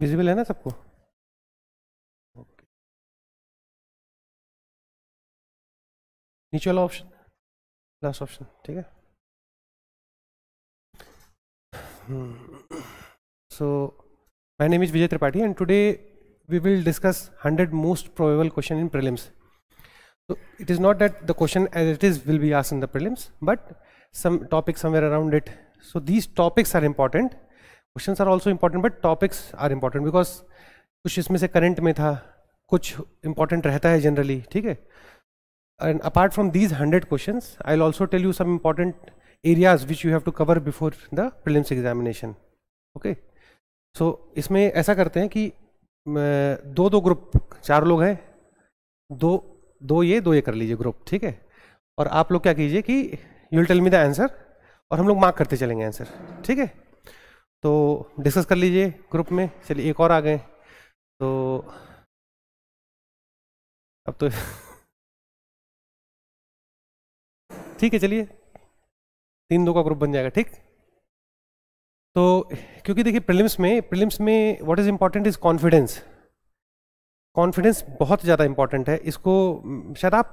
Visible है ना सबको नीचे वाला ऑप्शन लास्ट ऑप्शन ठीक है so my name is Vijay Tripathi and today we will discuss hundred most probable question in prelims so it is not that the question as it is will be as in the prelims but some topic somewhere around it so these topics are important questions are also important but topics are important because कुछ इसमें से current में था कुछ important रहता है generally ठीक है and apart from these hundred question I'll also tell you some important areas which you have to cover before the prelims examination okay so इसमें ऐसा करते हैं कि दो दो ग्रुप चार लोग हैं दो दो ये दो ये कर लीजिए ग्रुप ठीक है और आप लोग क्या कीजिए कि you will tell me the answer और हम लोग मार्क करते चलेंगे आंसर ठीक है तो डिस्कस कर लीजिए ग्रुप में चलिए एक और आ गए तो अब तो ठीक है चलिए तीन दो का ग्रुप बन जाएगा ठीक तो क्योंकि देखिए प्रिलिम्स में प्रिलिम्स में what is important is confidence confidence बहुत ज़्यादा इंपॉर्टेंट है इसको शायद आप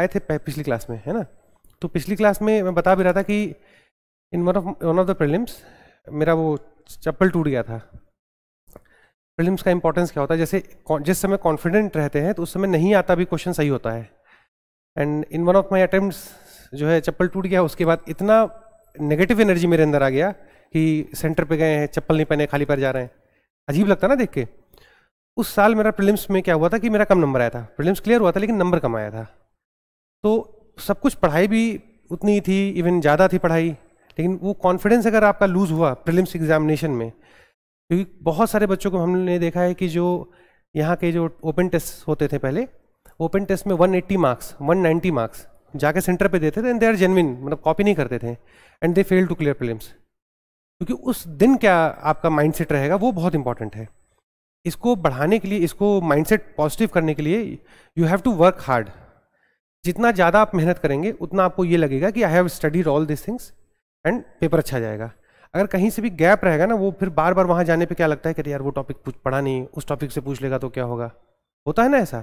आए थे पिछली क्लास में है ना तो पिछली क्लास में मैं बता भी रहा था कि in one of one of the prelims मेरा वो चप्पल टूट गया था प्रीलिम्स का इंपॉर्टेंस क्या होता है जैसे जिस समय कॉन्फिडेंट रहते हैं तो उस समय नहीं आता भी क्वेश्चन सही होता है and in one of my attempt जो है चप्पल टूट गया उसके बाद इतना नेगेटिव एनर्जी मेरे अंदर आ गया कि सेंटर पे गए हैं चप्पल नहीं पहने खाली पर जा रहे हैं अजीब लगता ना देख के उस साल मेरा प्रिलिम्स में क्या हुआ था कि मेरा कम नंबर आया था प्रिलिम्स क्लियर हुआ था लेकिन नंबर कम आया था तो सब कुछ पढ़ाई भी उतनी थी इवन ज़्यादा थी पढ़ाई लेकिन वो कॉन्फिडेंस अगर आपका लूज़ हुआ प्रिलिम्स एग्जामिनेशन में क्योंकि बहुत सारे बच्चों को हमने देखा है कि जो यहाँ के जो ओपन टेस्ट होते थे पहले ओपन टेस्ट में 180 मार्क्स 190 मार्क्स जाके सेंटर पे देते थे एंड दे आर जेनविन मतलब कॉपी नहीं करते थे and they fail to clear prelims क्योंकि उस दिन क्या आपका माइंड रहेगा वो बहुत इंपॉर्टेंट है इसको बढ़ाने के लिए इसको माइंड पॉजिटिव करने के लिए you have to work hard जितना ज़्यादा आप मेहनत करेंगे उतना आपको ये लगेगा कि I have studied all this things and paper अच्छा जाएगा अगर कहीं से भी गैप रहेगा ना वो फिर बार बार वहाँ जाने पे क्या लगता है कि यार वो टॉपिक पढ़ा नहीं उस टॉपिक से पूछ लेगा तो क्या होगा होता है ना ऐसा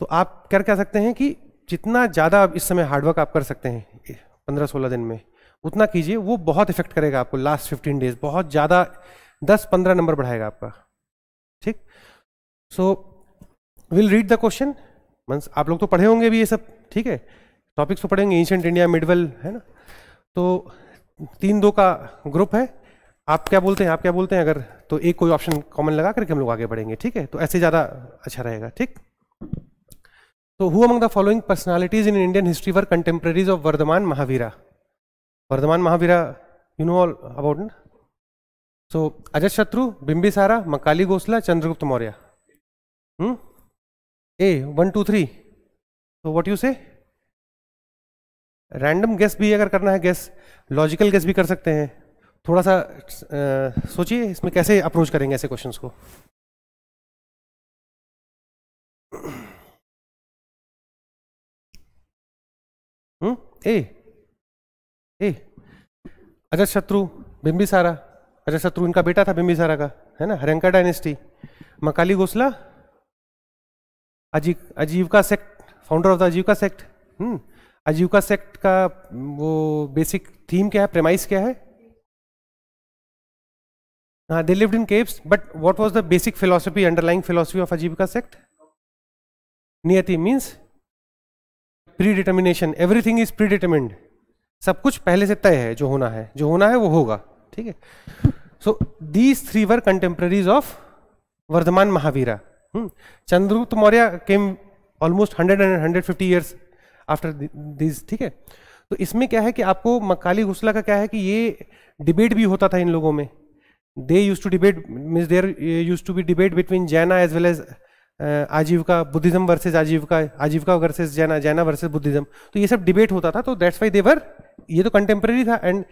तो आप क्या कह सकते हैं कि जितना ज़्यादा इस समय हार्डवर्क आप कर सकते हैं पंद्रह सोलह दिन में उतना कीजिए वो बहुत इफेक्ट करेगा आपको लास्ट फिफ्टीन डेज बहुत ज़्यादा दस पंद्रह नंबर बढ़ाएगा आपका ठीक so will read the questions आप लोग तो पढ़े होंगे भी ये सब ठीक है टॉपिक्स तो पढ़ेंगे एंशेंट इंडिया मिडवल है ना तो तीन दो का ग्रुप है आप क्या बोलते हैं आप क्या बोलते हैं अगर तो एक कोई ऑप्शन कॉमन लगा करके हम लोग आगे बढ़ेंगे ठीक है तो ऐसे ज़्यादा अच्छा रहेगा ठीक तो who among the following personalities in Indian history were contemporaries of Vardhaman Mahavira Vardhaman Mahavira you know all about so Ajatashatru Bimbisara Makkhali Gosala Chandragupta Maurya A one two three तो what you say random guess भी अगर करना है गेस लॉजिकल गेस भी कर सकते हैं थोड़ा सा सोचिए इसमें कैसे अप्रोच करेंगे ऐसे क्वेश्चंस को हम्म ए ए अजय शत्रु बिंबिसारा अजय शत्रु इनका बेटा था बिंबिसारा का है ना हरियंका डायनेस्टी मकाली घोसला अजी का सेक्ट फाउंडर ऑफ द अजीव का सेक्ट हम्म अजीविका सेक्ट का वो बेसिक थीम क्या है प्रेमाइस क्या है हाँ they lived in caves but what was the basic philosophy underlying philosophy of Ajivika sect niyati means predetermination everything is predetermined सब कुछ पहले से तय है जो होना है जो होना है वो होगा ठीक है so these three were contemporaries of Vardhaman Mahavira hmm, Chandragupta Maurya came almost hundred and hundred fifty years after this ठीक है तो इसमें क्या है कि आपको मकाली घुसला का क्या है कि ये डिबेट भी होता था इन लोगों में they use to debate means there use to be debate between Jaina as well as Ajivika Buddhism versus Ajivika Ajivika versus जैना जैना वर्सेज बुद्धिज्म तो ये सब डिबेट होता था तो दैट्स वाई देवर ये तो कंटेम्प्रेरी था and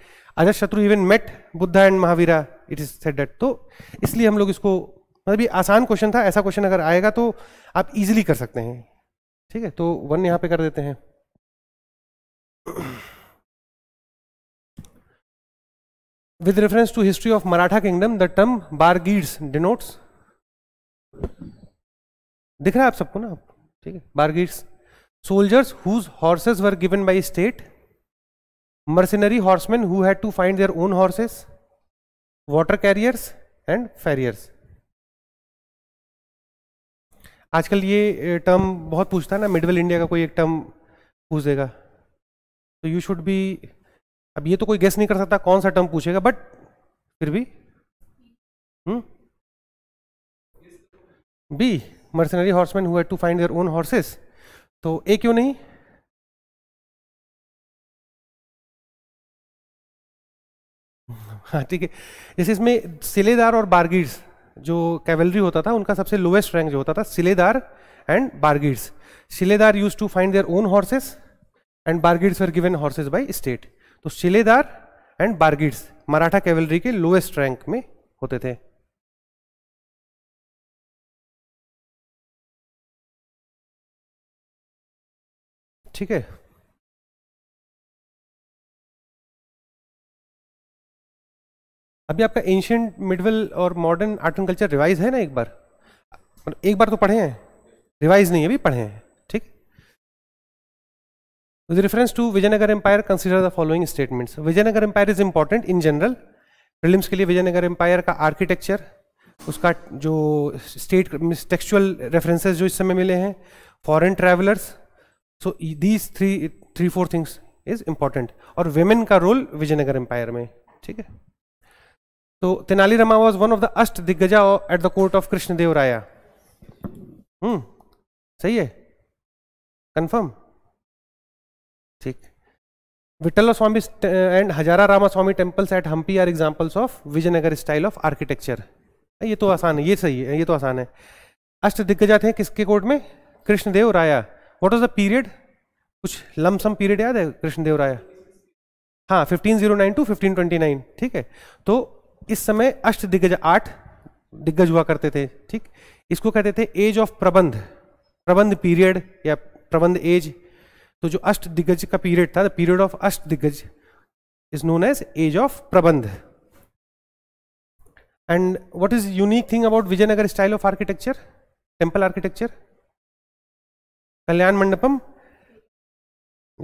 Ajatashatru even met Buddha and Mahavira it is said that तो इसलिए हम लोग इसको मतलब ये आसान क्वेश्चन था ऐसा क्वेश्चन अगर आएगा तो आप इजिली कर सकते हैं ठीक है तो वन यहाँ पे कर देते हैं with reference to history of Maratha kingdom the term Bargirs denotes दिख रहा है आप सबको ना आप ठीक है Bargirs soldiers whose horses were given by state mercenary horseman who had to find their own horses water carriers and farriers आजकल ये टर्म बहुत पूछता है ना मिडल इंडिया का कोई एक टर्म पूछ देगा तो यू शुड बी अब ये तो कोई गेस नहीं कर सकता कौन सा टर्म पूछेगा बट फिर भी B mercenary horseman who to find their own horses तो ए क्यों नहीं हाँ ठीक है जैसे इसमें सिलेदार और बारगीड्स जो कैवलरी होता था उनका सबसे लोएस्ट रैंक जो होता था Silehdar and Bargirs Silehdar use to find their own horses and Bargirs were given horses by state तो शिलेदार एंड बारगिड्स मराठा कैवलरी के लोएस्ट रैंक में होते थे ठीक है अभी आपका एंशियंट मिडवल और modern art and culture revise है ना एक बार एक बार तो पढ़े हैं रिवाइज नहीं अभी पढ़े हैं With reference to Vijayanagar empire consider the following statements Vijayanagar empire is important in general film के लिए विजयनगर एम्पायर का आर्किटेक्चर उसका जो स्टेट टेक्सचुअल रेफरेंसेज जो इस समय मिले हैं foreign travellers so these three three four things is important और वेमेन का रोल विजयनगर एम्पायर में ठीक है तो Tenali Rama was one of the Ashta Diggaja at the court of Krishnadeva Raya hmm सही है कंफर्म ठीक Vitthala Swami and Hazara Rama Swami temples at Hampi are examples of Vijayanagar style of architecture ये तो आसान है ये सही है ये तो आसान है अष्ट दिग्गजा थे हैं किसके कोर्ट में Krishnadeva Raya what was the period कुछ लमसम पीरियड याद है कृष्णदेव राया हाँ 1509 टू नाइन ठीक है तो इस समय अष्ट दिग्गज आठ दिग्गज हुआ करते थे ठीक इसको कहते थे एज ऑफ प्रबंध प्रबंध पीरियड या प्रबंध एज तो जो अष्ट दिग्गज का पीरियड था period of Ashta Diggaj is known as as of Prabandha and what is unique thing about Vijayanagar style of architecture temple architecture Kalyana Mandapam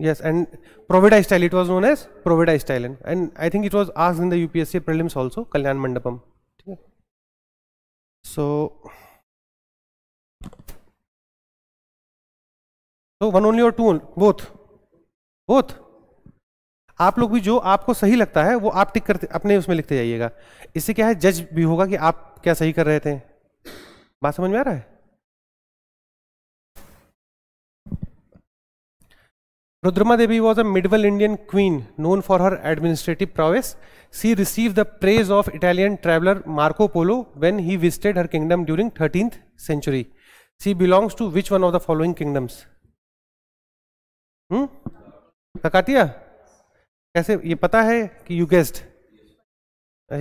yes and provida style it was known as provida style and and I think it was आज in the UPSC also Kalyana Mandapam ठीक है so तो one only और two both both आप लोग भी जो आपको सही लगता है वो आप टिक करते अपने उसमें लिखते जाइएगा इससे क्या है जज भी होगा कि आप क्या सही कर रहे थे बात समझ में आ रहा है Rudrama Devi was a medieval Indian queen known for her administrative prowess she receive the praise of Italian traveller Marco Polo when he visited her kingdom during thirteenth century she belongs to which one of the following kingdoms hmm? Kakatiya कैसे ये पता है कि you guessed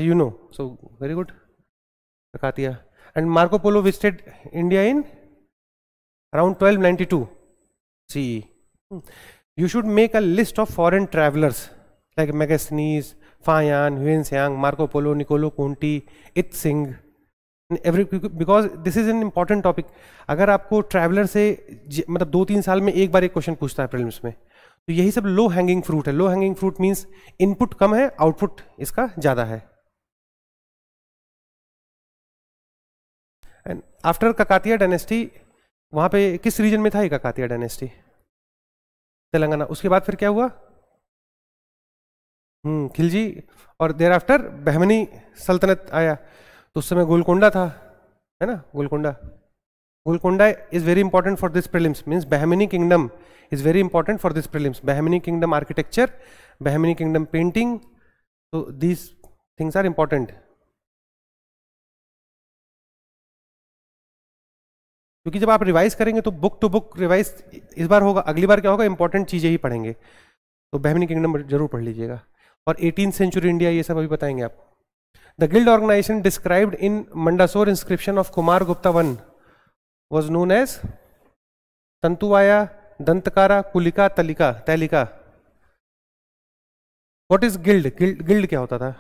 you know so very good Kakatiya and Marco Polo visited India in around 1292 see you should make a list of foreign travellers like Megasthenes Faxian Hiuen Tsang Marco Polo Niccolo Conti I-tsing every because this is an important topic अगर आपको traveller से मतलब दो तीन साल में एक बार एक क्वेश्चन पूछता है प्रिलिम्स में तो यही सब लो हैंगिंग फ्रूट है low hanging fruit means input कम है आउटपुट इसका ज़्यादा है एंड आफ्टर ककातिया डायनेस्टी वहां पे किस रीजन में था ये ककातिया डायनेस्टी तेलंगाना उसके बाद फिर क्या हुआ हम्म खिलजी और देर आफ्टर बहमनी सल्तनत आया तो उस समय गोलकोंडा था है ना Golconda Golconda is very important for this prelims means Bahmani kingdom is very important for this prelims Bahmani kingdom architecture Bahmani kingdom painting तो दीज थिंग्स आर इंपॉर्टेंट क्योंकि जब आप रिवाइज करेंगे तो बुक टू बुक रिवाइज इस बार होगा अगली बार क्या होगा इंपॉर्टेंट चीज़ें ही पढ़ेंगे तो बहमिनी किंगडम जरूर पढ़ लीजिएगा और एटीन सेंचुरी इंडिया ये सब अभी बताएंगे आप The guild organization described in Mandasore inscription of Kumar Gupta I was known as Tantuvaya, Dantakara, Kulika, Talika, Talika. What is guild? Guild, guild क्या होता था?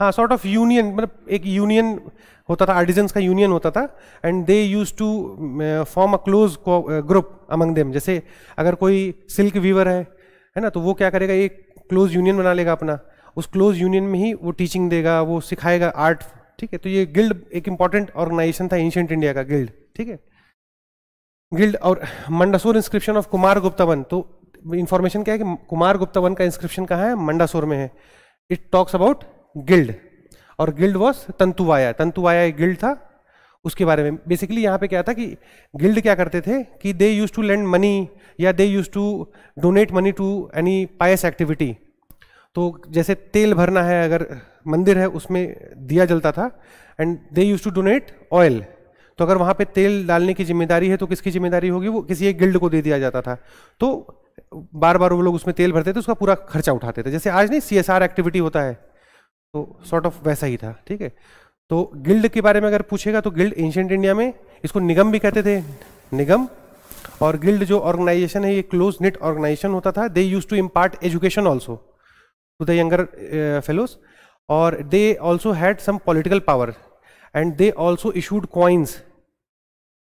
हाँ सॉर्ट ऑफ यूनियन मतलब एक यूनियन होता था आर्टिजन्स का यूनियन होता था and they use to form a close group among them जैसे अगर कोई सिल्क वीवर है है ना तो वो क्या करेगा एक क्लोज यूनियन बना लेगा अपना उस क्लोज यूनियन में ही वो टीचिंग देगा वो सिखाएगा आर्ट ठीक है तो ये गिल्ड एक इंपॉर्टेंट ऑर्गेनाइजेशन था एंशियंट इंडिया का गिल्ड ठीक है गिल्ड और Mandsaur inscription of Kumar Gupta one तो इन्फॉर्मेशन क्या है कि कुमार गुप्ता वन का इंस्क्रिप्शन कहाँ है मंडासोर में है इट टॉक्स अबाउट गिल्ड और गिल्ड वॉस तंतुवाया तंतुवाया एक गिल्ड था उसके बारे में बेसिकली यहाँ पे क्या था कि गिल्ड क्या करते थे कि they use to lend money या they use to donate money to any pious activity तो जैसे तेल भरना है अगर मंदिर है उसमें दिया जलता था and they use to donate oil तो अगर वहाँ पे तेल डालने की जिम्मेदारी है तो किसकी जिम्मेदारी होगी वो किसी एक गिल्ड को दे दिया जाता था तो बार बार वो लोग उसमें तेल भरते थे तो उसका पूरा खर्चा उठाते थे जैसे आज नहीं सी एक्टिविटी होता है तो सॉर्ट ऑफ वैसा ही था ठीक है तो गिल्ड के बारे में अगर पूछेगा तो गिल्ड एंशियंट इंडिया में इसको निगम भी कहते थे निगम और गिल्ड जो ऑर्गेनाइजेशन है ये क्लोज निट ऑर्गेनाइजेशन होता था they use to impart education also to the younger fellows और they also had some political power and they also issued coins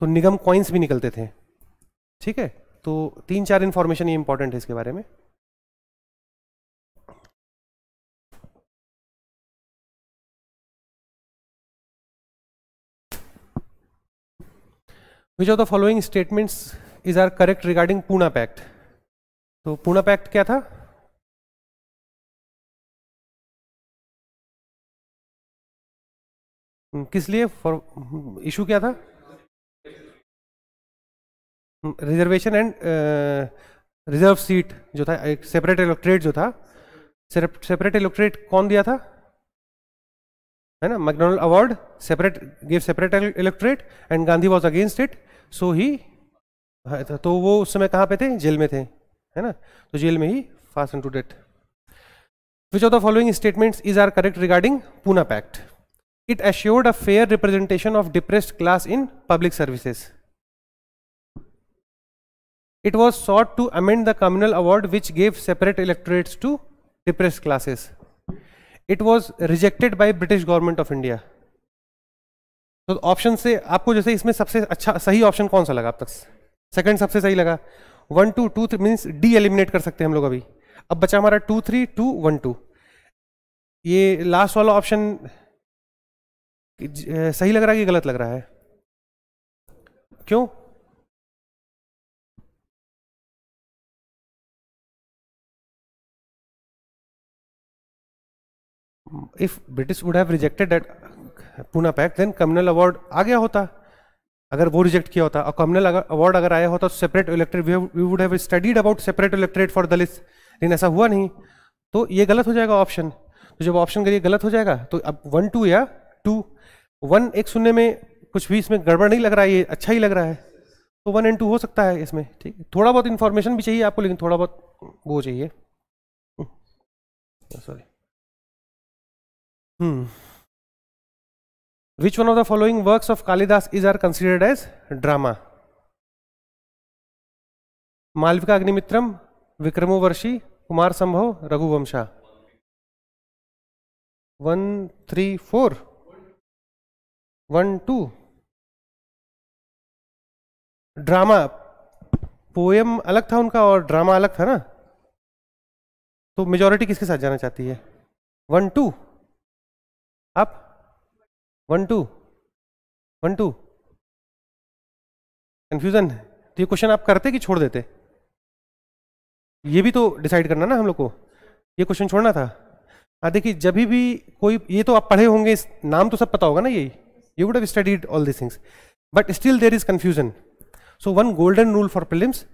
तो निगम कॉइन्स भी निकलते थे ठीक है तो तीन चार इन्फॉर्मेशन ये इंपॉर्टेंट है इसके बारे में which of the following statement is are correct regarding Poona pact तो पूना पैक्ट क्या था hmm, किस लिए फॉर इशू hmm, क्या था रिजर्वेशन एंड रिजर्व सीट जो था एक सेपरेट इलेक्ट्रेट जो था सेपरेट इलेक्ट्रेट कौन दिया था है ना MacDonald award separate give separate electorate and Gandhi was against it so he तो वो उस समय कहाँ पे थे जेल में थे है ना तो जेल में ही fast to death which of the following statements is are correct regarding Poona pact it assured a fair representation of depressed class in public services it was sought to amend the communal award which gave separate electorates to depressed classes it was rejected by British government of India तो option से आपको जैसे इसमें सबसे अच्छा सही option कौन सा लगा आप तक सेकंड सबसे सही लगा one two two three means D eliminate कर सकते हैं हम लोग अभी अब बचा हमारा two three two one two ये लास्ट वाला ऑप्शन सही लग रहा है कि गलत लग रहा है क्यों if British would have rejected that Poona Pact, then communal award आ गया होता अगर वो रिजेक्ट किया होता और कम्युनल अवार्ड अगर आया होता तो separate electorate we would have studied about separate electorate for Dalit लेकिन ऐसा हुआ नहीं तो ये गलत हो जाएगा ऑप्शन तो जब ऑप्शन करिए गलत हो जाएगा तो अब वन टू या टू वन एक सुनने में कुछ भी इसमें गड़बड़ नहीं लग रहा है ये अच्छा ही लग रहा है तो वन एंड टू हो सकता है इसमें ठीक है थोड़ा बहुत इन्फॉर्मेशन भी चाहिए आपको लेकिन थोड़ा बहुत वो चाहिए sorry hmm. Hmm. Which one of the following works of Kalidas is are considered as drama? Malvika Agnimitram, Vikramovarshi, Kumar Sambhav, Raghuvamsha. One, three, four. One, two. Drama poem अलग था उनका और ड्रामा अलग था ना तो मेजोरिटी किसके साथ जाना चाहती है वन टू आप one two one two confusion तो ये क्वेश्चन आप करते कि छोड़ देते ये भी तो डिसाइड करना ना हम लोग को ये क्वेश्चन छोड़ना था हाँ देखिए जब भी कोई ये तो आप पढ़े होंगे नाम तो सब पता होगा ना यही you would have studied all this things but still there is confusion so one golden rule for prelims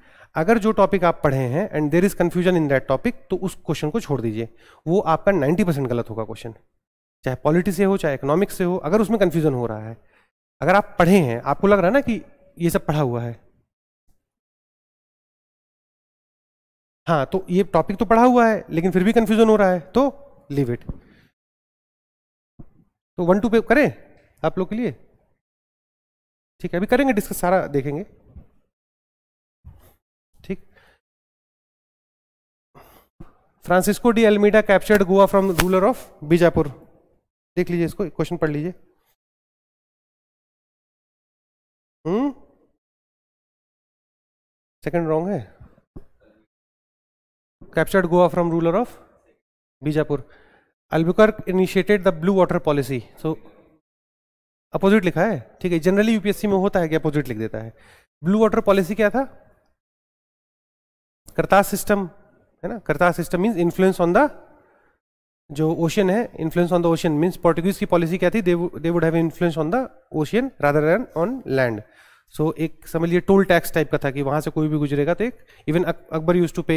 अगर जो टॉपिक आप पढ़े हैं and there is confusion in that topic तो उस क्वेश्चन को छोड़ दीजिए वो आपका 90% गलत होगा क्वेश्चन चाहे पॉलिटी से हो चाहे इकोनॉमिक्स से हो अगर उसमें कन्फ्यूज़न हो रहा है अगर आप पढ़े हैं आपको लग रहा है ना कि ये सब पढ़ा हुआ है हाँ तो ये टॉपिक तो पढ़ा हुआ है लेकिन फिर भी कन्फ्यूज़न हो रहा है तो लिव इट तो वन टू पे करें आप लोग के लिए ठीक है अभी करेंगे डिस्कस सारा देखेंगे ठीक Francisco de Almeida captured Goa from ruler of Bijapur देख लीजिए इसको क्वेश्चन पढ़ लीजिए हम्म सेकंड रॉन्ग है captured Goa from ruler of Bijapur Albuquerque initiated the blue water policy so opposite लिखा है ठीक है जनरली यूपीएससी में होता है कि अपोजिट लिख देता है ब्लू वाटर पॉलिसी क्या था करताज सिस्टम है ना करता system means influence on the जो ओशन है influence on the ocean means Portuguese की पॉलिसी क्या थी they would have influence on the ocean rather than on land so एक समझिए टोल टैक्स टाइप का था कि वहाँ से कोई भी गुजरेगा तो एक even Akbar use to pay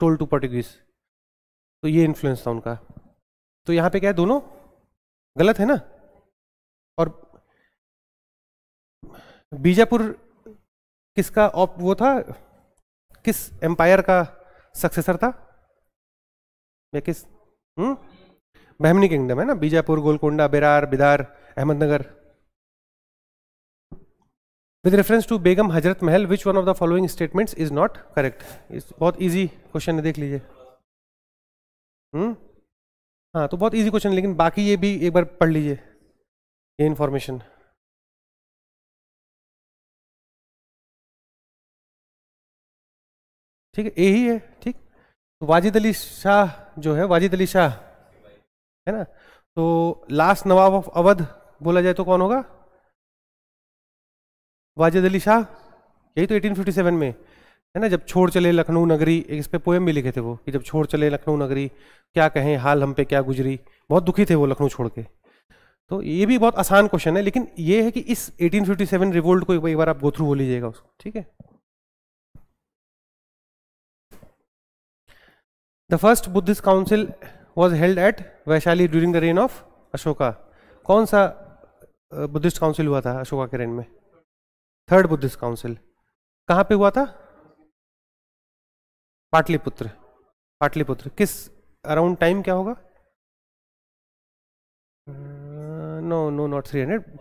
toll to Portuguese तो ये इन्फ्लुएंस था उनका तो यहाँ पे क्या है दोनों गलत है ना और बीजापुर किसका ऑप वो था किस एम्पायर का सक्सेसर था या किस हम्म? बहमनी किंगडम है ना Bijapur Golconda Berar Bidar Ahmednagar with reference to Begum Hazrat Mahal which one of the following statements is not correct बहुत इजी क्वेश्चन है देख लीजिए हम्म हाँ तो बहुत इजी क्वेश्चन लेकिन बाकी ये भी एक बार पढ़ लीजिए ये इन्फॉर्मेशन ठीक है यही है ठीक वाजिद अली शाह जो है वाजिद अली शाह है ना तो लास्ट नवाब ऑफ अवध बोला जाए तो कौन होगा वाजिद अली शाह यही तो 1857 में है ना जब छोड़ चले लखनऊ नगरी एक इस पे पोएम भी लिखे थे वो कि जब छोड़ चले लखनऊ नगरी क्या कहें हाल हम पे क्या गुजरी बहुत दुखी थे वो लखनऊ छोड़ के तो ये भी बहुत आसान क्वेश्चन है लेकिन ये है कि इस 1857 रिवोल्ट को एक बार आप गो थ्रू हो लीजिएगा उसको ठीक है the first Buddhist council was held at Vaishali during the reign of Ashoka कौन सा बुद्धिस्ट काउंसिल हुआ था अशोका के रेन में थर्ड बुद्धिस्ट काउंसिल कहाँ पे हुआ था पाटलिपुत्र पाटलिपुत्र किस अराउंड टाइम क्या होगा no no not three hundred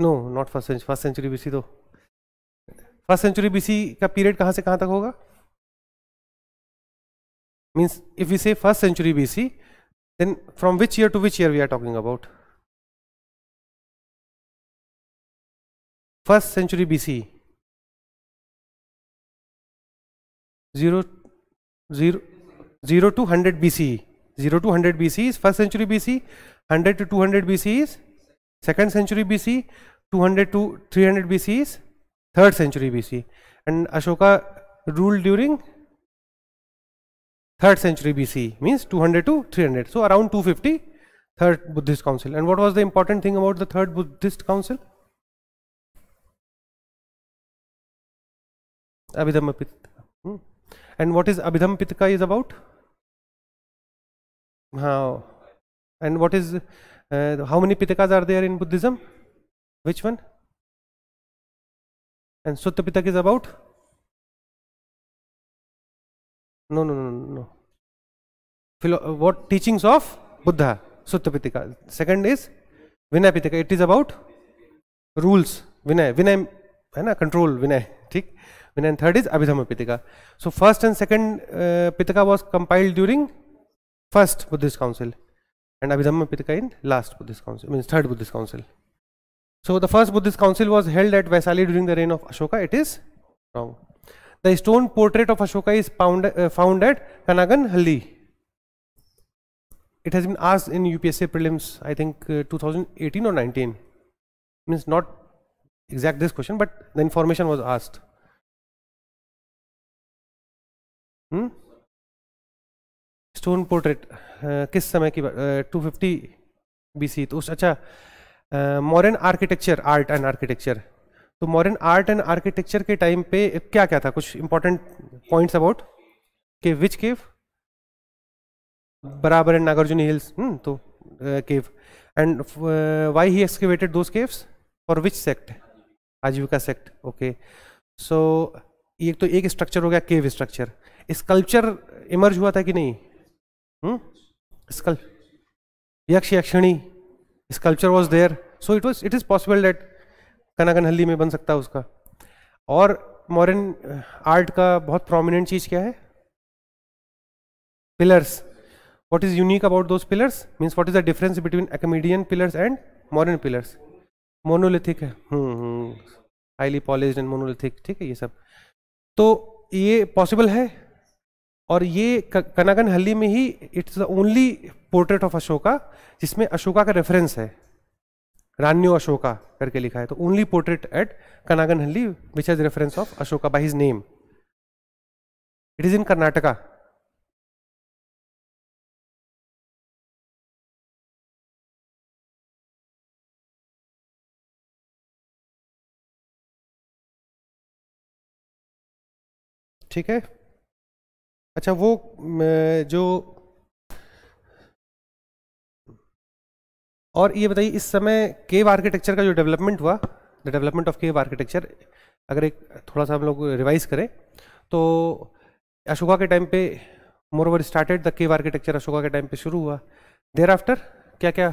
no not first century first century BC तो फर्स्ट सेंचुरी बीसी का पीरियड कहाँ से कहाँ तक होगा means if we say first century BC then from which year to which year we are talking about first century BC 0 0 0 to 100 BC. 0 to 100 BC is first century BC 100 to 200 BC is second century BC 200 to 300 BC is third century BC and Ashoka ruled during 3rd century BC means 200 to 300. So around 250, 3rd Buddhist Council. And what was the important thing about the 3rd Buddhist Council? Abhidhamma Pitaka. Hmm. And what is Abhidhamma Pitaka is about? How? And what is, uh, how many Pitakas are there in Buddhism? Which one? And Sutta Pitaka is about? No, no, no, no. Philo uh, what teachings of Buddha? Sutta Second is Vinaya Pitika. It is about rules. Vinaya. Vinaya. है ना control विनय ठीक Third is Abhidhamma Abhidhamma So first and second second Pitaka was compiled during first Buddhist and Abhidhamma Pitaka in last Buddhist council, means third Buddhist council. So the first Buddhist council was held at Vaisali during the reign of Ashoka. It is wrong. The stone portrait of Ashoka is found, uh, found at It has been asked in UPSC prelims, I think uh, 2018 or 19. Means not exact this question, but the information was asked. Hmm? portrait, portrait uh, किस समय की to fifty B C तो अच्छा modern architecture art and तो modern art and architecture के time पे क्या क्या था कुछ इंपॉर्टेंट पॉइंट्स अबाउट के विच केव बराबर एंड नागार्जुन हिल्स हम्म, तो cave and why he excavated those caves for which sect Ajivika sect okay so ये तो एक स्ट्रक्चर हो गया केव स्ट्रक्चर स्कल्पचर इमर्ज हुआ था कि नहीं हम्म, sculpt Yaksha Yakshini sculpture was there so it was it is possible that Kanaganahalli में बन सकता है उसका और मॉडर्न आर्ट का बहुत प्रोमिनेंट चीज क्या है pillars what is unique about those pillars means what is the difference between एकमेडियन pillars and modern pillars monolithic highly polished and monolithic ठीक है ये सब तो ये पॉसिबल है और ये कनागन हल्ली में ही it's the only portrait of Ashoka जिसमें अशोका का रेफरेंस है रान्यू अशोका करके लिखा है तो only portrait at Kanaganahalli which has reference of Ashoka by his name it is in Karnataka ठीक है अच्छा वो जो और ये बताइए इस समय केव आर्किटेक्चर का जो डेवलपमेंट हुआ the development of cave architecture अगर एक थोड़ा सा हम लोग रिवाइज करें तो अशोका के टाइम पे मोरवर started the cave architecture Ashoka के टाइम पे शुरू हुआ देर आफ्टर क्या क्या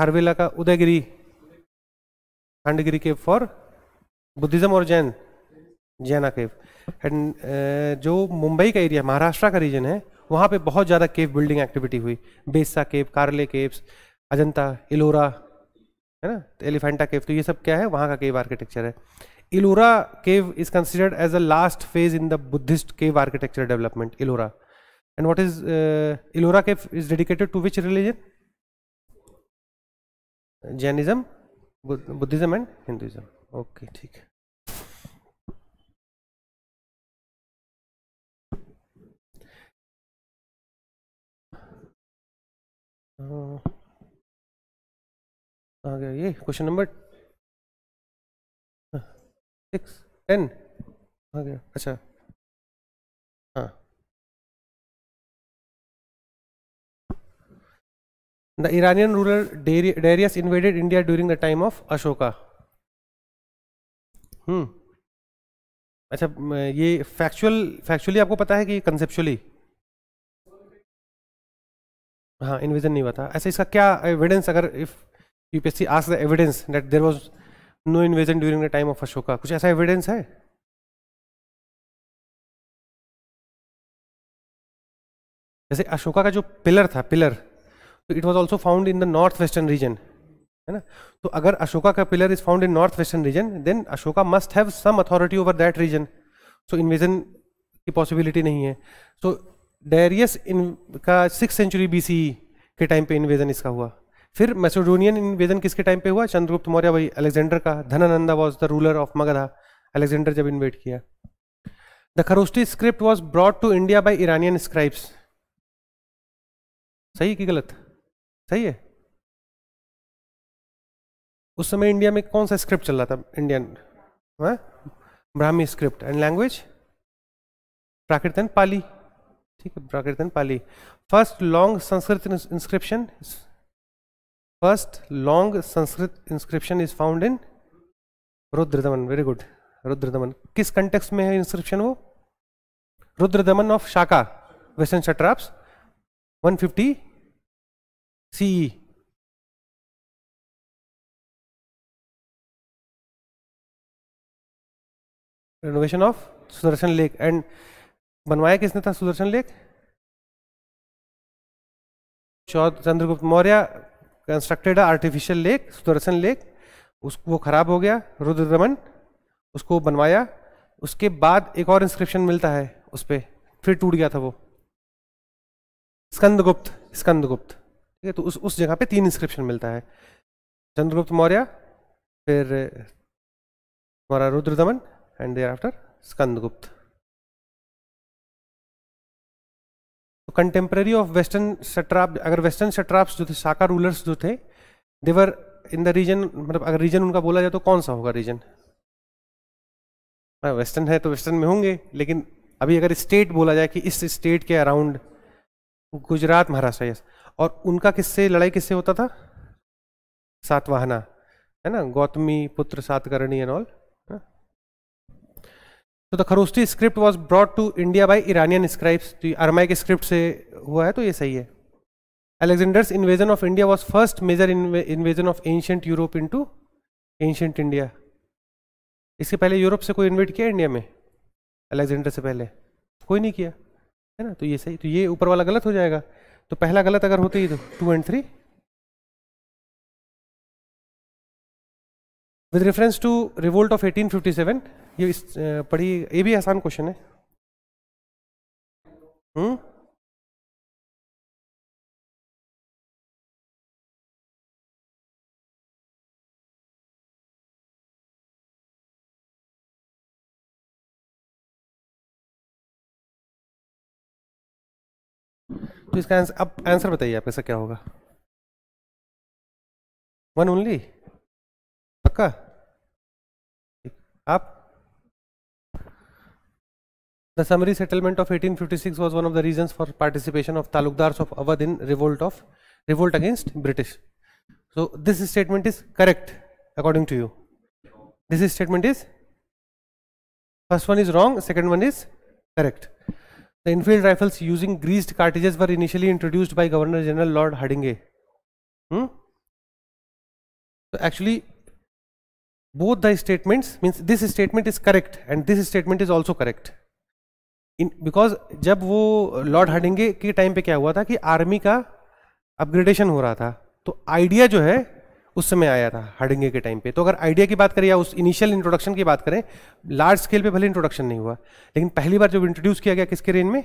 हरवेला का Udayagiri Khandagiri cave for Buddhism और जैन जैना केव एंड जो मुंबई का एरिया महाराष्ट्र का रीजन है वहाँ पे बहुत ज़्यादा केव बिल्डिंग एक्टिविटी हुई बेसा केव कार्ले केव्स अजंता इलोरा है ना तो एलिफेंटा केव तो ये सब क्या है वहाँ का केव आर्किटेक्चर है Ellora cave is considered as a last phase in the Buddhist cave architecture development Ellora and what is Ellora cave is dedicated to which religion Jainism Buddhism and Hinduism okay ठीक है आ गया ये क्वेश्चन नंबर सिक्स टेन आ गया अच्छा हाँ the Iranian ruler Darius invaded India during the time of Ashoka hmm अच्छा ये फैक्चुअल फैक्चुअली आपको पता है कि कंसेप्चुअली हाँ इन्विजन नहीं हुआ था ऐसा इसका क्या एविडेंस अगर if UPSC ask the evidence that there was no invasion during the time of Ashoka कुछ ऐसा एविडेंस है जैसे अशोका का जो पिलर था पिलर तो it was also found in the north western region है ना तो अगर अशोका का pillar is found in north western region then Ashoka must have some authority over that region so invasion की पॉसिबिलिटी नहीं है सो so, डेरियस इन का six century B e के टाइम पे इन्वेजन इसका हुआ फिर मैसोडोनियन इन्वेजन किसके टाइम पे हुआ चंद्रगुप्त मौर्य भाई अलेक्जेंडर का Dhanananda was the ruler of Magadha Alexander जब इन्वेट किया the Kharosthi script was brought to India by Iranian scribes सही है कि गलत सही है उस समय इंडिया में कौन सा स्क्रिप्ट चल रहा था Indian Brahmi script and language Prakrit Pali ठीक है प्राकृतन Pali first long Sanskrit inscription first long Sanskrit inscription is found in Rudradaman very good Rudra दमन किस कंटेक्स में है इंस्क्रिप्शन वो Rudra Rudradaman of Shaka western satraps 150 fifty CE renovation of Sudarshan lake and बनवाया किसने था Sudarshan lake Chandragupta Maurya constructed artificial lake Sudarshan lake उस वो खराब हो गया रुद्र दमन उसको बनवाया उसके बाद एक और इंस्क्रिप्शन मिलता है उस पर फिर टूट गया था वो स्कंदगुप्त स्कंदगुप्त ठीक है तो उस उस जगह पे तीन इंस्क्रिप्शन मिलता है चंद्रगुप्त मौर्य फिर हमारा Rudradaman and thereafter Skandagupta contemporary of western satrap अगर वेस्टर्न सट्राप्स जो थे साका रूलर्स जो थे देवर इन द रीजन मतलब अगर रीजन उनका बोला जाए तो कौन सा होगा रीजन वेस्टर्न हाँ, है तो वेस्टर्न में होंगे लेकिन अभी अगर स्टेट बोला जाए कि इस स्टेट के अराउंड गुजरात महाराष्ट्र यस और उनका किससे लड़ाई किससे होता था सातवाहना है ना Gautamiputra Satakarni and all तो the Kharosthi script was brought to India by Iranian scribes तो के स्क्रिप्ट से हुआ है तो ये सही है Alexander's invasion of India was first major invasion of ancient Europe to ancient India इससे पहले यूरोप से कोई इन्वेट किया इंडिया में अलेक्जेंडर से पहले कोई नहीं किया है ना तो ये सही तो ये ऊपर वाला गलत हो जाएगा तो पहला गलत अगर होते ही तो two and three with reference to revolt of 1857 ये इस पढ़ी ये भी आसान क्वेश्चन है हम्म तो इसका आंसर अब आंसर बताइए आप ऐसा क्या होगा वन ओनली पक्का आप The summary settlement of 1856 was one of the reasons for participation of Talukdars of Awadh in revolt of revolt against British. So this statement is correct according to you. This statement is first one is wrong, second one is correct. The infield rifles using greased cartridges were initially introduced by Governor General Lord Hardinge. Hmm? So actually both the statements means this statement is correct and this statement is also correct. इन because जब वो Lord हार्डिंगे के time पे क्या हुआ था कि army का अपग्रेडेशन हो रहा था तो आइडिया जो है उस समय आया था हार्डिंगे के टाइम पे तो अगर आइडिया की बात करें या उस इनिशियल इंट्रोडक्शन की बात करें लार्ज स्केल पे भले इंट्रोडक्शन नहीं हुआ लेकिन पहली बार जब इंट्रोड्यूस किया गया किसके रेन में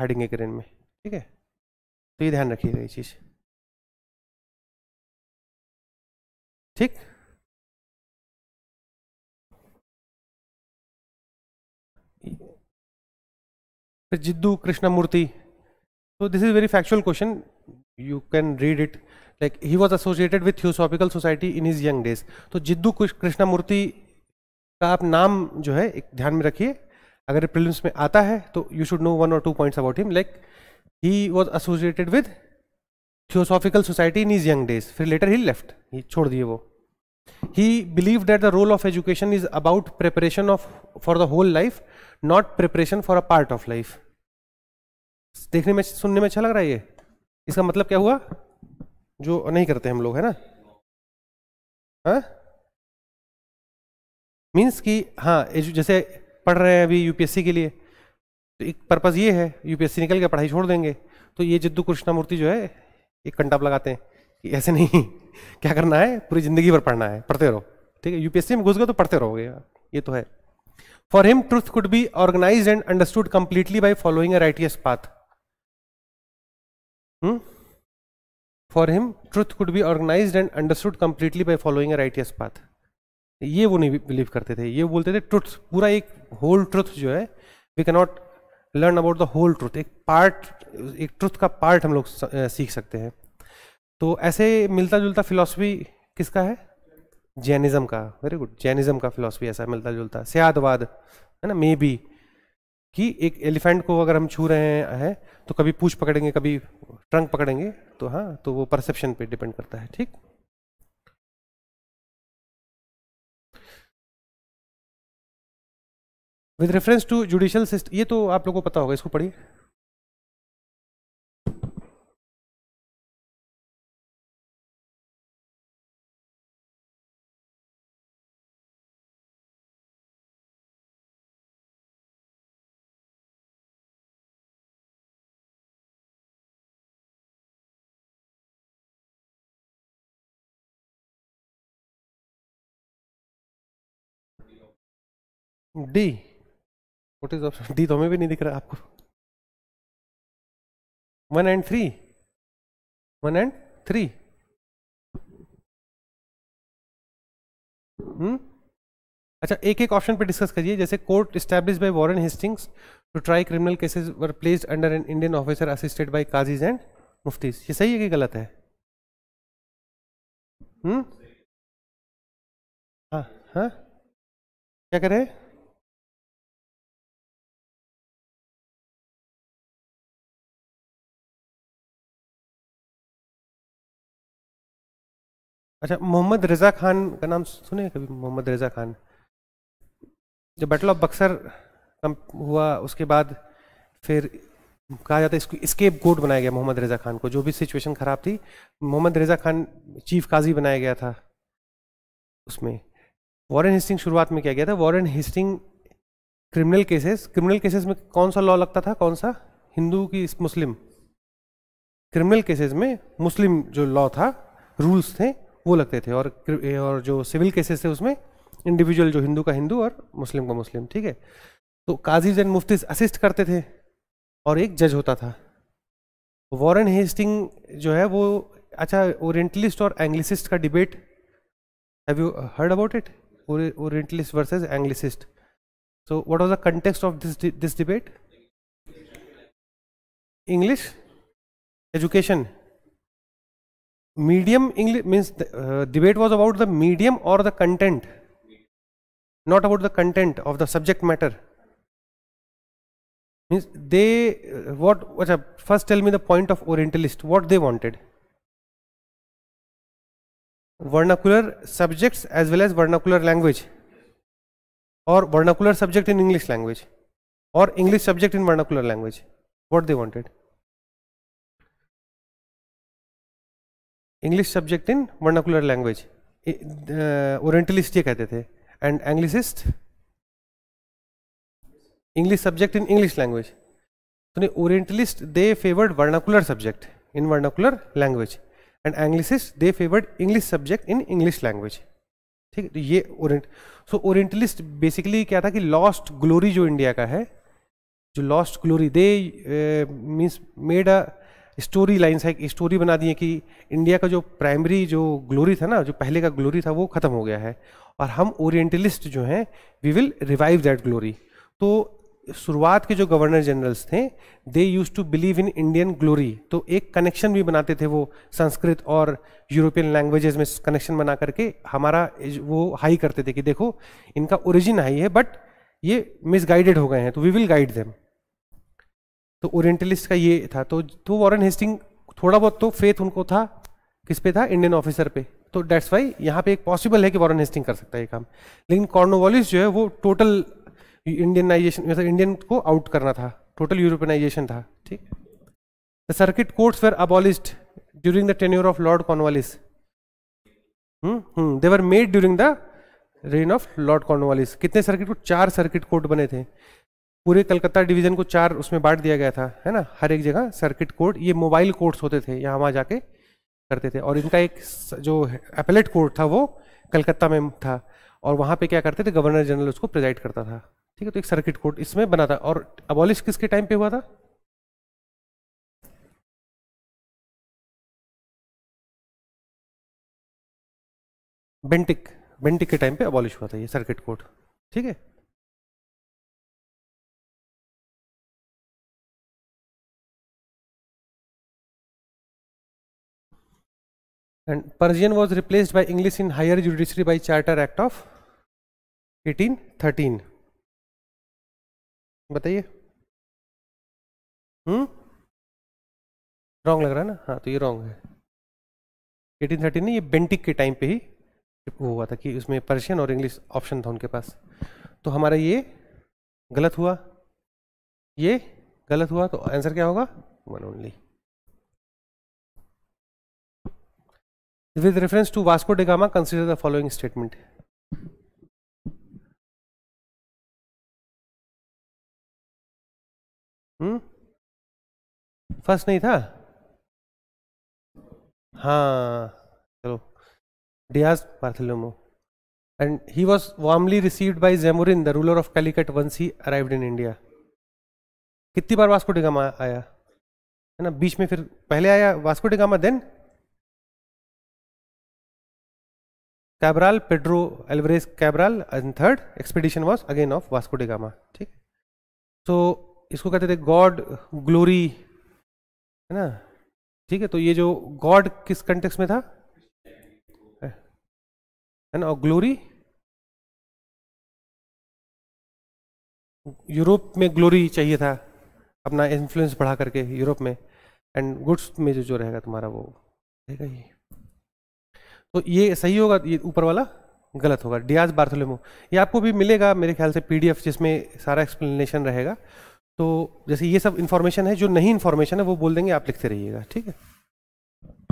हार्डिंगे के रेन में ठीक है तो ये ध्यान रखिएगा ये चीज़ ठीक फिर जिद्दू कृष्णमूर्ति तो this is very factual question you can read it like he was associated with theosophical society in his young days तो जिद्दू कृष्णमूर्ति का आप नाम जो है एक ध्यान में रखिए अगर प्रिलिम्स में आता है तो यू शुड नो वन और two points about him like he was associated with theosophical society in his young days फिर लेटर ही लेफ्ट ही छोड़ दिए वो he believed that the role of education is about preparation of for the whole life not preparation for a part of life देखने में सुनने में अच्छा लग रहा है ये इसका मतलब क्या हुआ जो नहीं करते हम लोग है ना मीन्स हाँ? कि हाँ जैसे पढ़ रहे हैं अभी यूपीएससी के लिए तो एक पर्पज़ ये है यूपीएससी निकल के पढ़ाई छोड़ देंगे तो ये जिद्दू कृष्णामूर्ति जो है एक कंटाप लगाते हैं कि ऐसे नहीं क्या करना है पूरी ज़िंदगी भर पढ़ना है पढ़ते रहो ठीक है यूपीएससी में घुस गए तो पढ़ते रहोगे ये तो है for him truth could be organise and understood completely by following a righteous path Hmm? For him, truth could be organized and understood completely by following a righteous path. ये वो नहीं बिलीव करते थे ये बोलते थे ट्रुथ पूरा एक होल ट्रुथ जो है we cannot learn about the whole truth एक पार्ट एक ट्रुथ का पार्ट हम लोग सीख सकते हैं तो ऐसे मिलता जुलता फिलासफी किसका है जैनिज़्म का वेरी गुड जैनिज़्म का फिलासफी ऐसा मिलता जुलता सयादवाद है ना मे बी कि एक एलिफेंट को अगर हम छू रहे हैं तो कभी पूछ पकड़ेंगे कभी ट्रंक पकड़ेंगे तो हाँ तो वो परसेप्शन पे डिपेंड करता है ठीक with reference to judicial system ये तो आप लोगों को पता होगा इसको पढ़िए D what is option D तो हमें भी नहीं दिख रहा आपको one and three one and three hmm अच्छा एक एक ऑप्शन पे डिस्कस करिए जैसे court establish by Warren Hastings to try criminal cases were placed under an Indian officer assisted by qazis and muftis ये सही है कि गलत है हम्म हाँ हाँ क्या करें अच्छा मोहम्मद रज़ा खान का नाम सुने कभी मोहम्मद रज़ा खान जब बैटल ऑफ बक्सर हुआ उसके बाद फिर कहा जाता है इसको स्केप गोट बनाया गया मोहम्मद रज़ा खान को जो भी सिचुएशन ख़राब थी मोहम्मद रज़ा खान चीफ काजी बनाया गया था उसमें वॉरन हिस्टिंग शुरुआत में किया गया था Warren Hasting criminal cases criminal cases में कौन सा लॉ लगता था कौन सा हिंदू की मुस्लिम क्रिमिनल केसेस में मुस्लिम जो लॉ था रूल्स थे वो लगते थे और और जो सिविल केसेस थे उसमें इंडिविजुअल जो हिंदू का हिंदू और मुस्लिम का मुस्लिम ठीक है तो काजीज एंड मुफ्तीज असिस्ट करते थे और एक जज होता था वॉरेन हेस्टिंग जो है वो अच्छा ओरिएंटलिस्ट और एंग्लिसिस्ट का debate have you heard about it orientalist versus Anglicist so what was the context of this this debate English education medium English means the, uh, debate was about the medium or the content, not about the content of the subject matter. Means they uh, what uh, First, tell me the point of Orientalist. What they wanted? Vernacular subjects as well as vernacular language, or vernacular subject in English language, or English subject in vernacular language. What they wanted? English subject in vernacular language orientalist ये कहते थे and Anglicist English subject in English language तो नहीं orientalist they favoured vernacular subject in vernacular language and Anglicist they favoured English subject in English language ठीक है तो ये Orient सो orientalist basically क्या था कि लॉस्ट ग्लोरी जो इंडिया का है जो lost glory they means made a story lines है एक स्टोरी बना दी है कि इंडिया का जो प्राइमरी जो ग्लोरी था ना जो पहले का ग्लोरी था वो ख़त्म हो गया है और हम ओरिएंटलिस्ट जो हैं we will revive that glory तो शुरुआत के जो गवर्नर जनरल्स थे they use to believe in Indian glory तो एक कनेक्शन भी बनाते थे वो संस्कृत और यूरोपियन लैंग्वेजेस में कनेक्शन बना करके हमारा वो हाई करते थे कि देखो इनका ओरिजिन हाई है बट ये मिसगाइडेड हो गए हैं तो वी विल गाइड देम तो ओरिएंटलिस्ट का ये था तो तो वॉरेन हेस्टिंग थोड़ा बहुत तो फेथ उनको था किस पे था इंडियन ऑफिसर पे तो डेट्स वाई यहाँ पे एक पॉसिबल है कि वॉरेन हेस्टिंग कर सकता है ये काम लेकिन कॉर्नोवालिस जो है वो टोटल इंडियनाइजेशन मतलब इंडियन को आउट करना था टोटल यूरोपियनाइजेशन था ठीक the circuit courts were abolished during the tenure of Lord Cornwallis they were made during the reign of Lord Cornwallis कितने सर्किट कोर्ट चार सर्किट कोर्ट बने थे पूरे कलकत्ता डिवीजन को चार उसमें बांट दिया गया था है ना हर एक जगह सर्किट कोर्ट ये मोबाइल कोर्ट्स होते थे यहाँ वहाँ जाके करते थे और इनका एक जो अपेलेट कोर्ट था वो कलकत्ता में था और वहाँ पे क्या करते थे गवर्नर जनरल उसको प्रिजाइड करता था ठीक है तो एक सर्किट कोर्ट इसमें बना था और अबॉलिश किसके टाइम पे हुआ था बेंटिक बेंटिक के टाइम पे अबॉलिश हुआ था ये सर्किट कोर्ट ठीक है and Persian was replaced by English in higher judiciary by Charter Act of 1813 बताइए हम्म रॉन्ग लग रहा है ना हाँ तो ये रॉन्ग है 1813 नहीं ये बेंटिक के टाइम पे ही वो हुआ था कि उसमें पर्शियन और इंग्लिश ऑप्शन था उनके पास तो हमारा ये गलत हुआ ये गलत हुआ तो आंसर क्या होगा one only with reference to Vasco da consider the following statement first नहीं था हाँ चलो Dias Bartholomew and he was warmly received by Zamorin the ruler of Calicut once he arrive in India कितनी बार वास्को डिगामा आया है ना बीच में फिर पहले आया Vasco da Gama then Cabral Pedro Alvarez Cabral and third expedition was again of Vasco da Gama ठीक तो इसको कहते थे गॉड ग्लोरी है ना ठीक है तो ये जो गॉड किस कंटेक्स में था है ना और ग्लोरी यूरोप में ग्लोरी चाहिए था अपना इन्फ्लुएंस बढ़ा करके यूरोप में एंड गुड्स में जो जो रहेगा तुम्हारा वो रहेगा ही तो ये सही होगा ये ऊपर वाला गलत होगा डियाज बार्थोलेमो ये आपको भी मिलेगा मेरे ख्याल से पीडीएफ जिसमें सारा एक्सप्लेनेशन रहेगा तो जैसे ये सब इन्फॉर्मेशन है जो नहीं इन्फॉर्मेशन है वो बोल देंगे आप लिखते रहिएगा ठीक है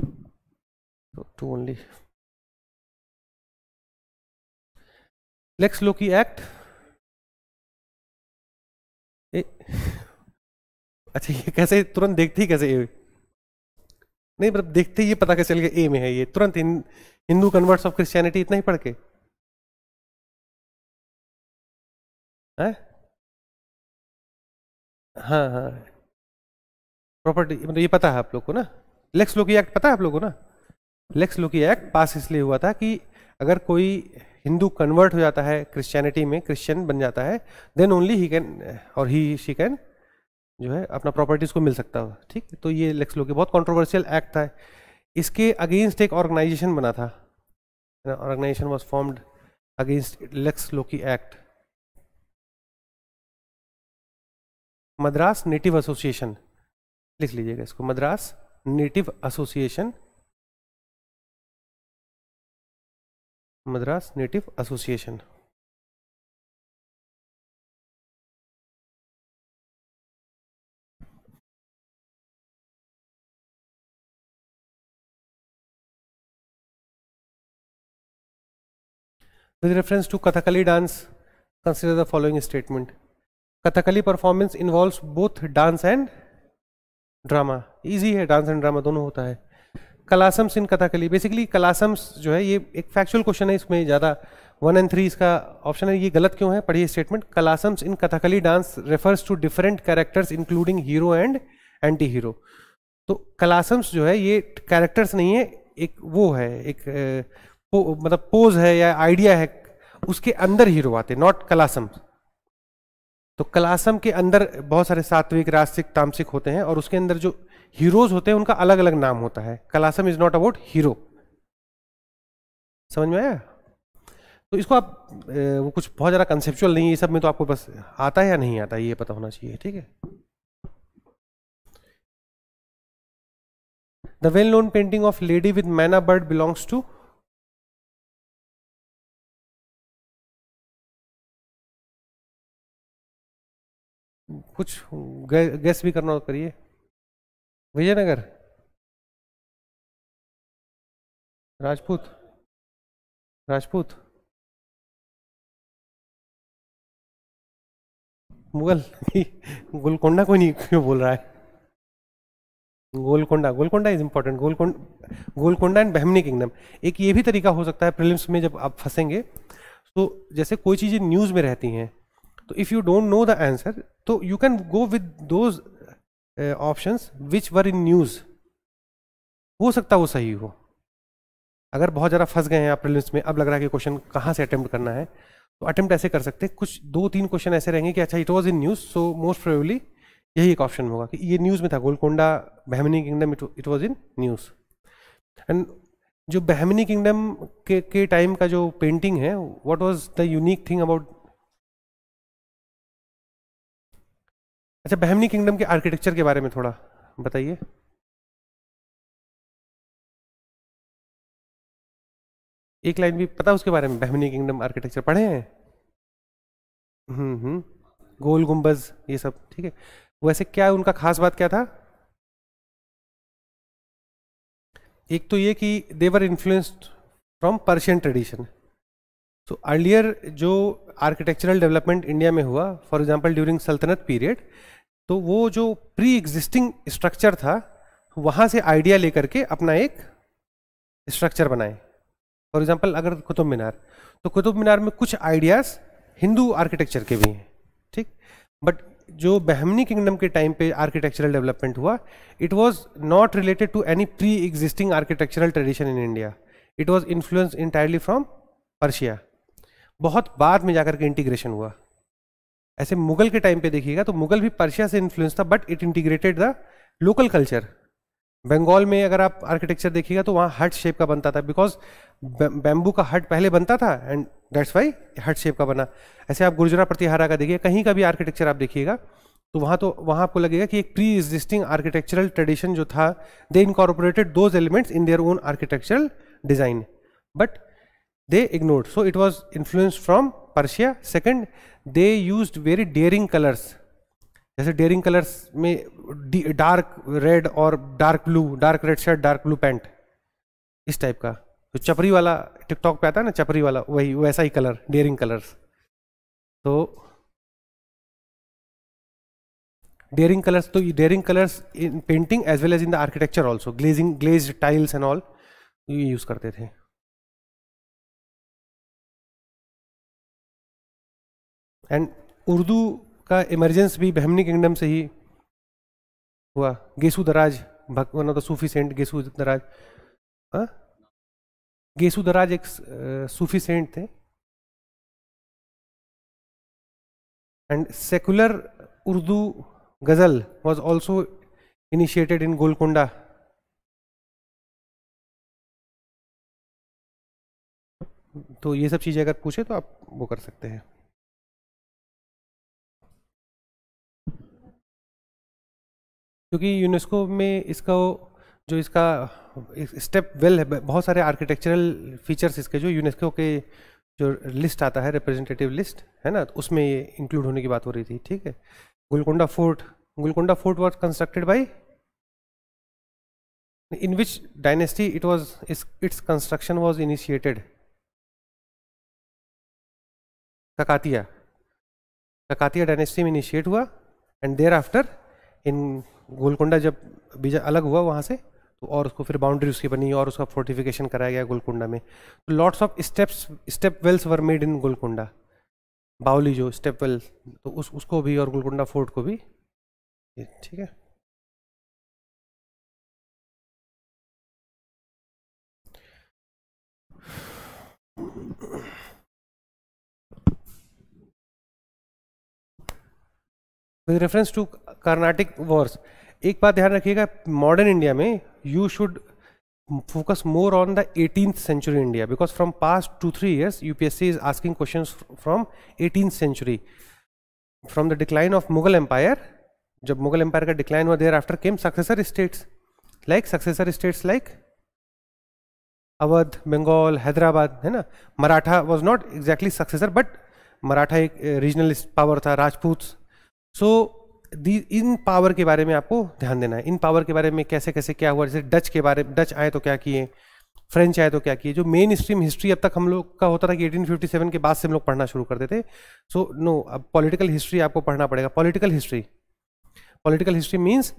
तो two only Lex Loci Act अच्छा ये कैसे तुरंत ही कैसे नहीं मतलब देखते ही पता कैसे चल गया ए में है ये तुरंत हिंदू कन्वर्ट्स ऑफ क्रिश्चियनिटी इतना ही पढ़ के है हाँ हाँ प्रॉपर्टी मतलब ये पता है आप लोग को ना लेक्स लोकी एक्ट पता है आप लोग को ना लेक्स लोकी एक्ट पास इसलिए हुआ था कि अगर कोई हिंदू कन्वर्ट हो जाता है क्रिश्चियनिटी में क्रिश्चियन बन जाता है देन ओनली ही कैन और ही शी कैन जो है अपना प्रॉपर्टीज़ को मिल सकता है ठीक तो ये लेक्स लो के बहुत कॉन्ट्रोवर्शियल एक्ट था इसके अगेंस्ट एक ऑर्गेनाइजेशन बना था organisation was formed against Lex Loci Act Madras Native Association लिख लीजिएगा इसको Madras Native Association Madras Native Association With reference to Kathakali dance, consider the following statement. Kathakali performance involves both dance and drama easy है dance and drama दोनों होता है कलासम्स in कथाकली basically कलासम्स जो है ये एक फैक्चुअल क्वेश्चन है इसमें ज़्यादा वन एंड थ्री इसका ऑप्शन है ये गलत क्यों है पढ़िए statement kalasams in Kathakali dance refers to different characters including hero and anti hero तो कलासम्स जो है ये कैरेक्टर्स नहीं है एक वो है एक पो, मतलब पोज है या आइडिया है उसके अंदर हीरो आते नॉट कलासम तो कलासम के अंदर बहुत सारे सात्विक रास्तिक तामसिक होते हैं और उसके अंदर जो हीरोज होते हैं उनका अलग अलग नाम होता है kalasam is not about hero समझ में आया तो इसको आप वो कुछ बहुत ज़्यादा कंसेप्चुअल नहीं है ये सब में तो आपको बस आता है या नहीं आता ये पता होना चाहिए ठीक है the well known painting of lady with myna bird belongs to कुछ गैस भी करना हो करिए विजयनगर राजपूत राजपूत मुगल गोलकोंडा कोई नहीं क्यों बोल रहा है Golconda Golconda is important Golconda Golconda and Bahmani kingdom एक ये भी तरीका हो सकता है प्रिलिम्स में जब आप फंसेंगे तो जैसे कोई चीज़ें न्यूज़ में रहती हैं तो if you don't know the answer तो यू कैन गो विद दो option which were in news हो सकता वो सही हो अगर बहुत ज़्यादा फंस गए हैं आप प्रिलिम्स में अब लग रहा है कि क्वेश्चन कहाँ से अटैम्प्ट करना है तो अटैम्प्ट ऐसे कर सकते हैं कुछ दो तीन क्वेश्चन ऐसे रहेंगे कि अच्छा it was in news so most probably यही एक ऑप्शन होगा कि ये न्यूज़ में था Golconda Bahmani kingdom it was in news and जो बहमनी किंगडम के के टाइम का जो पेंटिंग है what was the unique thing about अच्छा बहमनी किंगडम के आर्किटेक्चर के बारे में थोड़ा बताइए एक लाइन भी पता उसके बारे में बहमनी किंगडम आर्किटेक्चर पढ़े हैं हम्म हम्म गोल गुम्बज ये सब ठीक है वैसे क्या उनका खास बात क्या था एक तो ये कि they were influenced from Persian tradition so earlier जो आर्किटेक्चरल डेवलपमेंट इंडिया में हुआ फॉर एग्जांपल ड्यूरिंग सल्तनत पीरियड तो वो जो प्री एग्जिस्टिंग स्ट्रक्चर था वहाँ से आइडिया लेकर के अपना एक स्ट्रक्चर बनाए फॉर एग्जाम्पल अगर कुतुब मीनार तो कुतुब मीनार में कुछ आइडियाज़ हिंदू आर्किटेक्चर के भी हैं ठीक बट जो बहमनी किंगडम के टाइम पे आर्किटेक्चरल डेवलपमेंट हुआ it was not related to any pre existing architectural tradition in India it was influenced entirely from Persia बहुत बाद में जाकर के इंटीग्रेशन हुआ ऐसे मुगल के टाइम पे देखिएगा तो मुगल भी पर्शिया से इन्फ्लुएंस था but it integrated the local culture Bengal में अगर आप आर्किटेक्चर देखिएगा तो वहाँ हट शेप का बनता था बिकॉज बैम्बू का हट पहले बनता था and that's why hut shape का बना ऐसे आप गुर्जरा प्रतिहारा का देखिए कहीं का भी आर्किटेक्चर आप देखिएगा तो वहाँ तो वहाँ आपको लगेगा कि एक प्री एग्जिस्टिंग आर्किटेक्चरल ट्रेडिशन जो था they incorporated those elements in their own architectural design but they ignored. So it was influenced from Persia. Second, they used very daring colors. जैसे डेयरिंग कलर्स में डार्क रेड और dark blue dark red shirt dark blue pant इस type का तो चपरी वाला TikTok पे आता है ना चपरी वाला वही वैसा ही colour daring colours so, daring colors so daring colors in painting as well as in the architecture also glazing glazed tiles and all ये यूज़ करते थे एंड उर्दू का इमरजेंस भी बहमनी किंगडम से ही हुआ Gesu Daraz one of the Sufi saint Gesu Daraz हाँ गेसु दराज एक Sufi saint थे and secular Urdu ghazal was also initiated in Golconda तो ये सब चीज़ें अगर पूछे तो आप वो कर सकते हैं क्योंकि यूनेस्को में इसका जो इसका स्टेप वेल है बहुत सारे आर्किटेक्चरल फीचर्स इसके जो यूनेस्को के जो लिस्ट आता है रिप्रेजेंटेटिव लिस्ट है ना तो उसमें ये इंक्लूड होने की बात हो रही थी ठीक है Golconda fort Golconda fort was constructed by in which dynasty it was its construction was initiated Kakatiya Kakatiya dynasty में इनिशिएट हुआ and thereafter in Golconda जब बीजा अलग हुआ वहाँ से तो और उसको फिर बाउंड्री उसकी बनी और उसका फोर्टिफिकेशन कराया गया गोलकुंडा में तो lots of steps step wells were made in Golconda baoli जो स्टेप वेल तो उस उसको भी और गोलकुंडा फोर्ट को भी ठीक है with reference to Carnatic wars एक बात ध्यान रखिएगा मॉडर्न इंडिया में you should focus more on the eighteen century India because from past two three years U P S C is asking question from eighteen century from the decline of Mughal empire जब Mughal empire का decline हुआ thereafter came successor states like successor states like Awadh Bengal Hyderabad है ना Maratha was not exactly successor but Maratha एक regional power था राजपूत सो इन power के बारे में आपको ध्यान देना है इन पावर के बारे में कैसे कैसे क्या हुआ जैसे डच के बारे में डच आए तो क्या किए फ्रेंच आए तो क्या किए जो मेन स्ट्रीम हिस्ट्री अब तक हम लोग का होता था कि 1857 के बाद से हम लोग पढ़ना शुरू करते थे सो so, नो no, अब पॉलिटिकल हिस्ट्री आपको पढ़ना पड़ेगा political history political history means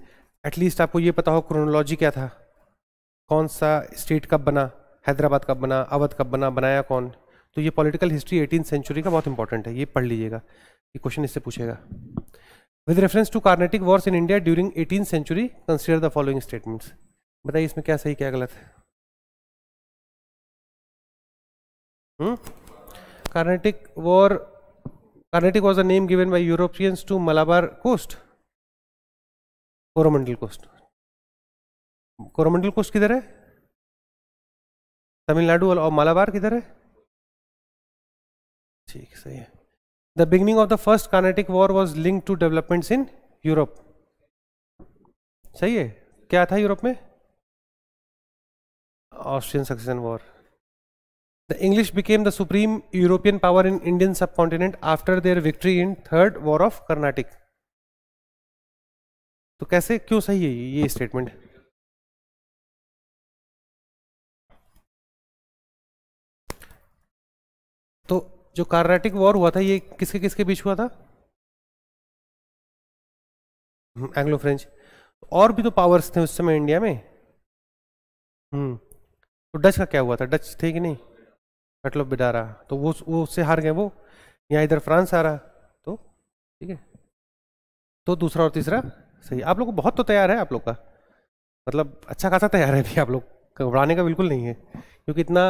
at least आपको ये पता हो क्रोनोलॉजी क्या था कौन सा स्टेट कब बना हैदराबाद कब बना अवध कब बना बनाया कौन तो ये पॉलिटिकल हिस्ट्री एटीन सेंचुरी का बहुत इंपॉर्टेंट है ये पढ़ लीजिएगा ये क्वेश्चन इससे पूछेगा with reference to Carnatic wars in India during eighteen century consider the following statements बताइए इसमें क्या सही क्या गलत है Carnatic war Carnatic was a name given by Europeans to Malabar coast Coromandel coast Coromandel coast किधर है तमिलनाडु और मालाबार किधर है ठीक सही है The beginning of the first Carnatic war was linked to developments in Europe सही है क्या था यूरोप में Austrian succession war the English became the supreme European power in Indian subcontinent after their victory in third war of Carnatic तो कैसे क्यों सही है ये स्टेटमेंट तो जो कार्नाटिक वॉर हुआ था ये किसके किसके बीच हुआ था हम्म, एंग्लो फ्रेंच और भी तो पावर्स थे उस समय इंडिया में हम्म तो डच का क्या हुआ था डच थे कि नहीं बैटल मतलब ऑफ बिडारा तो वो वो उससे हार गए वो यहाँ इधर फ्रांस आ रहा तो ठीक है तो दूसरा और तीसरा सही आप लोग को बहुत तो तैयार है आप लोग का मतलब अच्छा खासा तैयार है अभी आप लोग घबराने का बिल्कुल नहीं है क्योंकि इतना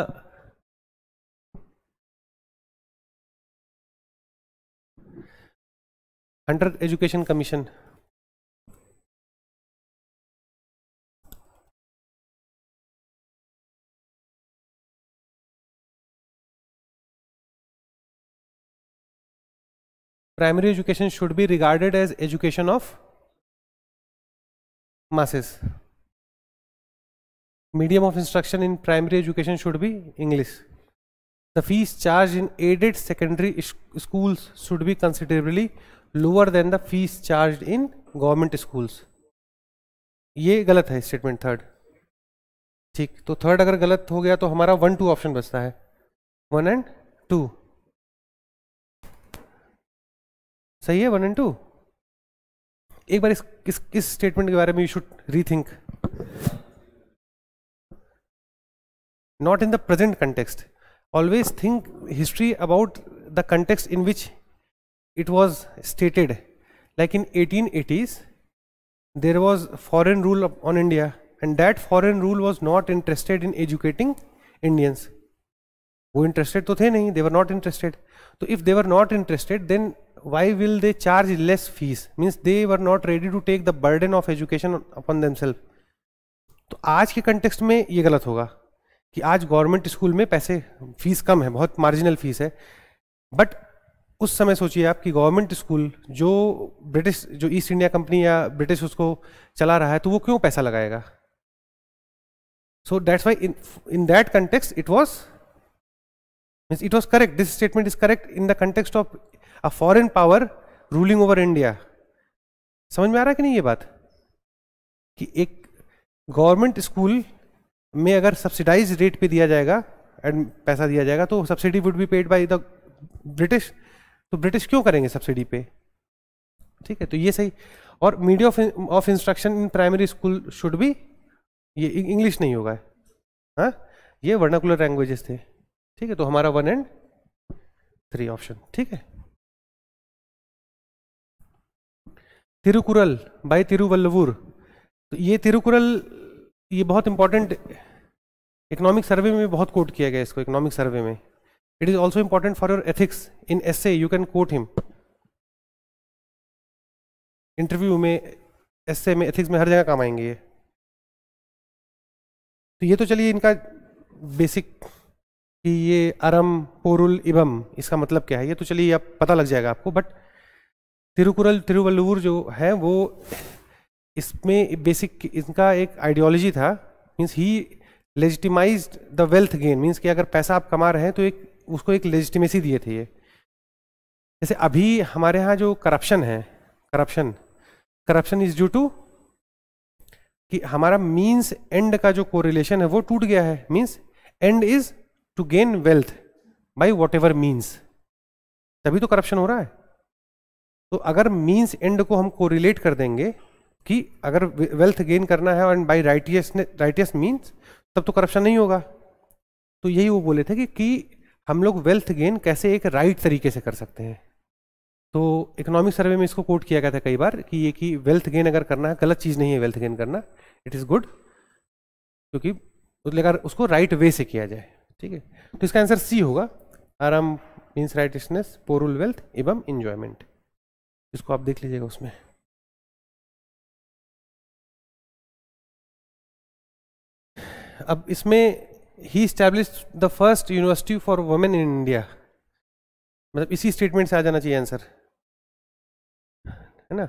under education commission primary education should be regarded as education of masses medium of instruction in primary education should be english the fees charged in aided secondary schools should be considerably lower than the fees charge in government schools ये गलत है statement third ठीक तो third अगर गलत हो गया तो हमारा वन टू ऑप्शन बचता है वन एंड टू सही है वन एंड टू एक बार इस किस किस स्टेटमेंट के बारे में you should rethink not in the present context always think history about the context in which it was stated like in 1880s there was foreign rule on India and that foreign rule was not interested in educating Indians. वो interested तो थे नहीं they they were not interested तो if they they were not interested then why will they charge less fees means they were not ready to take the burden of education upon them self तो आज के context में ये गलत होगा कि आज गवर्नमेंट स्कूल में पैसे फीस कम है बहुत मार्जिनल फीस है बट उस समय सोचिए आप कि गवर्नमेंट स्कूल जो ब्रिटिश जो ईस्ट इंडिया कंपनी या ब्रिटिश उसको चला रहा है तो वो क्यों पैसा लगाएगा so that's why in that context it was means it was correct this statement is correct in the context of a foreign power ruling over India समझ में आ रहा है कि नहीं ये बात कि एक गवर्नमेंट स्कूल में अगर सब्सिडाइज रेट पे दिया जाएगा एंड पैसा दिया जाएगा तो subsidy would be paid by the British तो ब्रिटिश क्यों करेंगे सब्सिडी पे ठीक है तो ये सही और medium of of instruction in primary school should भी ये इंग्लिश नहीं होगा हाँ ये वर्नाकुलर लैंग्वेजेस थे ठीक है तो हमारा वन एंड थ्री ऑप्शन ठीक है तिरुकुरल बाय तिरुवल्लवूर तो ये तिरुकुरल ये बहुत इंपॉर्टेंट इकोनॉमिक सर्वे में बहुत कोट किया गया इसको इकोनॉमिक सर्वे में It is also important for your ethics. In essay, you can quote him. Interview में एसए में एथिक्स में हर जगह काम आएंगे ये तो ये तो चलिए इनका बेसिक कि ये अरम पोरुल इबम इसका मतलब क्या है ये तो चलिए आप पता लग जाएगा आपको बट तिरुकुरल तिरुवल्लूर जो है वो इसमें बेसिक इनका एक आइडियोलॉजी था means he legitimize the wealth gain means कि अगर पैसा आप कमा रहे हैं तो एक उसको एक लेजिटिमेसी दिए थे ये जैसे अभी हमारे यहाँ जो करप्शन है corruption corruption is due to कि हमारा मींस एंड का जो कोरिलेशन है वो टूट गया है means end is to gain wealth by whatever means तभी तो करप्शन हो रहा है तो अगर मीन्स एंड को हम कोरिलेट कर देंगे कि अगर वेल्थ गेन करना है और बाई राइटियस राइटियस मीन्स तब तो करप्शन नहीं होगा तो यही वो बोले थे कि, कि हम लोग वेल्थ गेन कैसे एक राइट तरीके से कर सकते हैं तो इकोनॉमिक सर्वे में इसको कोट किया गया था कई बार कि ये कि वेल्थ गेन अगर करना है गलत चीज़ नहीं है वेल्थ गेन करना इट इज़ गुड क्योंकि लेकर मतलब उसको राइट वे से किया जाए ठीक है तो इसका आंसर सी होगा Aram means rightness Porul wealth एवं इन्जॉयमेंट इसको आप देख लीजिएगा उसमें अब इसमें he establish the first university for women in India मतलब इसी स्टेटमेंट से आ जाना चाहिए आंसर है ना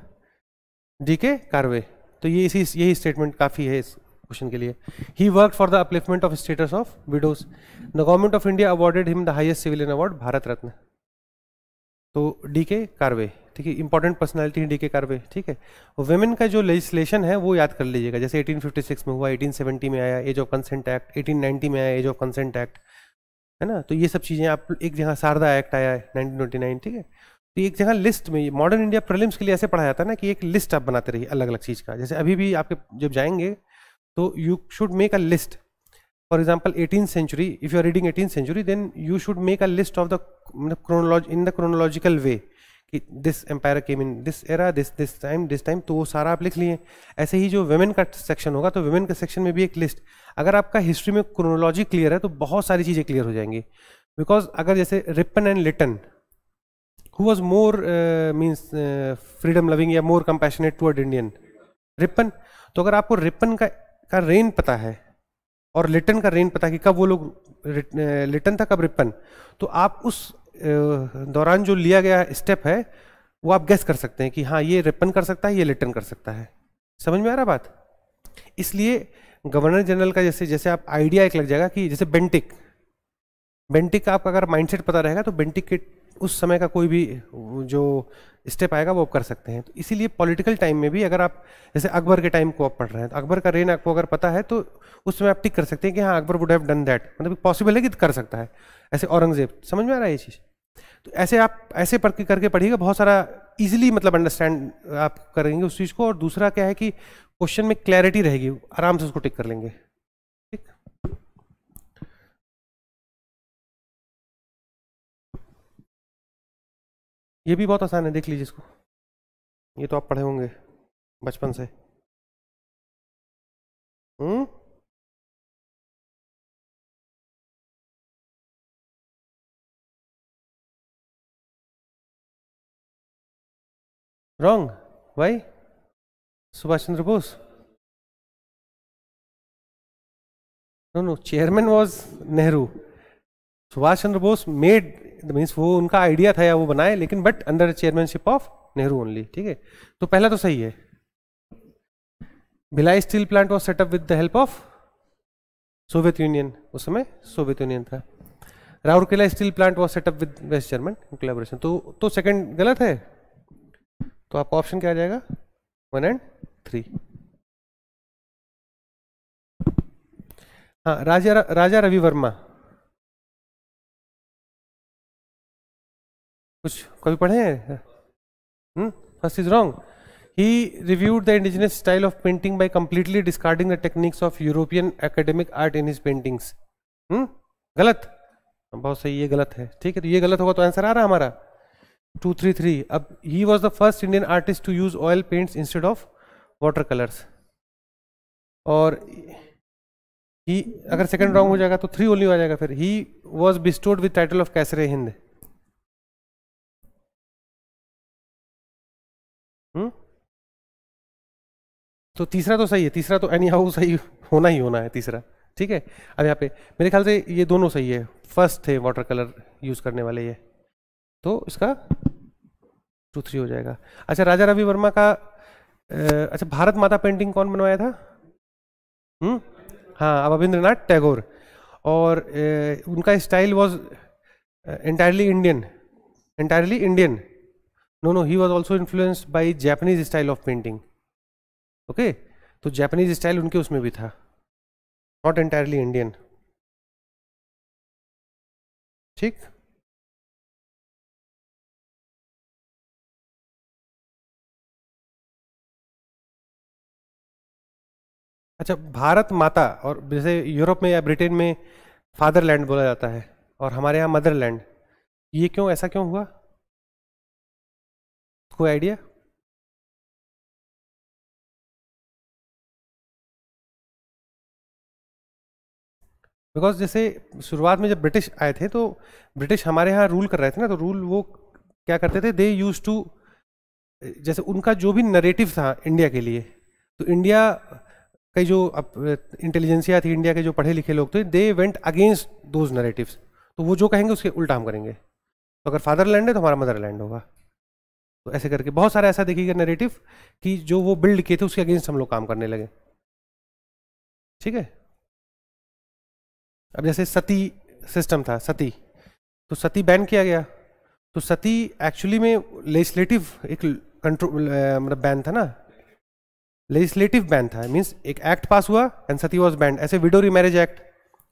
डी के कार्वे तो ये इसी यही स्टेटमेंट काफ़ी है इस क्वेश्चन के लिए he work for the upliftment of status of widows the government of India awarded him the highest civilian award Bharat Ratna तो डी के कार्वे ठीक है इंपॉर्टेंट पर्सनैलिटी डी के कार्वे ठीक है वेमेन का जो लेजिस्लेशन है वो याद कर लीजिएगा जैसे 1856 में हुआ 1870 में आया एज ऑफ कंसेंट एक्ट 1890 में आया एज ऑफ कंसेंट एक्ट है ना तो ये सब चीज़ें आप एक जगह शारदा एक्ट आया है नाइनटीन ठीक है तो एक जगह लिस्ट में मॉडर्न इंडिया प्रलिम्स के लिए ऐसे पढ़ाया जाता है ना कि एक लिस्ट आप बनाते रहिए अलग अलग चीज़ का जैसे अभी भी आपके जब जाएंगे तो you should make a list for example eighteen century if you are reading eighteen century then you should make a list of the chronology in the chronological way कि this empire came in this era this this time this time तो वो सारा आप लिख लिए ऐसे ही जो women का सेक्शन होगा तो वेमेन के सेक्शन में भी एक लिस्ट अगर आपका हिस्ट्री में क्रोनोलॉजी क्लियर है तो बहुत सारी चीज़ें क्लियर हो जाएंगी बिकॉज अगर जैसे Ripon and Lytton who was more means freedom loving या more compassionate toward Indian Ripon तो अगर आपको रिपन का का रेन पता है और लिटन का रेन पता है कि कब वो लोग लिटन uh, था कब रिपन तो आप उस दौरान जो लिया गया स्टेप है वो आप गैस कर सकते हैं कि हाँ ये रिपन कर सकता है ये रिटर्न कर सकता है समझ में आ रहा बात इसलिए गवर्नर जनरल का जैसे जैसे आप आइडिया एक लग जाएगा कि जैसे बेंटिक बेंटिक का आपका अगर माइंडसेट पता रहेगा तो बेंटिक के उस समय का कोई भी जो स्टेप आएगा वो आप कर सकते हैं तो इसीलिए पॉलिटिकल टाइम में भी अगर आप जैसे अकबर के टाइम को आप पढ़ रहे हैं तो अकबर का रेन आपको अगर पता है तो उस समय आप टिक कर सकते हैं कि हाँ Akbar would have done that मतलब पॉसिबल है कि कर सकता है ऐसे औरंगजेब समझ में आ रहा है ये चीज़ तो ऐसे आप ऐसे के करके पढ़िएगा बहुत सारा इजीली मतलब अंडरस्टैंड आप करेंगे उस चीज़ को और दूसरा क्या है कि क्वेश्चन में क्लैरिटी रहेगी आराम से उसको टिक कर लेंगे ठीक ये भी बहुत आसान है देख लीजिए इसको ये तो आप पढ़े होंगे बचपन से Wrong. Why? Subhash Chandra Bose. No, no. Chairman was Nehru. Subhash Chandra Bose made means वो उनका आइडिया था या वो बनाए लेकिन but under chairmanship of Nehru only ठीक है तो पहला तो सही है Bhilai steel plant was setup with the help of Soviet Union उस समय सोवियत यूनियन था Rourkela steel plant was setup with West German collaboration तो सेकेंड तो गलत है तो आपका ऑप्शन क्या आ जाएगा वन एंड थ्री हाँ राजा राजा रवि वर्मा कुछ कभी पढ़े हैं first is wrong He reviewed the indigenous style of painting by completely discarding the techniques of European academic art in his paintings. Hmm गलत बहुत सही ये गलत है ठीक है तो ये गलत होगा तो आंसर आ रहा हमारा 233 he he the first Indian artist to use oil paints instead of water colours और ही अगर सेकंड रॉन्ग हो जाएगा तो थ्री ओनली हो जाएगा फिर he was bestowed with title of Kaiser-e Hind तो तीसरा तो सही है तीसरा तो एनी हाउ सही होना ही होना है तीसरा ठीक है अब यहाँ पे मेरे ख्याल से ये दोनों सही है फर्स्ट थे वाटर कलर यूज़ करने वाले ये तो इसका टू थ्री हो जाएगा अच्छा राजा रवि वर्मा का अच्छा भारत माता पेंटिंग कौन बनवाया था हुँ? हम्म? हाँ अब रविंद्रनाथ टैगोर और ए, उनका style was entirely Indian entirely Indian no no he was also influenced by Japanese style of painting okay तो जैपनीज स्टाइल उनके उसमें भी था नॉट एंटायरली इंडियन ठीक अच्छा भारत माता और जैसे यूरोप में या ब्रिटेन में फादरलैंड बोला जाता है और हमारे यहाँ मदरलैंड ये क्यों ऐसा क्यों हुआ कोई आइडिया बिकॉज जैसे शुरुआत में जब ब्रिटिश आए थे तो ब्रिटिश हमारे यहाँ रूल कर रहे थे ना तो रूल वो क्या करते थे दे यूज टू जैसे उनका जो भी नरेटिव था इंडिया के लिए तो इंडिया कई जो इंटेलिजेंसिया थी इंडिया के जो पढ़े लिखे लोग थे they went against those narrative तो वो जो कहेंगे उसके उल्टा हम करेंगे तो अगर फादरलैंड है तो हमारा मदरलैंड होगा तो ऐसे करके बहुत सारा ऐसा देखिएगा नेरेटिव कि जो वो बिल्ड किए थे उसके अगेंस्ट हम लोग काम करने लगे ठीक है अब जैसे सती सिस्टम था सती तो सती बैन किया गया तो सती एक्चुअली में लेजिस्लेटिव एक कंट्रोल मतलब बैन था ना लेजिस्लेटिव बैन था मीन्स एक एक्ट पास हुआ एंड सती वॉज बैंड ऐसे widow remarriage act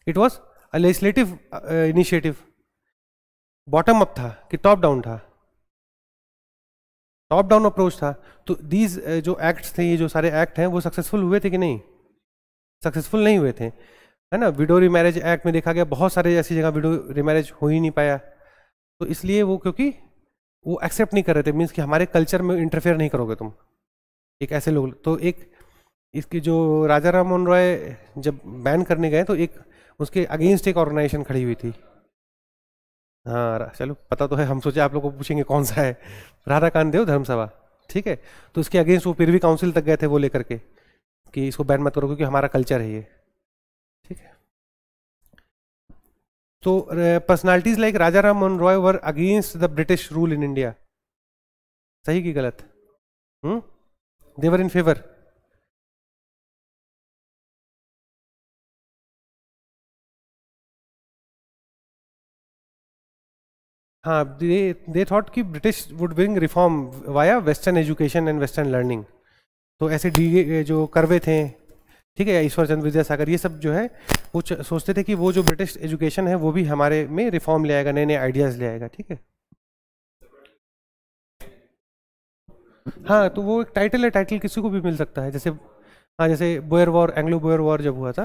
it was a legislative initiative bottom up था कि टॉप डाउन था टॉप डाउन अप्रोच था तो दीज जो एक्ट्स थे ये जो सारे एक्ट हैं वो सक्सेसफुल हुए थे कि नहीं सक्सेसफुल नहीं हुए थे है ना विडो रिमैरिज एक्ट में देखा गया बहुत सारे ऐसी जगह विडो रिमैरिज हो ही नहीं पाया तो इसलिए वो क्योंकि वो एक्सेप्ट नहीं कर रहे थे मीन्स कि हमारे कल्चर में इंटरफेयर नहीं करोगे तुम एक ऐसे लोग तो एक इसकी जो राजा राम मोहन रॉय जब बैन करने गए तो एक उसके अगेंस्ट एक ऑर्गेनाइजेशन खड़ी हुई थी हाँ चलो पता तो है हम सोचे आप लोग को पूछेंगे कौन सा है राधा कान देव धर्मसभा ठीक है तो उसके अगेंस्ट वो फिर भी काउंसिल तक गए थे वो लेकर के कि इसको बैन मत करो क्योंकि हमारा कल्चर है ये ठीक है तो personalities like Raja Ram Mohan Roy were against the British rule in India सही की गलत हुँ? they were in favor हाँ दे दे थॉट कि British would bring reform via western education and western learning तो ऐसे डी जो करवे थे ठीक है ईश्वर चंद्र विद्यासागर ये सब जो है वो सोचते थे कि वो जो ब्रिटिश एजुकेशन है वो भी हमारे में रिफॉर्म ले आएगा नए नए आइडियाज़ ले आएगा ठीक है हाँ तो वो एक टाइटल है टाइटल किसी को भी मिल सकता है जैसे हाँ जैसे Boer war Anglo Boer war जब हुआ था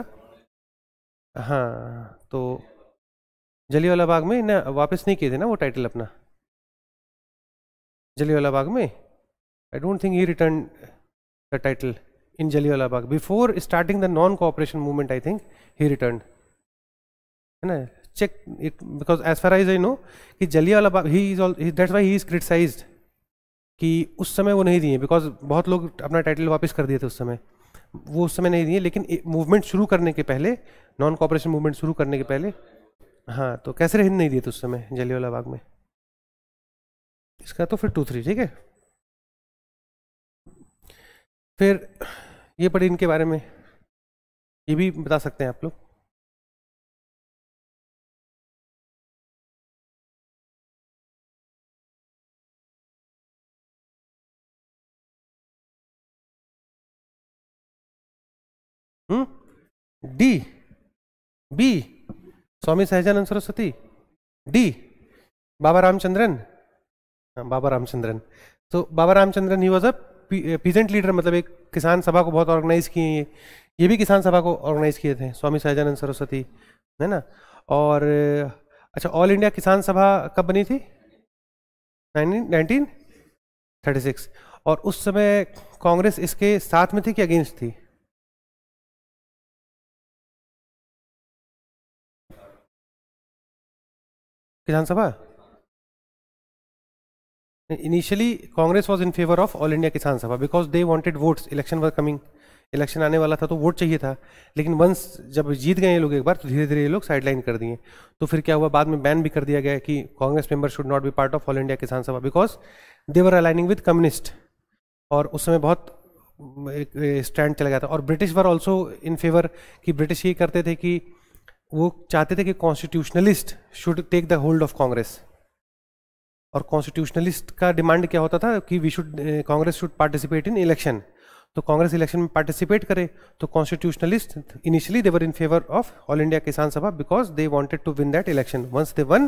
हाँ तो जलियावाला बाग में ना वापस नहीं किए थे ना वो टाइटल अपना जलियावाला बाग में I don't think he return the title in Jallianwala Bagh before starting the non cooperation movement I think he return है ना check it because as far as I know कि Jallianwala Bagh he is all that's why he is criticized कि उस समय वो नहीं दिए because बहुत लोग अपना टाइटल वापस कर दिए थे उस समय वो उस समय नहीं दिए लेकिन मूवमेंट शुरू करने के पहले नॉन कॉपरेशन मूवमेंट शुरू करने के पहले हाँ तो कैसे हिंद नहीं दिए थे उस समय जलियाला बाग में इसका तो फिर टू थ्री ठीक है फिर ये पढ़ी इनके बारे में ये भी बता सकते हैं आप लोग हम्म? D B Swami Sahajanand Saraswati D Baba Ramchandran हाँ, बाबा रामचंद्रन तो Baba Ramchandran he was a peasant leader मतलब एक किसान सभा को बहुत ऑर्गेनाइज किए ये ये भी किसान सभा को ऑर्गेनाइज किए थे स्वामी सहजानंद सरस्वती है ना और अच्छा ऑल इंडिया किसान सभा कब बनी थी नाइनटीन थर्टी सिक्स और उस समय कांग्रेस इसके साथ में थी कि अगेंस्ट थी Vidhan Sabha initially Congress was in favour of All India Kisan Sabha because they wanted votes election were coming election आने वाला था तो वोट चाहिए था लेकिन वंस जब जीत गए ये लोग एक बार तो धीरे धीरे ये लोग साइडलाइन कर दिए तो फिर क्या हुआ बाद में बैन भी कर दिया गया कि Congress member should not be part of All India Kisan Sabha because they were aligning with communist और उस समय बहुत एक स्टैंड चला गया था और British were also in favour कि ब्रिटिश ये करते थे कि वो चाहते थे कि constitutionalist should take the hold of Congress और कॉन्स्टिट्यूशनलिस्ट का डिमांड क्या होता था कि we should Congress should participate in election तो कांग्रेस इलेक्शन में पार्टिसिपेट करे तो constitutionalist initially they were in favour of All India Kisan Sabha because they wanted to win that election once they won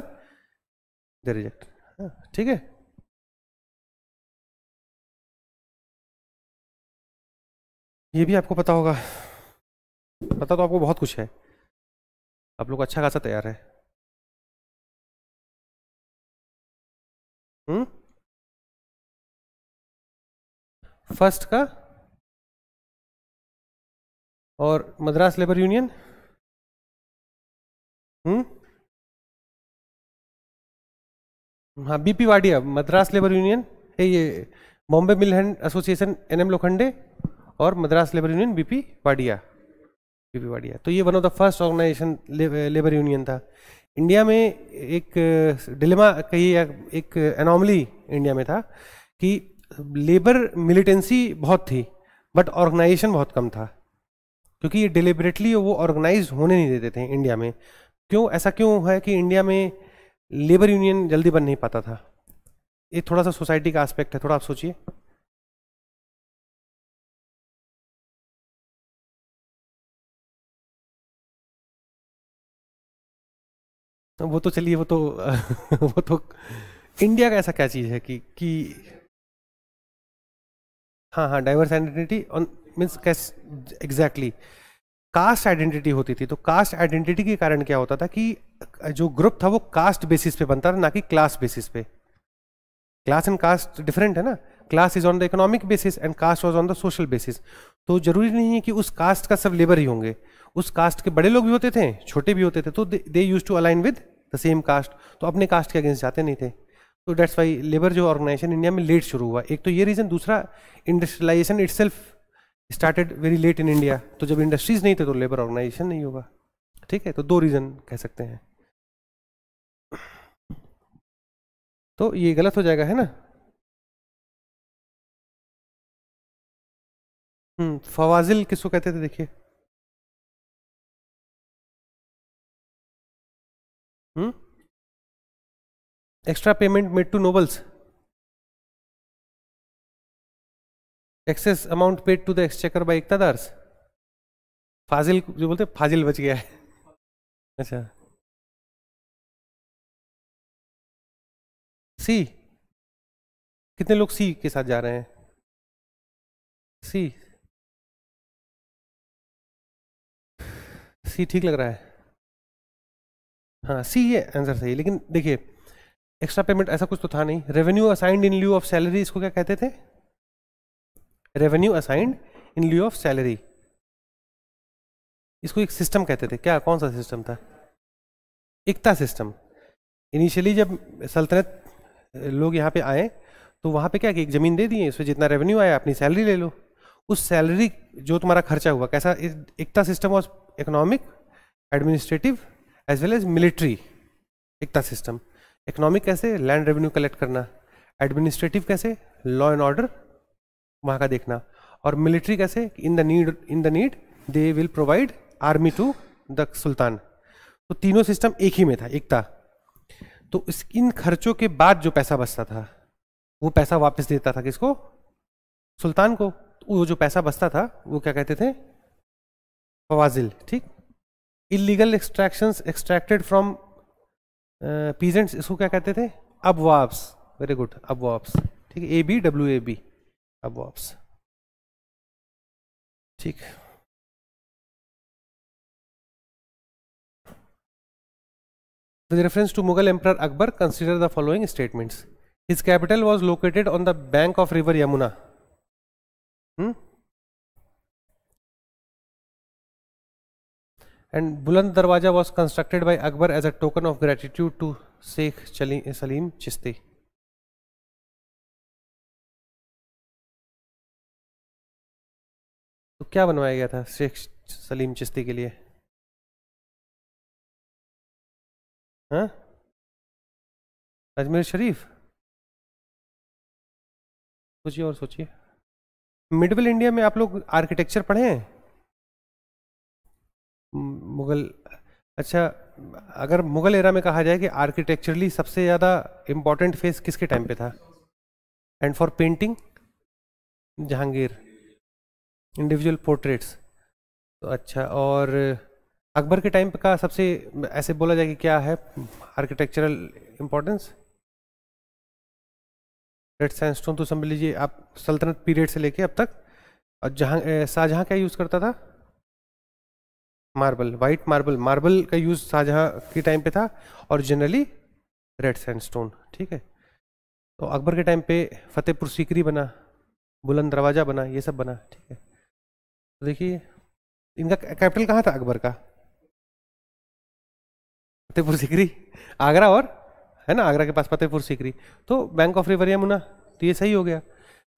they reject ठीक है ये भी आपको पता होगा पता तो आपको बहुत कुछ है आप लोग अच्छा खासा तैयार है हम्म फर्स्ट का और मद्रास लेबर यूनियन हम्म हाँ B P Wadia Madras labour union है ये Bombay mill hand association N M Lokhande और Madras labour union B P Wadia पीपीवाड़िया तो ये one of the first organization labour union था इंडिया में एक डिलेमा कही एक एनॉमली इंडिया में था कि लेबर मिलिटेंसी बहुत थी बट ऑर्गेनाइजेशन बहुत कम था क्योंकि ये डिलिबरेटली वो ऑर्गेनाइज होने नहीं देते थे इंडिया में क्यों ऐसा क्यों है कि इंडिया में लेबर यूनियन जल्दी बन नहीं पाता था ये थोड़ा सा सोसाइटी का एस्पेक्ट है थोड़ा आप सोचिए तो वो तो चलिए वो तो वो तो इंडिया का ऐसा क्या चीज़ है कि कि हाँ हाँ डाइवर्स आइडेंटिटी मीन्स कैस एग्जैक्टली कास्ट आइडेंटिटी होती थी तो कास्ट आइडेंटिटी के कारण क्या होता था कि जो ग्रुप था वो कास्ट बेसिस पे बनता था ना कि क्लास बेसिस पे क्लास एंड कास्ट डिफरेंट है ना class is on the economic basis and caste was on the social basis तो जरूरी नहीं है कि उस कास्ट का सब लेबर ही होंगे उस कास्ट के बड़े लोग भी होते थे छोटे भी होते थे तो they use to align with the same caste तो अपने कास्ट के अगेंस्ट जाते नहीं थे तो डेट्स वाई लेबर जो ऑर्गेनाइजेशन इंडिया में लेट शुरू हुआ एक तो ये रीज़न दूसरा industrialisation it started very late in India तो जब इंडस्ट्रीज नहीं थे तो लेबर ऑर्गेनाइजेशन नहीं होगा ठीक है तो दो रीज़न कह सकते हैं तो ये गलत हो जाएगा है ना हम्म, फवाजिल किसको कहते थे देखिए extra payment made to nobles excess amount paid to the exchequer by दर्स फाजिल जो बोलते फाजिल बच गया है अच्छा सी कितने लोग सी के साथ जा रहे हैं सी सी ठीक लग रहा है हाँ सी ये आंसर सही है लेकिन देखिए एक्स्ट्रा पेमेंट ऐसा कुछ तो था नहीं revenue assigned in lieu of salary इसको क्या कहते थे revenue assigned in lieu of salary इसको एक सिस्टम कहते थे क्या कौन सा सिस्टम था एकता सिस्टम इनिशियली जब सल्तनत लोग यहाँ पे आए तो वहाँ पे क्या कि एक ज़मीन दे दिए उसमें जितना रेवेन्यू आया अपनी सैलरी ले लो उस सैलरी जो तुम्हारा खर्चा हुआ कैसा एकता सिस्टम और economic administrative as well as military एकता सिस्टम इकोनॉमिक कैसे लैंड रेवेन्यू कलेक्ट करना एडमिनिस्ट्रेटिव कैसे लॉ एंड ऑर्डर वहाँ का देखना और मिलिट्री कैसे in the need in the need they will provide army to the सुल्तान तो तीनों सिस्टम एक ही में था एक था तो इस इन खर्चों के बाद जो पैसा बचता था वो पैसा वापस देता था किसको सुल्तान को तो वो जो पैसा बचता था वो क्या कहते थे फवाजिल ठीक illegal extractions extracted from peasants इसको क्या कहते थे अब वापस वेरी गुड अब वॉप्स ठीक A B W A B अब वॉप्स ठीक with reference to Mughal empire Akbar consider the following statements his capital was located on the bank of river Yamuna and Buland Darwaza was constructed by Akbar as a token of gratitude to Sheikh Salim Chishti तो क्या बनवाया गया था शेख सलीम चिश्ती के लिए हाँ? अजमेर शरीफ सोचिए और सोचिए मिडविल इंडिया में आप लोग आर्किटेक्चर पढ़े हैं मुगल अच्छा अगर मुगल एरा में कहा जाए कि आर्किटेक्चरली सबसे ज़्यादा इम्पोर्टेंट फेस किसके टाइम पे था and for painting Jahangir individual portraits तो अच्छा और अकबर के टाइम का सबसे ऐसे बोला जाए कि क्या है आर्किटेक्चरल इम्पोर्टेंस रेड सैंडस्टोन तो समझ लीजिए आप सल्तनत पीरियड से लेके अब तक और जहाँ शाहजहाँ क्या यूज़ करता था मार्बल वाइट मार्बल मार्बल का यूज शाहजहाँ के टाइम पे था और जनरली रेड सैंडस्टोन ठीक है तो अकबर के टाइम पे फतेहपुर सीकरी बना बुलंद दरवाज़ा बना ये सब बना ठीक है तो देखिए इनका कैपिटल कहाँ था अकबर का फतेहपुर सीकरी आगरा और है ना आगरा के पास फतेहपुर सीकरी तो बैंक ऑफ रिवर यमुना तो ये सही हो गया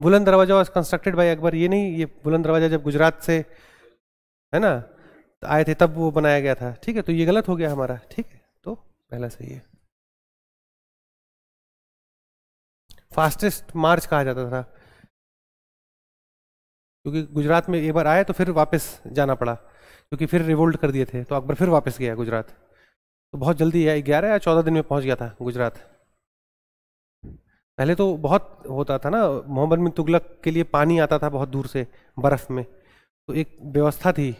बुलंद दरवाज़ा वॉज कंस्ट्रक्टेड बाई अकबर ये नहीं ये बुलंद दरवाज़ा जब गुजरात से है ना आए थे तब वो बनाया गया था ठीक है तो ये गलत हो गया हमारा ठीक है तो पहला सही है फास्टेस्ट मार्च कहा जाता था क्योंकि गुजरात में एक बार आए तो फिर वापस जाना पड़ा क्योंकि फिर रिवोल्ट कर दिए थे तो अकबर फिर वापस गया गुजरात तो बहुत जल्दी है ग्यारह या चौदह दिन में पहुंच गया था गुजरात पहले तो बहुत होता था ना मोहम्मद बिन तुगलक के लिए पानी आता था बहुत दूर से बर्फ़ में तो एक व्यवस्था थी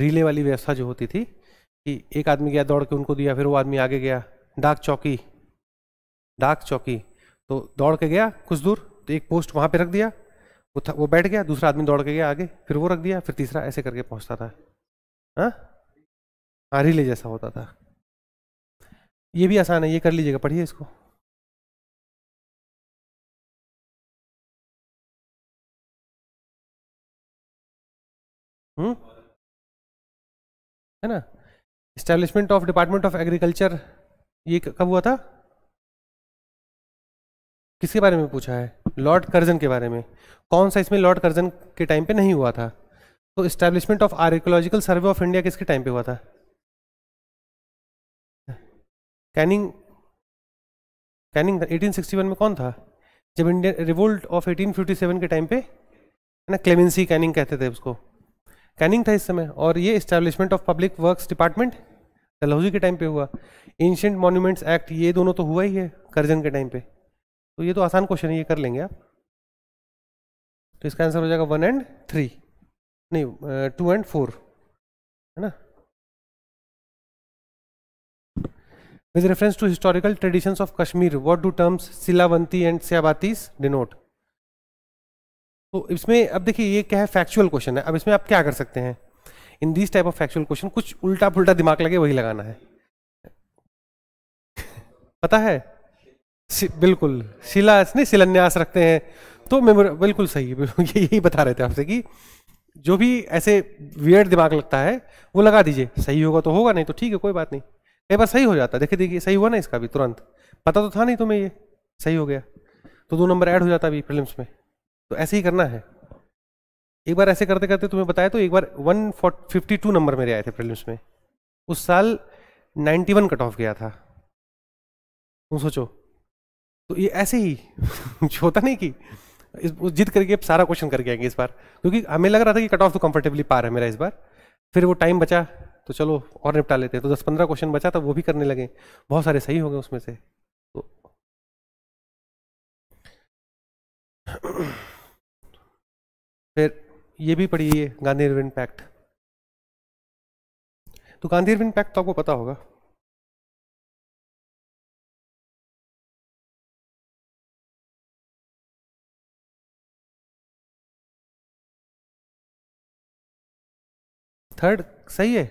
रिले वाली व्यवस्था जो होती थी कि एक आदमी गया दौड़ के उनको दिया फिर वो आदमी आगे गया डाक चौकी डाक चौकी तो दौड़ के गया कुछ दूर तो एक पोस्ट वहाँ पे रख दिया वो था वो बैठ गया दूसरा आदमी दौड़ के गया आगे फिर वो रख दिया फिर तीसरा ऐसे करके पहुँचता था हाँ, हाँ रिले जैसा होता था ये भी आसान है ये कर लीजिएगा पढ़िए इसको हम्म है ना establishment of department of agriculture ये कब हुआ था किसके बारे में पूछा है लॉर्ड कर्जन के बारे में कौन सा इसमें लॉर्ड कर्जन के टाइम पे नहीं हुआ था तो establishment of archaeological survey of India किसके टाइम पे हुआ था कैनिंग कैनिंग 1861 में कौन था जब इंडियन रिवोल्ट ऑफ 1857 के टाइम पे है ना क्लेमेंसी कैनिंग कहते थे उसको कैनिंग था इस समय और ये establishment of public works department Dalhousie के टाइम पे हुआ एंशंट मॉन्यूमेंट्स एक्ट ये दोनों तो हुआ ही है करजन के टाइम पे तो ये तो आसान क्वेश्चन है ये कर लेंगे आप तो इसका आंसर हो जाएगा वन एंड थ्री नहीं टू एंड फोर है ना with reference to historical traditions of Kashmir what do terms सिलावंती एंड सियाबातीस डिनोट तो इसमें अब देखिए ये क्या है फैक्चुअल क्वेश्चन है अब इसमें आप क्या कर सकते हैं in this type of factual question कुछ उल्टा पुल्टा दिमाग लगे वही लगाना है पता है सि, बिल्कुल शिला नहीं शिलान्यास रखते हैं तो मेमोर बिल्कुल सही है यही बता रहे थे आपसे कि जो भी ऐसे वियर्ड दिमाग लगता है वो लगा दीजिए सही होगा तो होगा नहीं तो ठीक है कोई बात नहीं कई बार सही हो जाता है देखिए देखिए सही हुआ ना इसका भी तुरंत पता तो था नहीं तुम्हें ये सही हो गया तो दो नंबर ऐड हो जाता अभी फिल्म में तो ऐसे ही करना है एक बार ऐसे करते करते तुम्हें बताया तो एक बार वन फिफ्टी टू नंबर मेरे आए थे प्रिलिम्स में उस साल नाइन्टी वन कट ऑफ गया था तुम सोचो तो ये ऐसे ही होता नहीं कि इस जिद करके सारा क्वेश्चन करके आएंगे इस बार क्योंकि हमें लग रहा था कि कट ऑफ तो कंफर्टेबली पार है मेरा इस बार फिर वो टाइम बचा तो चलो और निपटा लेते हैं तो दस पंद्रह क्वेश्चन बचा था वो भी करने लगे बहुत सारे सही हो गए उसमें से तो फिर ये भी पढ़िए गांधी इरविन पैक्ट तो गांधी इरविन पैक्ट तो आपको पता होगा थर्ड सही है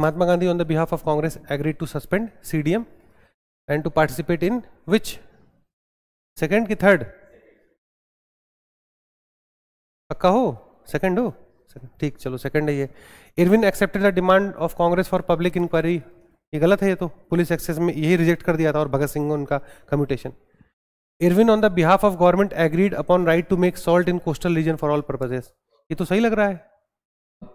Mahatma Gandhi on the behalf of Congress agreed to suspend CDM and to participate in which second की थर्ड पक्का हो सेकंड हो ठीक चलो सेकंड है ये Irwin accepted the demand of Congress for public inquiry ये गलत है ये तो पुलिस एक्सेस में यही रिजेक्ट कर दिया था और भगत सिंह ने उनका commutation Irwin on the behalf of government agreed upon right to make salt in coastal region for all purposes ये तो सही लग रहा है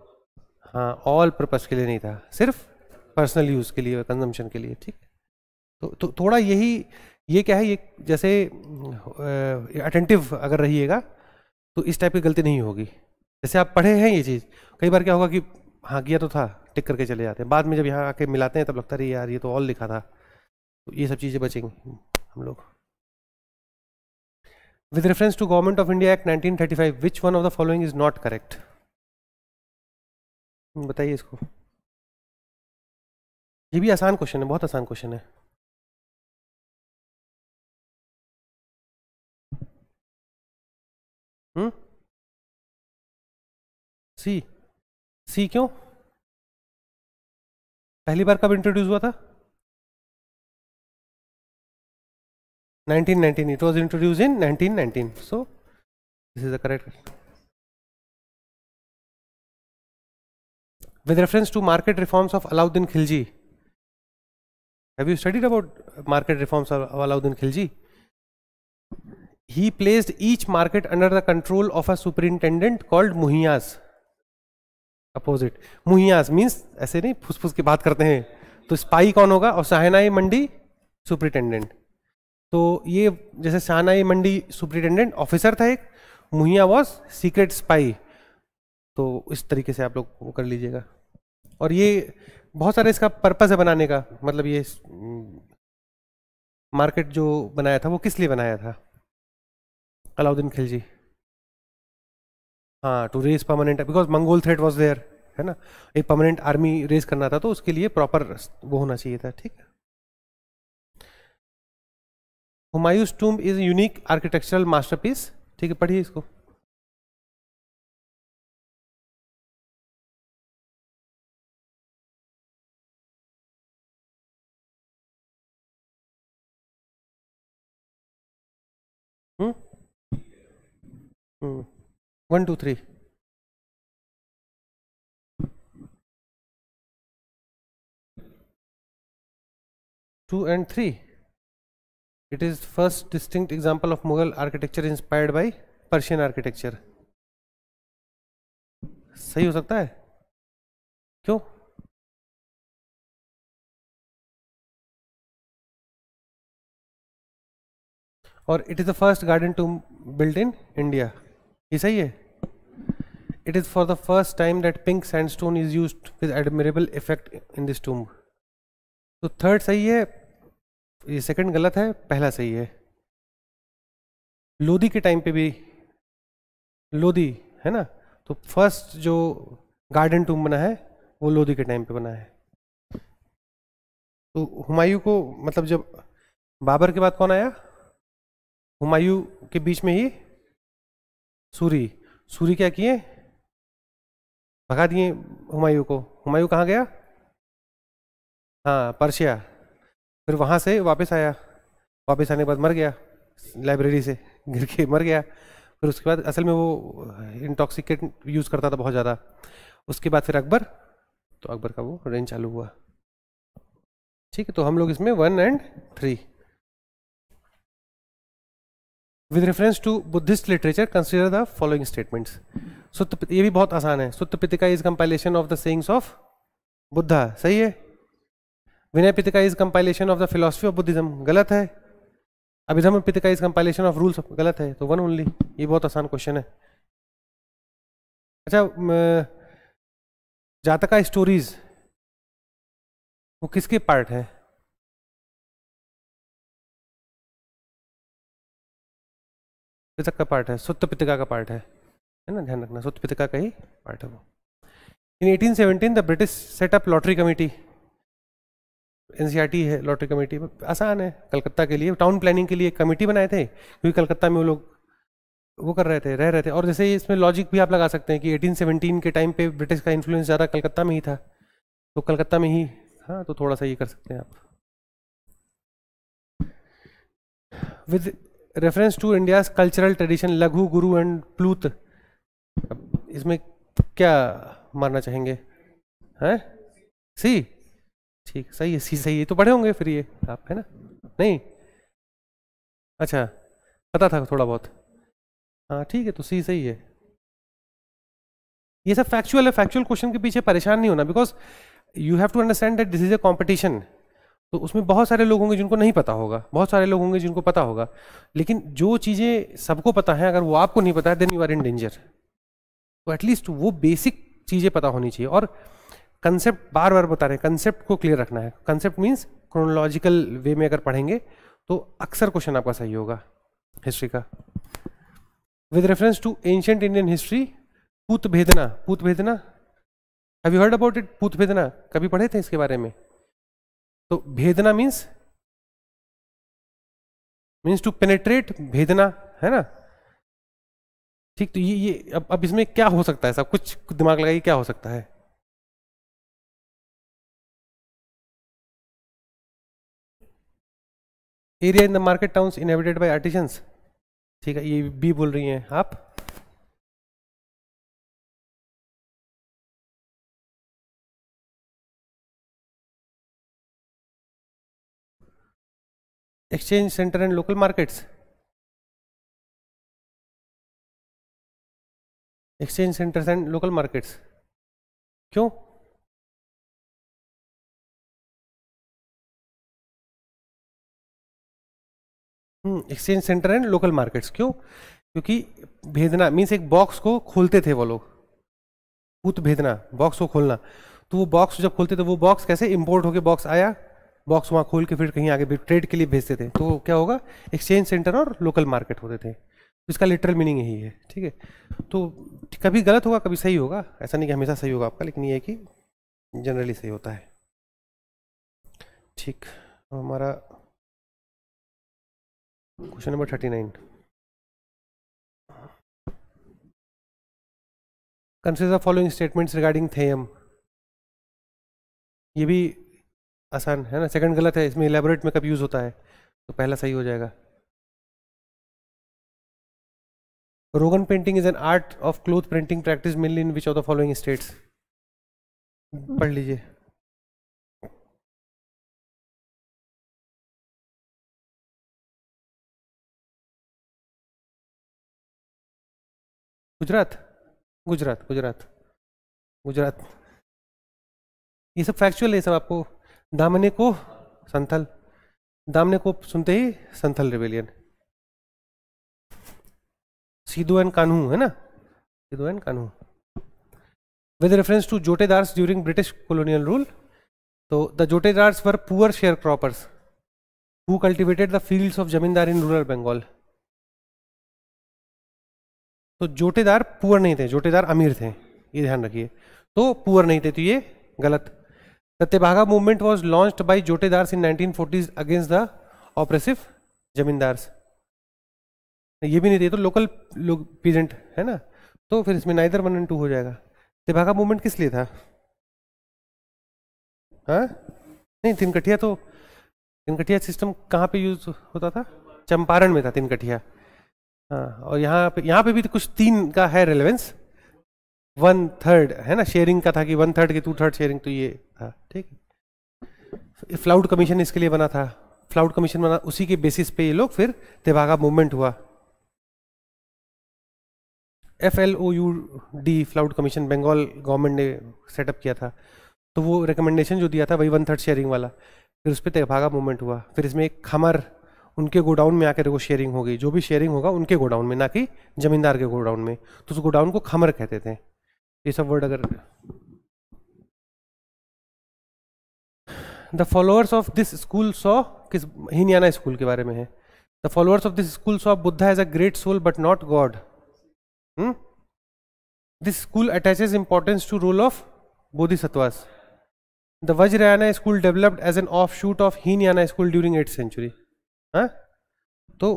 हाँ ऑल पर्पज के लिए नहीं था सिर्फ पर्सनल यूज़ के लिए कंजम्पशन के लिए ठीक तो, तो थोड़ा यही ये क्या है ये जैसे अटेंटिव अगर रहिएगा तो इस टाइप की गलती नहीं होगी जैसे आप पढ़े हैं ये चीज़ कई बार क्या होगा कि हाँ किया तो था टिक करके चले जाते हैं बाद में जब यहाँ आके मिलाते हैं तब लगता रही यार ये तो ऑल लिखा था तो ये सब चीज़ें बचेंगी हम लोग with reference to government of India act nineteen thirty five which one of the following is not correct बताइए इसको ये भी आसान क्वेश्चन है बहुत आसान क्वेश्चन है हम्म सी सी क्यों पहली बार कब इंट्रोड्यूस हुआ था 1919 it was introduce in 1919 so this is the correct with reference to market reforms of Alauddin Khilji have you studied about market reforms of Alauddin Khilji he placed each market under the control of a superintendent called muhiyas opposite मुहियास means ऐसे नहीं फुसफुस की बात करते हैं तो spy कौन होगा और शाहनाई मंडी सुपरिटेंडेंट तो ये जैसे शाहनाई मंडी सुपरिटेंडेंट ऑफिसर था एक मुहिया वॉज सीक्रेट स्पाई तो इस तरीके से आप लोग कर लीजिएगा और ये बहुत सारे इसका पर्पज़ है बनाने का मतलब ये मार्केट हम्म, जो बनाया था वो किस लिए बनाया था अलाउद्दीन खिलजी हाँ to raise permanent because Mongol threat was there है ना एक परमानेंट आर्मी रेज करना था तो उसके लिए प्रॉपर वो होना चाहिए था ठीक है Humayun tomb is unique architectural masterpiece ठीक है पढ़िए इसको one two three two and three it is first distinct example of Mughal architecture inspired by Persian architecture सही हो सकता है क्यों और it is the first garden to build in India ये सही है is for the first time that pink sandstone is use with admirable effect in this tomb तो थर्ड सही है ये सेकंड गलत है पहला सही है लोधी के टाइम पे भी लोधी है ना तो फर्स्ट जो गार्डन टूम बना है वो लोधी के टाइम पे बना है तो हुमायूं को मतलब जब बाबर के बाद कौन आया हुमायूं के बीच में ही सूरी सूरी क्या किए भगा दिए हुमायूं को हुमायूं कहाँ गया हाँ पर्शिया फिर वहाँ से वापस आया वापस आने के बाद मर गया लाइब्रेरी से गिर के मर गया फिर उसके बाद असल में वो इंटॉक्सिकेट यूज़ करता था बहुत ज़्यादा उसके बाद फिर अकबर तो अकबर का वो रेंज चालू हुआ ठीक है तो हम लोग इसमें one and three with reference to Buddhist literature consider the following statements Sutta ये भी बहुत आसान है Sutta Pitaka is compilation of the sayings of Buddha सही है Vinaya Pitaka is compilation of the philosophy of Buddhism गलत है Abhidhamma Pitaka is compilation of rules गलत है तो वन ओनली ये बहुत आसान क्वेश्चन है अच्छा जातका स्टोरीज वो किसके पार्ट है पितक का पार्ट है सुत्त पितिका का पार्ट है है ना ध्यान रखना सुत्त पितिका का ही पार्ट है वो in 1817 the British set up lottery committee NCERT है लॉटरी कमेटी आसान है कलकत्ता के लिए टाउन प्लानिंग के लिए कमेटी बनाए थे क्योंकि कलकत्ता में वो लोग वो कर रहे थे रह रहे थे और जैसे इसमें लॉजिक भी आप लगा सकते हैं कि 1817 के टाइम पे ब्रिटिश का इन्फ्लुएंस ज़्यादा कलकत्ता में ही था तो कलकत्ता में ही हाँ तो थोड़ा सा ये कर सकते हैं आप with reference to India cultural tradition laghu guru and प्लूत इसमें क्या मारना चाहेंगे हैं सी ठीक सही है सी सही है तो पढ़े होंगे फिर ये आप है ना नहीं अच्छा पता था थोड़ा बहुत हाँ ठीक है तो सी सही है ये सब फैक्चुअल है फैक्चुअल क्वेश्चन के पीछे परेशान नहीं होना because you have to understand that this is a competition तो उसमें बहुत सारे लोग होंगे जिनको नहीं पता होगा बहुत सारे लोग होंगे जिनको पता होगा लेकिन जो चीज़ें सबको पता है अगर वो आपको नहीं पता है then you are in danger तो एटलीस्ट वो बेसिक चीज़ें पता होनी चाहिए और कंसेप्ट बार बार बता रहे हैं कंसेप्ट को क्लियर रखना है कंसेप्ट मीन्स क्रोनोलॉजिकल वे में अगर पढ़ेंगे तो अक्सर क्वेश्चन आपका सही होगा हिस्ट्री का with reference to ancient Indian history Putabhedana Putabhedana have you heard about it Putabhedana कभी पढ़े थे इसके बारे में तो भेदना मीन्स मीन्स टू पेनेट्रेट भेदना है ना ठीक तो ये ये अब अब इसमें क्या हो सकता है सब कुछ दिमाग लगाइए क्या हो सकता है area in the market towns inhabited by artisans ठीक है ये बी बोल रही हैं आप exchange centre and local markets exchange centres and local markets क्यों exchange centre and local markets क्यों क्योंकि भेजना मीन्स एक बॉक्स को खोलते थे वो लोग पूत भेजना बॉक्स को खोलना तो वो बॉक्स जब खोलते थे वो बॉक्स कैसे इंपोर्ट होके बॉक्स आया बॉक्स वहाँ खोल के फिर कहीं आगे ट्रेड के लिए भेजते थे तो क्या होगा एक्सचेंज सेंटर और लोकल मार्केट होते थे तो इसका लिटरल मीनिंग यही है ठीक है तो कभी गलत होगा कभी सही होगा ऐसा नहीं कि हमेशा सही होगा आपका लेकिन ये है कि जनरली सही होता है ठीक हमारा question number thirty nine consider following statements regarding them ये भी आसान है ना सेकंड गलत है इसमें इलेबोरेट में कब यूज़ होता है तो पहला सही हो जाएगा Rogan painting is an art of cloth printing practise mainly in which of the following states पढ़ लीजिए गुजरात गुजरात गुजरात गुजरात ये सब फैक्चुअल है सब आपको दामने को संथल दामने को सुनते ही संथल रिवेलियन सीधु एंड कानू है ना Sidho and Kanhu with reference to jotedars during British colonial rule तो the jotedars were poor sharecroppers who cultivated the fields of zamindar in rural Bengal तो जोटेदार पुअर नहीं थे जोटेदार अमीर थे ये ध्यान रखिए तो पुअर नहीं थे तो ये गलत The movement movement was launched by Jotedars in 1940s against the oppressive zamindars ये भी नहीं थे तो लोकल लोग पीजेंट है ना तो फिर इसमें नाइदर वन एंड टू हो जाएगा तेभागा मूवमेंट किस लिए था हा? नहीं तिनकटिया तो तिनकटिया सिस्टम कहाँ पे यूज होता था चंपारण में था तिनकटिया हाँ और यहाँ पे यहाँ पे भी तो कुछ तीन का है रेलेवेंस वन थर्ड है ना शेयरिंग का था कि वन थर्ड की टू थर्ड शेयरिंग तो ये था ठीक है फ्लाउड कमीशन इसके लिए बना था फ्लाउड कमीशन बना उसी के बेसिस पे ये लोग फिर तेभागा मूवमेंट हुआ F L O U D Floud commission Bengal government ने सेटअप किया था तो वो रिकमेंडेशन जो दिया था वही वन थर्ड शेयरिंग वाला फिर उस पर तेभागा मूवमेंट हुआ फिर इसमें एक खमर उनके गोडाउन में आकर वो शेयरिंग हो गई जो भी शेयरिंग होगा उनके गोडाउन में ना कि जमींदार के गोडाउन में तो उस गोडाउन को खमर कहते थे ये सब वर्ड अगर the followers of this school saw किस हिनियाना स्कूल के बारे में है the followers of this school saw Buddha as a great soul but not god this school attaches importance to role of Bodhisattvas the Vajrayana school developed as an offshoot of Hinayana school during eight century हाँ तो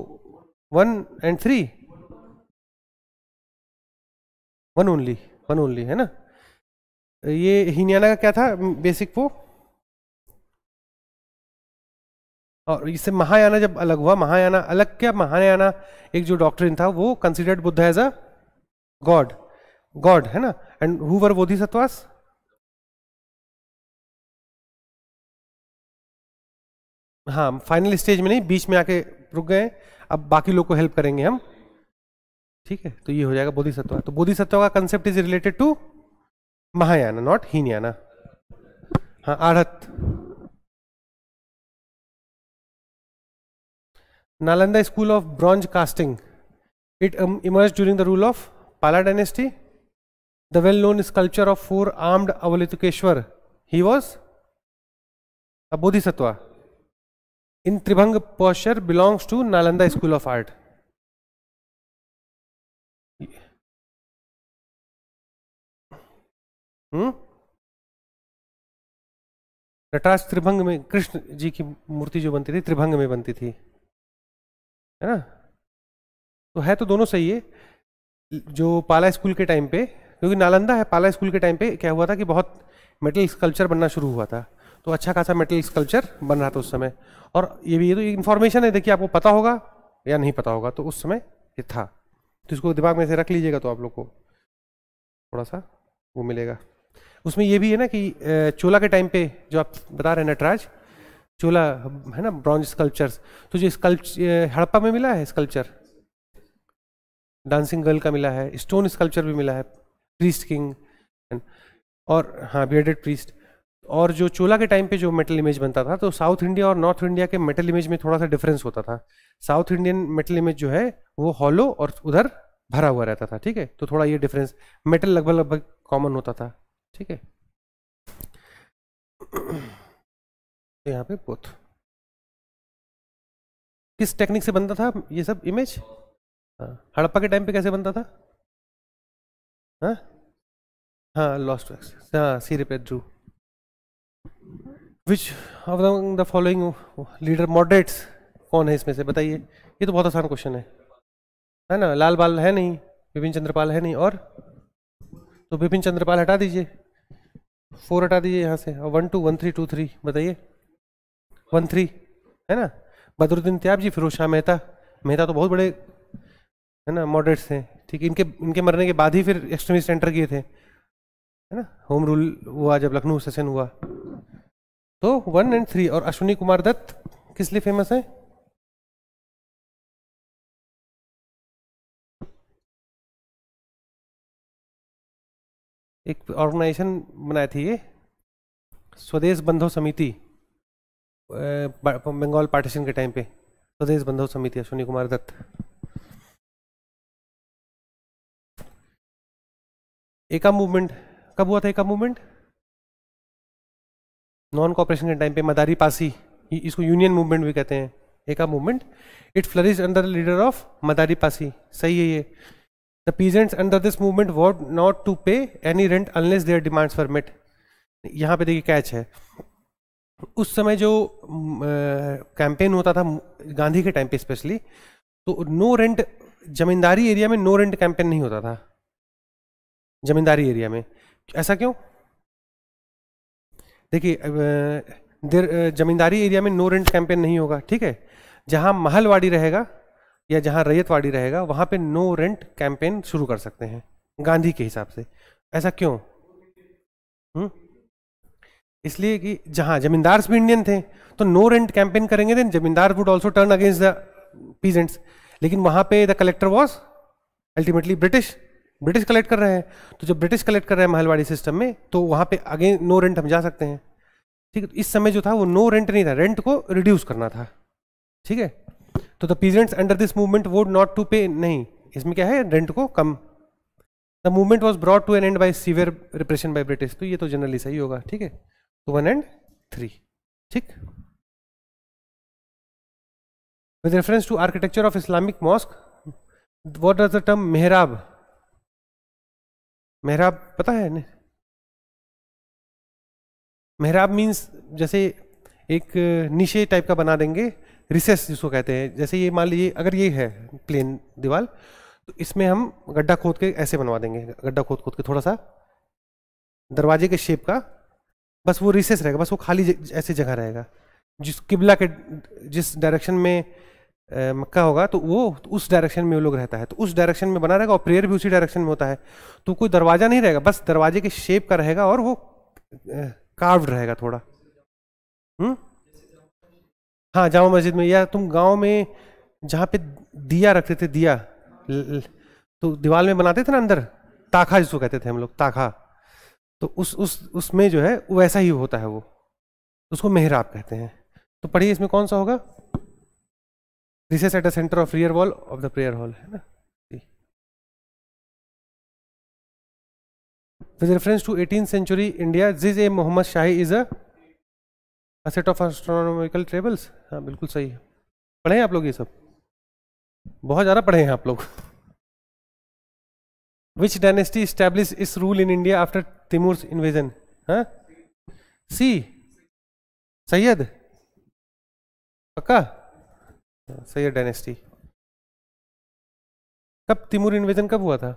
one and three one only one only है ना ये हिनियाना का क्या था basic वो और इससे महायाना जब अलग हुआ महायाना अलग क्या महायाना एक जो डॉक्ट्रिन था वो considered Buddha as a god god है ना एंड हु वर बोधि सत्वास हाँ फाइनल स्टेज में नहीं बीच में आके रुक गए अब बाकी लोग को हेल्प करेंगे हम ठीक है तो ये हो जाएगा बोधिसत्व तो बोधिसत्व का concept is related to Mahayana not Hinayana हाँ आढ़त Nalanda school of bronze casting it emerge during the rule of Pala dynasty the well known sculpture of four armed Avalokiteshvara he was a Bodhisattva in tribhanga posture belongs to Nalanda school of art hmm? Nataraja tribhanga में कृष्ण जी की मूर्ति जो बनती थी त्रिभंग में बनती थी है ना तो है तो दोनों सही है जो पाला स्कूल के टाइम पे क्योंकि नालंदा है पाला स्कूल के टाइम पे क्या हुआ था कि बहुत मेटल स्कल्पचर बनना शुरू हुआ था तो अच्छा खासा मेटल स्कल्पचर बन रहा था उस समय और ये भी ये तो इन्फॉर्मेशन है देखिए आपको पता होगा या नहीं पता होगा तो उस समय ये था तो इसको दिमाग में से रख लीजिएगा तो आप लोग को थोड़ा सा वो मिलेगा उसमें ये भी है ना कि चोला के टाइम पे जो आप बता रहे हैं नटराज चोला है ना ब्रॉन्ज स्कल्पचर्स तो जो स्कल्प हड़प्पा में मिला है स्कल्पचर डांसिंग गर्ल का मिला है स्टोन स्कल्पचर भी मिला है प्रीस्ट किंग और हाँ बियडेड प्रीस्ट और जो चोला के टाइम पे जो मेटल इमेज बनता था तो साउथ इंडिया और नॉर्थ इंडिया के मेटल इमेज में थोड़ा सा डिफरेंस होता था साउथ इंडियन मेटल इमेज जो है वो हॉलो और उधर भरा हुआ रहता था ठीक है तो थोड़ा ये डिफरेंस मेटल लगभग लगभग कॉमन होता था ठीक है तो यहाँ पे बोथ किस टेक्निक से बनता था ये सब इमेज हाँ हड़प्पा के टाइम पे कैसे बनता था हाँ हाँ लॉस्ट वैक्स हाँ सी रिपे ड्रू which of the following leader moderates कौन है इसमें से बताइए ये तो बहुत आसान क्वेश्चन है है ना लाल बाल है नहीं विपिन चंद्रपाल है नहीं और तो विपिन चंद्रपाल हटा दीजिए फोर हटा दीजिए यहाँ से one two one three two three बताइए वन थ्री है ना बदरुद्दीन त्याग जी फिरोज शाह मेहता मेहता तो बहुत बड़े है ना मॉडरेट्स थे ठीक इनके इनके मरने के बाद ही फिर एक्सट्रीमिस्ट सेंटर किए थे है ना होम रूल हुआ जब लखनऊ सेशन हुआ तो वन एंड थ्री और अश्विनी कुमार दत्त किस लिए फेमस है एक ऑर्गेनाइजेशन बनाए थी ये स्वदेश बंधो समिति बंगाल पार्टीशन के टाइम पे स्वदेश बंधो समिति अश्विनी कुमार दत्त एका मूवमेंट कब हुआ था एका मूवमेंट नॉन कॉपरेशन के टाइम पे मदारी पासी इसको यूनियन मूवमेंट भी कहते हैं Eka movement it flourish under leader of Madari Pasi सही है ये The peasants under this movement vowed not to pay any rent unless their demands were met. यहाँ पे देखिए कैच है उस समय जो कैंपेन होता था गांधी के टाइम पे स्पेशली तो नो रेंट जमींदारी एरिया में नो रेंट कैंपेन नहीं होता था जमींदारी एरिया में ऐसा क्यों देखिए जमींदारी एरिया में नो रेंट कैंपेन नहीं होगा ठीक है जहां महलवाड़ी रहेगा या जहाँ रैयतवाड़ी रहेगा वहाँ पे नो रेंट कैंपेन शुरू कर सकते हैं गांधी के हिसाब से ऐसा क्यों हुँ? हम्म? इसलिए कि जहाँ जमींदार्स भी इंडियन थे तो नो रेंट कैंपेन करेंगे then zamindar would also turn against the peasants लेकिन वहाँ पे the collector was ultimately British British collect कर रहे हैं तो जब ब्रिटिश कलेक्ट कर रहे हैं महलवाड़ी सिस्टम में तो वहाँ पे अगेन नो रेंट हम जा सकते हैं ठीक है इस समय जो था वो नो रेंट नहीं था रेंट को रिड्यूस करना था ठीक है तो the peasants under this movement would not to pay नहीं इसमें क्या है रेंट को कम the movement was brought to an end by severe repression by British तो ये तो जनरली सही होगा ठीक है तो वन एंड थ्री ठीक with reference to architecture of Islamic mosque what does the term mihrab mihrab पता है ने? मेहराब मीन्स जैसे एक निशे टाइप का बना देंगे रिसेस जिसको कहते हैं जैसे ये मान लीजिए अगर ये है प्लेन दीवार तो इसमें हम गड्ढा खोद के ऐसे बनवा देंगे गड्ढा खोद खोद के थोड़ा सा दरवाजे के शेप का बस वो रिसेस रहेगा बस वो खाली ज, ऐसी जगह रहेगा जिस किबला के जिस डायरेक्शन में मक्का होगा तो वो उस डायरेक्शन में वो लोग रहता है तो उस डायरेक्शन में बना रहेगा और प्रेयर भी उसी डायरेक्शन में होता है तो कोई दरवाज़ा नहीं रहेगा बस दरवाजे के शेप का रहेगा और वो कार्व्ड रहेगा थोड़ा हम्म हाँ जामा मस्जिद में या तुम गांव में जहाँ पे दिया रखते थे दिया तो दीवार में बनाते थे ना अंदर ताखा जिसको कहते थे हम लोग ताखा तो उस उस उसमें जो है वैसा ही होता है वो उसको मेहराब कहते हैं तो पढ़िए इसमें कौन सा होगा recess at the centre of prayer wall of the prayer hall है ना with reference to eighteen century India Zij i Muhammad Shahi is a a set of astronomical tables हाँ बिल्कुल सही है पढ़े हैं आप लोग ये सब बहुत ज़्यादा पढ़े हैं आप लोग which dynasty establish its rule in India after Timur's invasion हाँ सी सैयद पक्का हाँ, सैयद डायनेस्टी कब तिमूर इन्वेजन कब हुआ था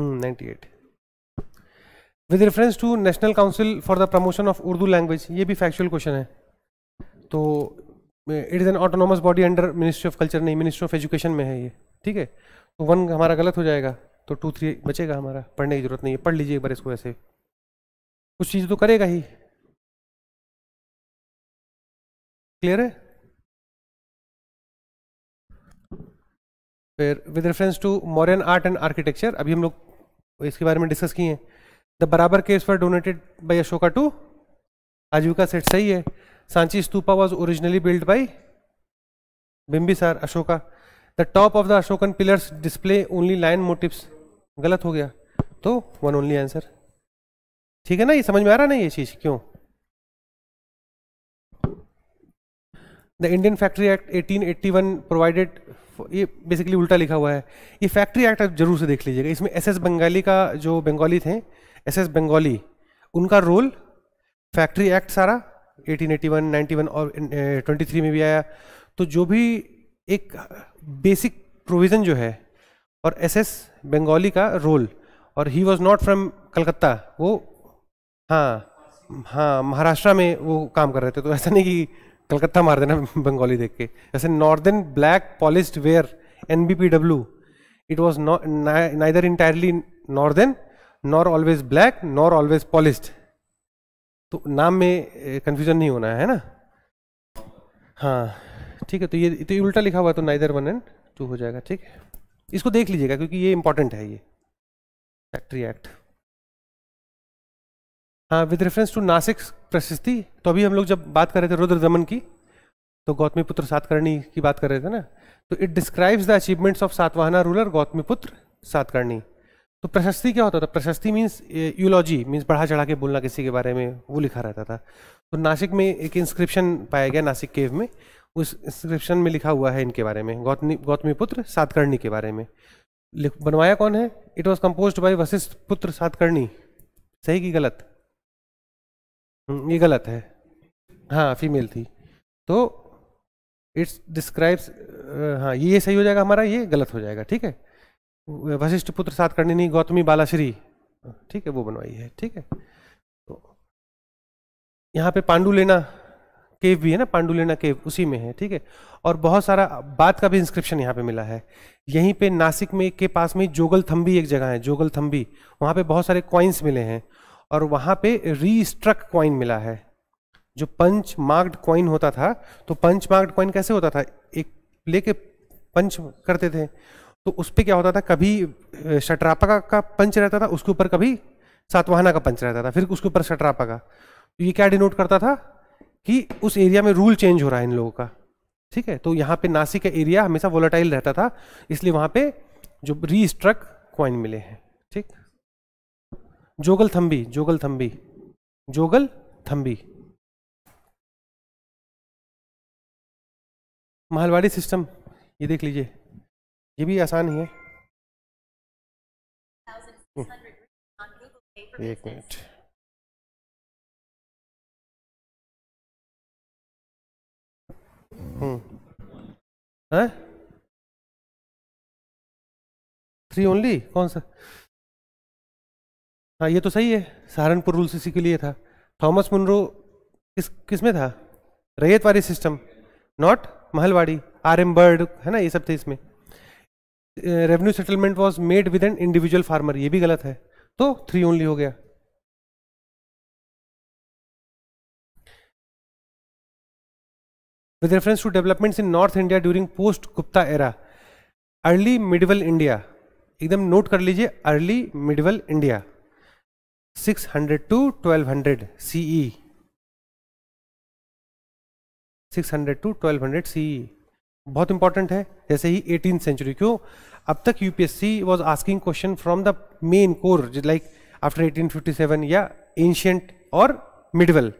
ninety hmm, eight with reference to national council for the promotion of Urdu language ये भी फैक्चुअल क्वेश्चन है तो it is an autonomous body under ministry of culture नहीं मिनिस्ट्री ऑफ एजुकेशन में है ये ठीक है तो वन हमारा गलत हो जाएगा तो टू थ्री बचेगा हमारा पढ़ने की ज़रूरत नहीं है पढ़ लीजिए एक बार इसको ऐसे कुछ चीज़ तो करेगा ही क्लियर है फिर with reference to modern art and architecture अभी हम लोग इसके बारे में डिस्कस किए हैं the Barabar caves for donated by Ashoka to Ajivika sect सही है Sanchi stupa was originally build by Bimbisara Ashoka the top of the Ashokan pillars display only lion motifs गलत हो गया तो वन ओनली आंसर ठीक है ना ये समझ में आ रहा ना ये चीज क्यों the Indian factory act 1881 provided ये बेसिकली उल्टा लिखा हुआ है ये फैक्ट्री एक्ट आप जरूर से देख लीजिएगा इसमें एस एस बंगाली का जो बंगाली थे एस एस बंगाली उनका रोल फैक्ट्री एक्ट सारा 1881, 91 और 23 eh, में भी आया तो जो भी एक बेसिक प्रोविज़न जो है और एसएस बंगाली का रोल और he was not from Calcutta वो हाँ हाँ महाराष्ट्र में वो काम कर रहे थे तो ऐसा नहीं कि कलकत्ता मार देना बंगाली देख के ऐसे northern black polished ware N B P W it was not neither entirely northern nor always black nor always polished तो नाम में कन्फ्यूजन नहीं होना है ना हाँ ठीक है तो ये तो ये उल्टा लिखा हुआ है तो नाइदर वन एंड टू हो जाएगा ठीक है इसको देख लीजिएगा क्योंकि ये इंपॉर्टेंट है ये फैक्ट्री एक्ट हाँ with reference to Nasik Prashasti तो अभी हम लोग जब बात कर रहे थे रुद्र दमन की तो गौतमीपुत्र सातकर्णी की बात कर रहे थे ना तो it describes the achievements of Satavahana ruler Gautamiputra Satakarni तो प्रशस्ति क्या होता था प्रशस्ति मीन्स यूलॉजी मीन्स बढ़ा चढ़ा के बोलना किसी के बारे में वो लिखा रहता था तो नासिक में एक इंस्क्रिप्शन पाया गया नासिक केव में उस इंस्क्रिप्शन में लिखा हुआ है इनके बारे में गौतमी गौतमी पुत्र सातकर्णी के बारे में बनवाया कौन है it was compose by Vasishthiputra Satakarni सही की गलत हम्म, ये गलत है हाँ फीमेल थी तो इट्स डिस्क्राइब्स हाँ ये सही हो जाएगा हमारा ये गलत हो जाएगा ठीक है वशिष्ठ पुत्र सात करनी गौतमी बालाश्री ठीक है वो बनवाई है ठीक है तो यहाँ पे पांडु लेना केव भी है ना पांडुलेना केव उसी में है ठीक है और बहुत सारा बात का भी इंस्क्रिप्शन यहाँ पे मिला है यहीं पे नासिक में के पास में जोगल थम्बी एक जगह है जोगल थम्बी वहाँ पे बहुत सारे कॉइन्स मिले हैं और वहाँ पे रीस्ट्रक कॉइन मिला है जो पंच मार्क्ड कॉइन होता था तो पंच मार्क्ड कॉइन कैसे होता था एक लेके पंच करते थे तो उस पर क्या होता था कभी शटरापा का, का पंच रहता था उसके ऊपर कभी सातवाहना का पंच रहता था फिर उसके ऊपर शटरापा का तो ये क्या डिनोट करता था कि उस एरिया में रूल चेंज हो रहा है इन लोगों का ठीक है तो यहाँ पे नासिक का एरिया हमेशा वोलाटाइल रहता था इसलिए वहाँ पे जो रीस्ट्रक क्वाइन मिले हैं ठीक Jogalthembi Jogalthembi Jogalthembi Mahalwari system ये देख लीजिए ये भी आसान ही है हम्म। एक मिनट हम्म थ्री ओनली कौन सा हाँ ये तो सही है सहारनपुर रूल सी के लिए था थॉमस मुनरो किस किस में था Ryotwari system not Mahalwari are एम बर्ड है ना ये सब थे इसमें revenue settlement was made with an individual farmer ये भी गलत है तो थ्री ओनली हो गया with reference to development in North India during post Gupta era early medieval India एकदम नोट कर लीजिए early medieval India 600 to twelve hundred CE six hundred to twelve hundred CE बहुत इंपॉर्टेंट है जैसे ही एटीन सेंचुरी क्यों अब तक UPSC was asking question from the main core like after 1857 या एंशियंट और medieval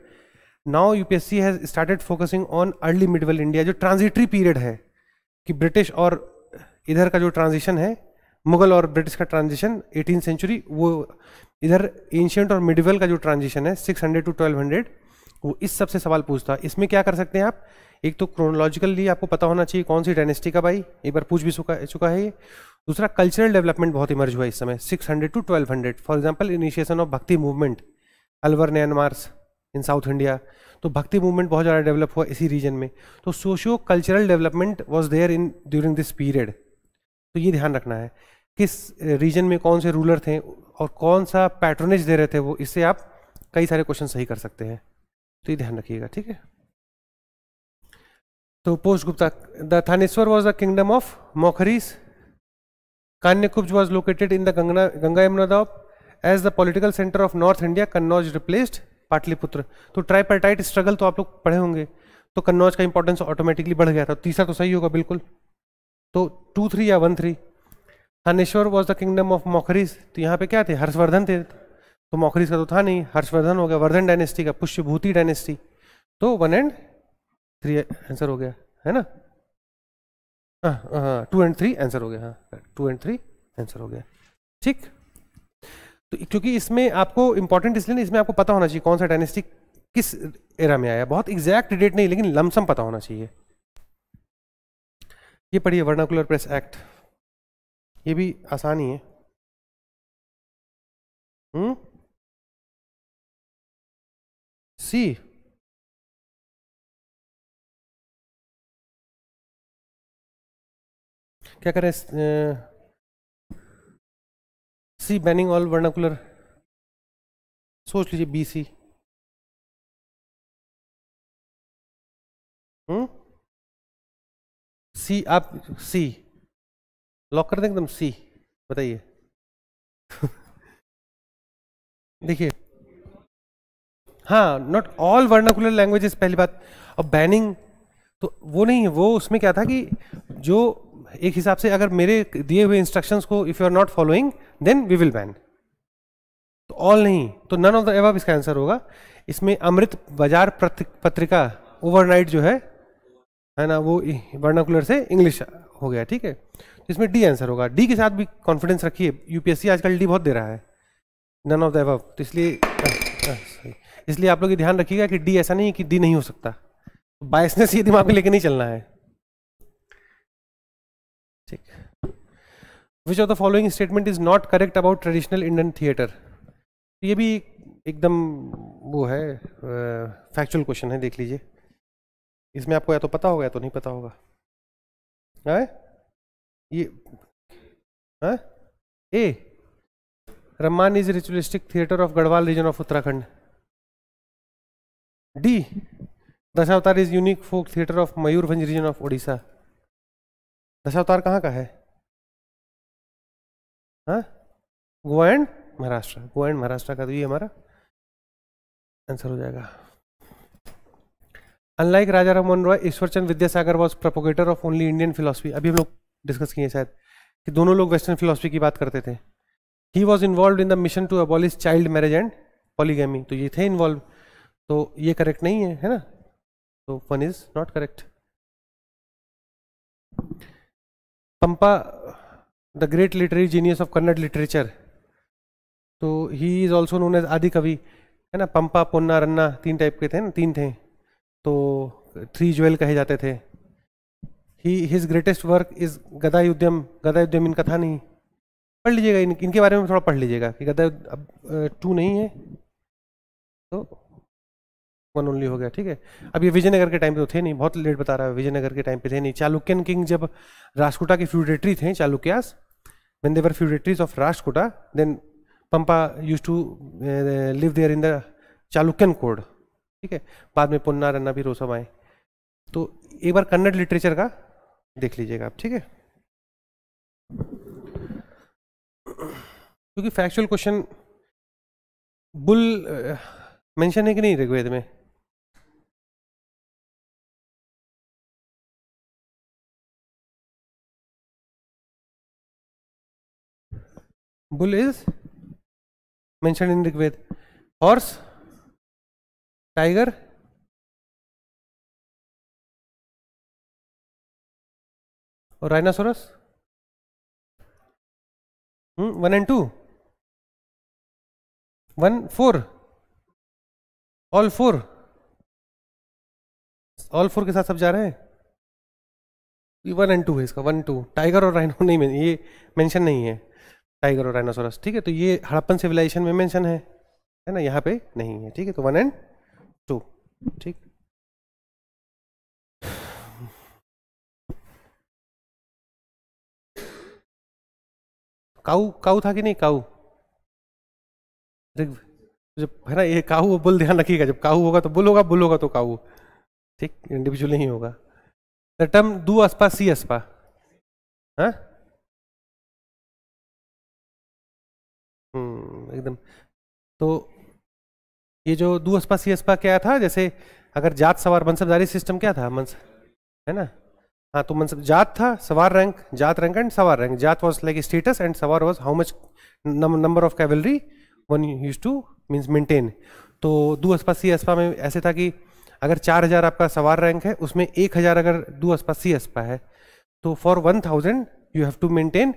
now UPSC has started focusing on early medieval India जो transitory period है कि ब्रिटिश और इधर का जो ट्रांजिशन है मुगल और ब्रिटिश का ट्रांजिशन एटीन सेंचुरी वो इधर एंशियंट और मिडवेल का जो ट्रांजिशन है 600 टू 1200 वो इस सबसे सवाल पूछता है इसमें क्या कर सकते हैं आप एक तो क्रोनोलॉजिकली आपको पता होना चाहिए कौन सी डायनेस्टी का भाई एक बार पूछ भी चुका चुका है ये दूसरा कल्चरल डेवलपमेंट बहुत इमर्ज हुआ इस समय 600 to 1200 for example initiation of bhakti movement Alvar Nayanmars in South India तो भक्ति मूवमेंट बहुत ज़्यादा डेवलप हुआ इसी रीजन में तो socio cultural development was there in during this period तो ये ध्यान रखना है किस रीजन में कौन से रूलर थे और कौन सा पैटर्नेज दे रहे थे वो इससे आप कई सारे क्वेश्चन सही कर सकते हैं तो ये ध्यान रखिएगा ठीक है तो post Gupta the Thaneshwar was the kingdom of Maukharis Kanyakubja was located in the Ganga Ganga Yamuna doab as the political centre of North India Kannauj replaced Pataliputra तो ट्राइपार्टाइट स्ट्रगल तो आप लोग पढ़े होंगे तो कन्नौज का इंपॉर्टेंस ऑटोमेटिकली बढ़ गया था तो तीसरा तो सही होगा बिल्कुल तो टू थ्री या one three Thaneshwar was the kingdom of Maukharis तो यहाँ पे क्या थे हर्षवर्धन थे तो मौखरीज का तो था नहीं हर्षवर्धन हो गया वर्धन डायनेस्टी का पुष्यभूति डायनेस्टी तो वन एंड थ्री आंसर हो गया है ना हाँ टू एंड थ्री आंसर हो गया हाँ टू एंड थ्री आंसर हो गया ठीक तो क्योंकि इसमें आपको इंपॉर्टेंट इसलिए इसमें आपको पता होना चाहिए कौन सा डायनेस्टिक किस एरा में आया बहुत एग्जैक्ट डेट नहीं लेकिन लमसम पता होना चाहिए ये पढ़िए वर्नाकुलर प्रेस एक्ट ये भी आसानी है हुँ? हम्म? सी क्या करें सी बैनिंग ऑल वर्नाकुलर सोच लीजिए बी सी हम्म? सी आप सी लॉक कर दें एकदम सी बताइए देखिए हाँ नॉट ऑल वर्नाकुलर लैंग्वेजेस पहली बात अब बैनिंग तो वो नहीं है वो उसमें क्या था कि जो एक हिसाब से अगर मेरे दिए हुए इंस्ट्रक्शंस को if you are not following then we will ban तो ऑल नहीं तो नन ऑफ द एवब इसका आंसर होगा इसमें अमृत बाजार पत्रिका ओवरनाइट जो है है ना वो वर्नाकुलर से इंग्लिश हो गया ठीक है तो इसमें डी आंसर होगा डी के साथ भी कॉन्फिडेंस रखिए यूपीएससी आजकल डी बहुत दे रहा है नन ऑफ द एवब तो इसलिए इसलिए आप लोग ये ध्यान रखिएगा कि डी ऐसा नहीं है कि डी नहीं हो सकता बायसनेस ये दिमाग में लेके नहीं चलना है which of the following statement is not correct about traditional Indian theatre ये भी एकदम वो है फैक्चुअल क्वेश्चन है देख लीजिए इसमें आपको या तो पता होगा या तो नहीं पता होगा है ये है हाँ? A Ramman is ritualistic theatre of Garhwal region of Uttarakhand D Dashavatar is unique folk theatre of Mayurbhanj region of Orissa Dashavatar कहाँ का है हाँ गोवा एंड महाराष्ट्र गोवा एंड महाराष्ट्र का तो ये हमारा आंसर हो जाएगा unlike Raja Ram Mohan Roy Ishwarchand Vidyasagar was propagator of only Indian philosophy अभी हम लोग डिस्कस किए शायद कि दोनों लोग वेस्टर्न फिलोसफी की बात करते थे he was involved in the mission to abolish child marriage and polygamy तो ये थे इन्वॉल्व तो ये करेक्ट नहीं है है ना तो one is not correct Pampa the great literary genius of Kannada literature तो he is also known as Adi Kavi है ना पंपा पोन्ना रन्ना तीन टाइप के थे ना तीन थे तो थ्री ज्वेल कहे जाते थे he his greatest work is Gada Udyam गदा उद्यम इनका था नहीं पढ़ लीजिएगा इन, इनके बारे में थोड़ा पढ़ लीजिएगा कि गदा अब टू नहीं है तो वन ओनली हो गया ठीक है अब ये विजयनगर के टाइम पे तो थे नहीं बहुत लेट बता रहा है विजयनगर के टाइम पे थे नहीं चालुक्यन किंग जब राजकोटा के फ्यूडेटरी थे Chalukyas when they were feudatories of Rajkota then Pampa used to live there in the Chalukyan court ठीक है बाद में पुन्ना रन्ना भी रोसम आए तो एक बार कन्नड़ लिटरेचर का देख लीजिएगा आप ठीक है क्योंकि factual question will mention uh, है कि नहीं ऋग्वेद में bull is mentioned in rigved horse tiger और rhinoceros one and two one four all four all four के साथ सब जा रहे हैं वन एंड टू है इसका वन टू टाइगर और राइनो नहीं ये मेंशन नहीं है टाइगर और डायनासोरस ठीक है तो ये हड़प्पन सिविलाइजेशन में मेंशन है है ना यहाँ पे नहीं है ठीक है तो वन एंड टू ठीक काऊ काऊ था कि नहीं काऊ जब है ना ये काऊ बुल ध्यान रखिएगा जब काऊ होगा तो बुल होगा बुल होगा तो काऊ ठीक इंडिविजुअल नहीं होगा द टर्म दू अस्पा सी अस्पा हाँ हम्म, एकदम तो ये जो दू अस्पा सी अस्पा क्या था जैसे अगर जात सवार मनसबदारी सिस्टम क्या था मनस है ना हाँ तो मनसब जात था sawar rank zat rank and sawar rank zat was like status and sawar was how much number of cavalry one used to means maintain तो दू अस्पा सी अस्पा में ऐसे था कि अगर चार हज़ार आपका सवार रैंक है उसमें एक हज़ार अगर दू अस्पा सी अस्पा है तो for one thousand you have to maintain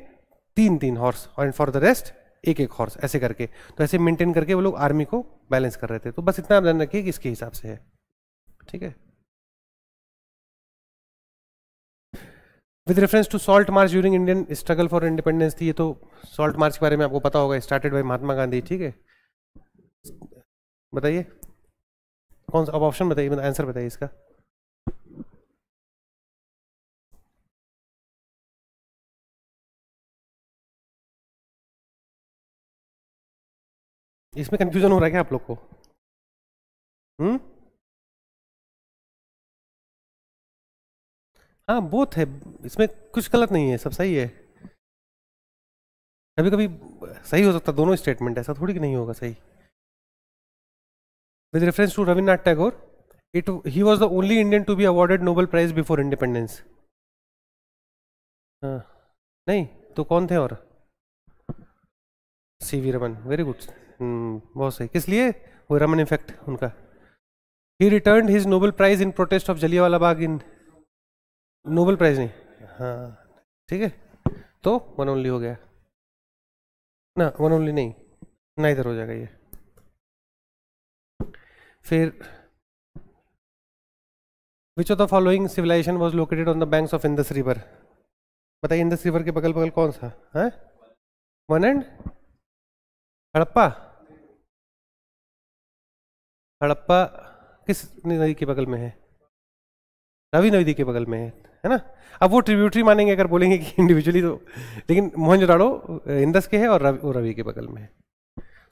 तीन तीन horse and for the rest एक एक हॉर्स ऐसे करके तो ऐसे मेंटेन करके वो लोग आर्मी को बैलेंस कर रहे थे तो बस इतना आप ध्यान रखिए कि इसके हिसाब से है ठीक है with reference to salt march during Indian struggle for independence थी ये तो सॉल्ट मार्च के बारे में आपको पता होगा स्टार्टेड बाई महात्मा गांधी ठीक है बताइए कौन सा अब ऑप्शन बताइए आंसर मतलब बताइए इसका इसमें कंफ्यूजन हो रहा है क्या आप लोग को हम्म हाँ बोथ है इसमें कुछ गलत नहीं है सब सही है कभी कभी सही हो सकता दोनों स्टेटमेंट ऐसा थोड़ी कि नहीं होगा सही with reference to Rabindranath Tagore it he was the only Indian to be awarded Nobel prize before independence नहीं तो कौन थे और C V Raman very good hmm, बहुत सही किस लिए वो रमन इफेक्ट उनका he return his Nobel prize in protest of Jallianwala Bagh इन नोबल प्राइज नहीं हाँ ठीक है तो वन ओनली हो गया ना वन ओनली नहीं ना इधर हो जाएगा ये फिर which of the following civilization was located on the banks of Indus river बताइए इंदस रिवर के बगल बगल कौन सा है वन एंड हड़प्पा हड़प्पा किस नदी के बगल में है रवि नदी के बगल में है है ना अब वो ट्रिब्यूटरी मानेंगे अगर बोलेंगे कि इंडिविजुअली तो लेकिन मोहनजोदाड़ो इंदस के है और रवि रवि के बगल में है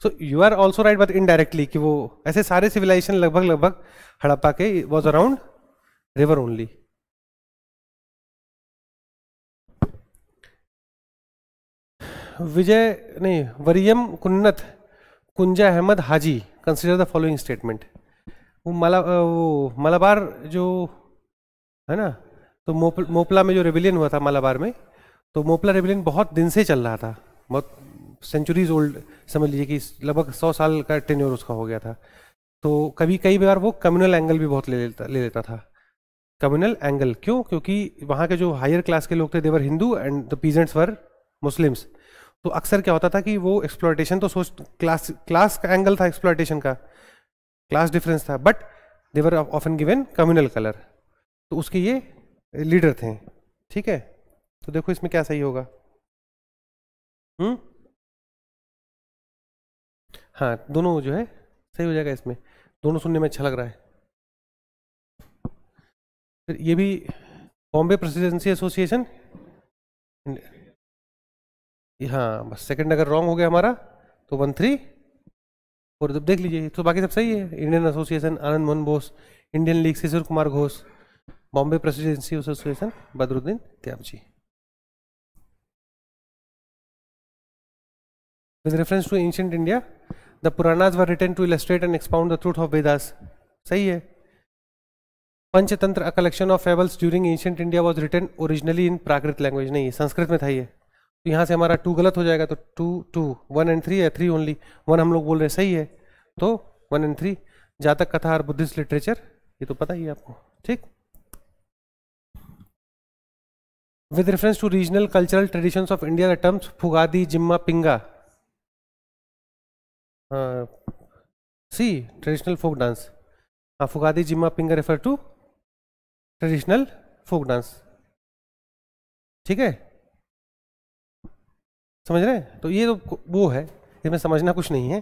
so you are also right but indirectly कि वो ऐसे सारे सिविलाइजेशन लगभग लगभग हड़प्पा के was around river only Vijay नहीं Variyam Kunnath Kunja Ahmad Haji consider the following statement वो मला वो मलाबार जो है ना तो मोप, मोपला में जो रेबिलियन हुआ था मलाबार में तो मोपला रेबिलियन बहुत दिन से चल रहा था बहुत सेंचुरीज ओल्ड समझ लीजिए कि लगभग सौ साल का टेन्योर उसका हो गया था तो कभी कई बार वो कम्युनल एंगल भी बहुत ले लेता ले लेता था कम्युनल एंगल क्यों क्योंकि वहाँ के जो हायर क्लास के लोग थे they were Hindu and the peasants were Muslims तो अक्सर क्या होता था कि वो एक्सप्लॉयटेशन तो सोच क्लास क्लास का एंगल था एक्सप्लॉयटेशन का क्लास डिफरेंस था but they were often given communal colour तो उसके ये लीडर थे ठीक है तो देखो इसमें क्या सही होगा हम्म हाँ दोनों जो है सही हो जाएगा इसमें दोनों सुनने में अच्छा लग रहा है फिर ये भी बॉम्बे प्रेसिडेंसी एसोसिएशन हाँ बस सेकंड अगर रॉन्ग हो गया हमारा तो वन थ्री और जब देख लीजिए तो बाकी सब सही है Indian Association Anand Mohan Bose Indian League Shishir Kumar Ghosh Bombay Presidency Association Badruddin Tyabji with reference to ancient India Puranas were written to illustrate and expound the truth of Vedas सही है Panchatantra a collection of fables during ancient India was written originally in Prakrit language नहीं संस्कृत में था ये तो यहाँ से हमारा टू गलत हो जाएगा तो two two one and three है थ्री ओनली वन हम लोग बोल रहे हैं सही है तो वन एंड थ्री जातक कथा और बुद्धिस्ट लिटरेचर ये तो पता ही है आपको ठीक with reference to regional cultural tradition of India the terms Fugdi Jhimma Pinga सी ट्रेडिशनल फोक डांस हाँ Fugdi Jhimma Pinga refer to traditional folk dance ठीक है समझ रहे हैं तो ये तो वो है इसमें समझना कुछ नहीं है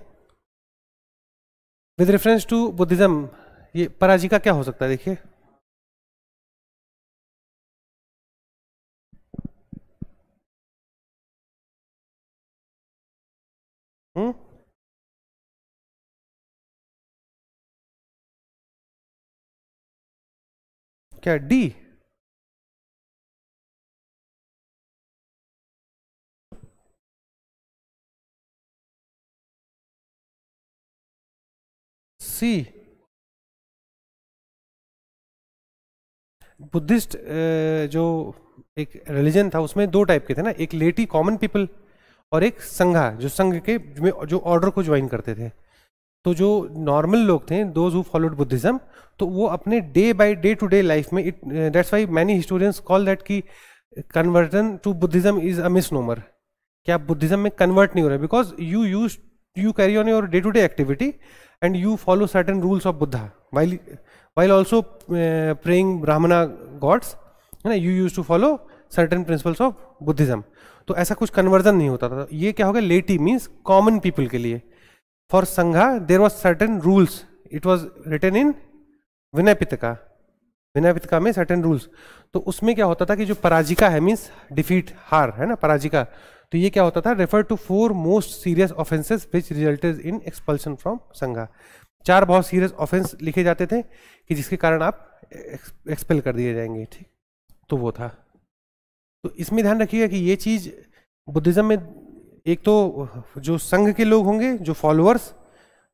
विद रेफरेंस टू बुद्धिज्म ये पराजी का क्या हो सकता है देखिए हम्म? क्या डी see बुद्धिस्ट जो एक रिलीजन था उसमें दो टाइप के थे ना एक लेटी कॉमन पीपल और एक संघा जो संघ के जो ऑर्डर को ज्वाइन करते थे तो जो नॉर्मल लोग थे दोज हु फॉलोड बुद्धिज्म तो वो अपने day by day to day life में it that's why many historians call that कि conversion to Buddhism is a misnomer क्या बुद्धिज्म में कन्वर्ट नहीं हो रहे because you use you carry on your day to day activity and you follow certain rules of Buddha while while also uh, praying Brahmana gods है ना you used to follow certain principles of Buddhism तो ऐसा कुछ conversion नहीं होता था ये क्या होगा लेटी मीन्स कॉमन पीपल के लिए for Sangha there was certain rules it was written in Vinaya Pitaka Vinaya Pitaka में सर्टन रूल्स तो उसमें क्या होता था कि जो पराजिका है मीन्स डिफीट हार है ना पराजिका तो ये क्या होता था refer to four most serious offences which resulted in expulsion from Sangha चार बहुत सीरियस ऑफेंस लिखे जाते थे कि जिसके कारण आप एक्सपेल कर दिए जाएंगे ठीक तो वो था तो इसमें ध्यान रखिएगा कि ये चीज़ बुद्धिज़्म में एक तो जो संघ के लोग होंगे जो फॉलोअर्स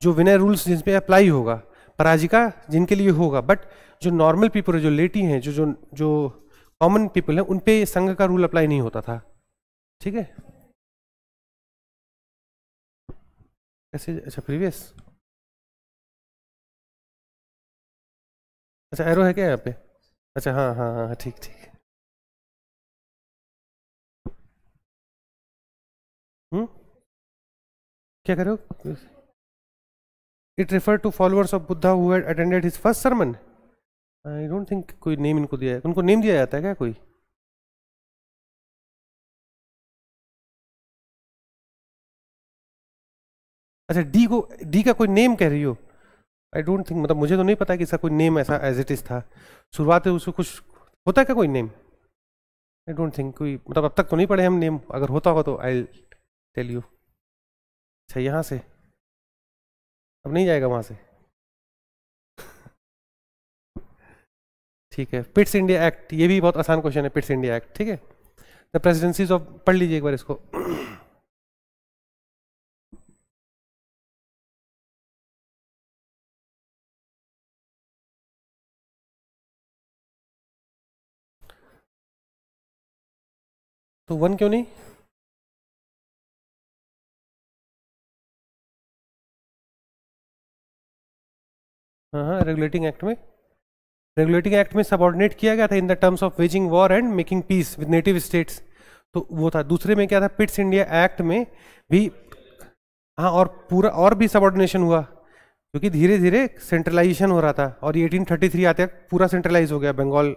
जो विनय रूल्स जिसपे अप्लाई होगा पराजिका जिनके लिए होगा बट जो नॉर्मल पीपल है जो लेटी हैं जो जो जो कॉमन पीपल हैं उन पे संघ का रूल अप्लाई नहीं होता था ठीक है कैसे अच्छा प्रीवियस अच्छा एरो है क्या यहाँ पे अच्छा हाँ हाँ हाँ, हाँ ठीक ठीक हम्म क्या करो it refer to followers of Buddha who had attended his first sermon I don't think कोई नेम इनको दिया है उनको नेम दिया जाता है क्या कोई अच्छा डी को डी का कोई नेम कह रही हो आई डोंट थिंक मतलब मुझे तो नहीं पता कि इसका कोई नेम ऐसा एज इट इज़ था शुरुआत उसको कुछ होता है क्या कोई नेम आई डोंट थिंक कोई मतलब अब तक तो नहीं पढ़े हम नेम अगर होता होगा तो आई टेल यू अच्छा यहाँ से अब नहीं जाएगा वहाँ से ठीक है पिट्स इंडिया एक्ट ये भी बहुत आसान क्वेश्चन है पिट्स इंडिया एक्ट ठीक है द प्रेसिडेंसीज ऑफ पढ़ लीजिए एक बार इसको तो वन क्यों नहीं हाँ हाँ रेगुलेटिंग एक्ट में रेगुलेटिंग एक्ट में सबॉर्डिनेट किया गया था in the terms of waging war and making peace with native states तो वो था दूसरे में क्या था पिट्स इंडिया एक्ट में भी हाँ और पूरा और भी सबॉर्डिनेशन हुआ क्योंकि धीरे धीरे सेंट्रलाइजेशन हो रहा था और 1833 आते पूरा सेंट्रलाइज हो गया बंगाल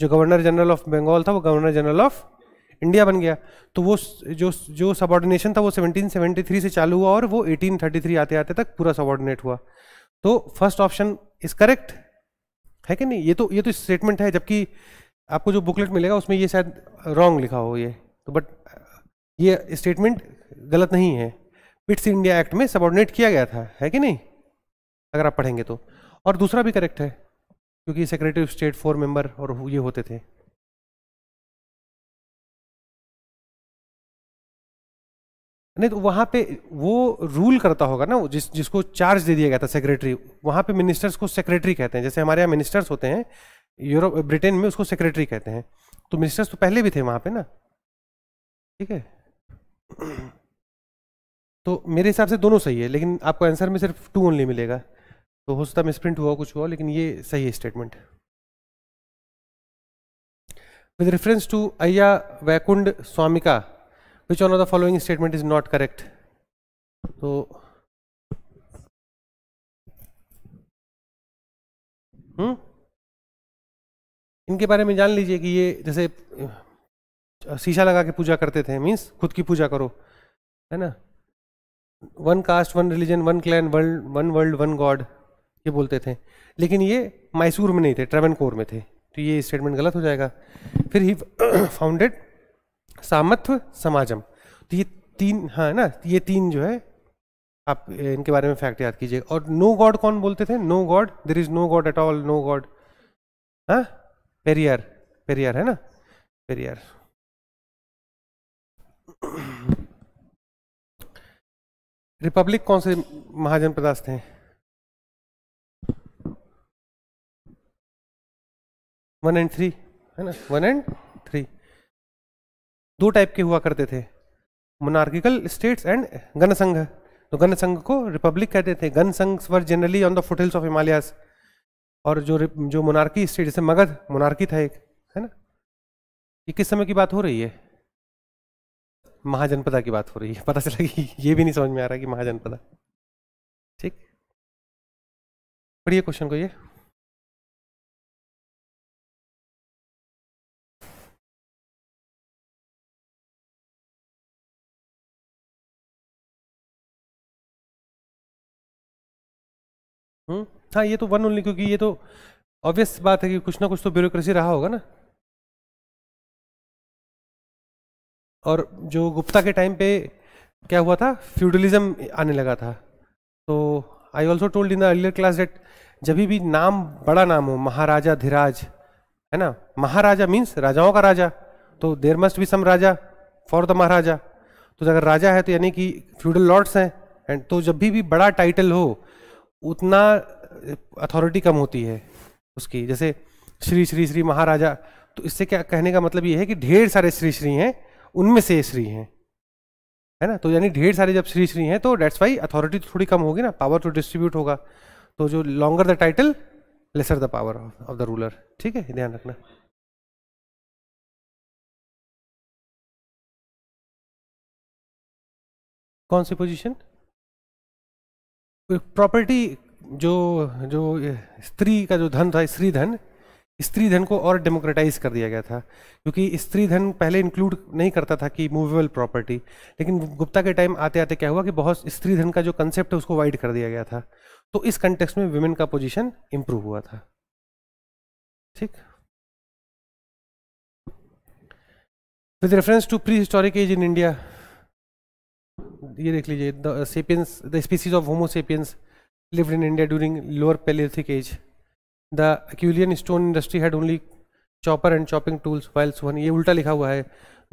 जो गवर्नर जनरल ऑफ बंगाल था वो गवर्नर जनरल ऑफ इंडिया बन गया तो वो जो जो सबॉर्डिनेशन था वो 1773 से चालू हुआ और वो 1833 आते आते तक पूरा सबॉर्डिनेट हुआ तो फर्स्ट ऑप्शन इज करेक्ट है कि नहीं ये तो ये तो स्टेटमेंट है जबकि आपको जो बुकलेट मिलेगा उसमें ये शायद रॉन्ग लिखा हो ये तो बट ये स्टेटमेंट गलत नहीं है पिट्स इंडिया एक्ट में सबॉर्डिनेट किया गया था है कि नहीं अगर आप पढ़ेंगे तो और दूसरा भी करेक्ट है क्योंकि Secretary of State four member और ये होते थे नहीं तो वहाँ पे वो रूल करता होगा ना जिस जिसको चार्ज दे दिया गया था सेक्रेटरी वहाँ पे मिनिस्टर्स को सेक्रेटरी कहते हैं जैसे हमारे यहाँ मिनिस्टर्स होते हैं यूरोप ब्रिटेन में उसको सेक्रेटरी कहते हैं तो मिनिस्टर्स तो पहले भी थे वहाँ पे ना ठीक है तो मेरे हिसाब से दोनों सही है लेकिन आपको आंसर में सिर्फ टू ओनली मिलेगा तो हो सकता मिस मिसप्रिंट हुआ कुछ हुआ लेकिन ये सही है statement with reference to Ayya Vaikunda Swamikal which one of the following statement is not correct तो हम्म इनके बारे में जान लीजिए कि ये जैसे शीशा लगा के पूजा करते थे मीन्स खुद की पूजा करो है ना one caste one religion one clan world one world one God ये बोलते थे लेकिन ये मैसूर में नहीं थे ट्रेवन कोर में थे तो ये स्टेटमेंट गलत हो जाएगा फिर ही फाउंडेड सामत्व समाजम तो ये तीन हाँ ना तो ये तीन जो है आप इनके बारे में फैक्ट याद कीजिए और नो no गॉड कौन बोलते थे no God there is no God at all no God हाँ पेरियर पेरियर है ना पेरियर रिपब्लिक कौन से महाजन प्रदास थे वन एंड थ्री है ना वन एंड थ्री दो टाइप के हुआ करते थे मोनार्किकल स्टेट्स एंड गणसंघ तो गणसंघ को रिपब्लिक कहते थे Ganasangha were generally on the foothills of Himalayas और जो जो मोनार्की स्टेट जैसे मगध मोनार्की था एक है ना ये किस समय की बात हो रही है महाजनपदा की बात हो रही है पता चला कि ये भी नहीं समझ में आ रहा कि महाजनपदा ठीक पढ़िए क्वेश्चन को ये हम्म? हाँ ये तो वन ओनली क्योंकि ये तो ऑब्वियस बात है कि कुछ ना कुछ तो ब्यूरोक्रेसी रहा होगा ना और जो गुप्ता के टाइम पे क्या हुआ था फ्यूडलिज्म आने लगा था तो I also told in the earlier class that जब भी नाम बड़ा नाम हो महाराजा धीराज है ना महाराजा मीन्स राजाओं का राजा तो देर मस्ट भी सम राजा फॉर द महाराजा तो अगर राजा है तो यानी कि फ्यूडल लॉर्ड्स हैं एंड तो जब भी, भी बड़ा टाइटल हो उतना अथॉरिटी कम होती है उसकी जैसे श्री श्री श्री महाराजा तो इससे क्या कहने का मतलब ये है कि ढेर सारे श्री श्री हैं उनमें से श्री हैं है ना तो यानी ढेर सारे जब श्री श्री हैं तो डेट्स वाई अथॉरिटी तो थोड़ी कम होगी ना पावर टू डिस्ट्रीब्यूट होगा तो जो longer the title lesser the power of the ruler ठीक है ध्यान रखना कौन सी पोजीशन प्रॉपर्टी जो जो स्त्री का जो धन था स्त्री धन स्त्री धन को और डेमोक्रेटाइज कर दिया गया था क्योंकि स्त्री धन पहले इंक्लूड नहीं करता था कि मूवेबल प्रॉपर्टी लेकिन गुप्ता के टाइम आते आते क्या हुआ कि बहुत स्त्री धन का जो कंसेप्ट है उसको वाइड कर दिया गया था तो इस कंटेक्स में वुमेन का पोजिशन इम्प्रूव हुआ था ठीक with reference to prehistoric age in India ये देख लीजिए the sapiens the species of Homo sapiens live in India during lower Paleolithic age the Aquilean stone industry had only chopper and chopping tools while Suhan ये उल्टा लिखा हुआ है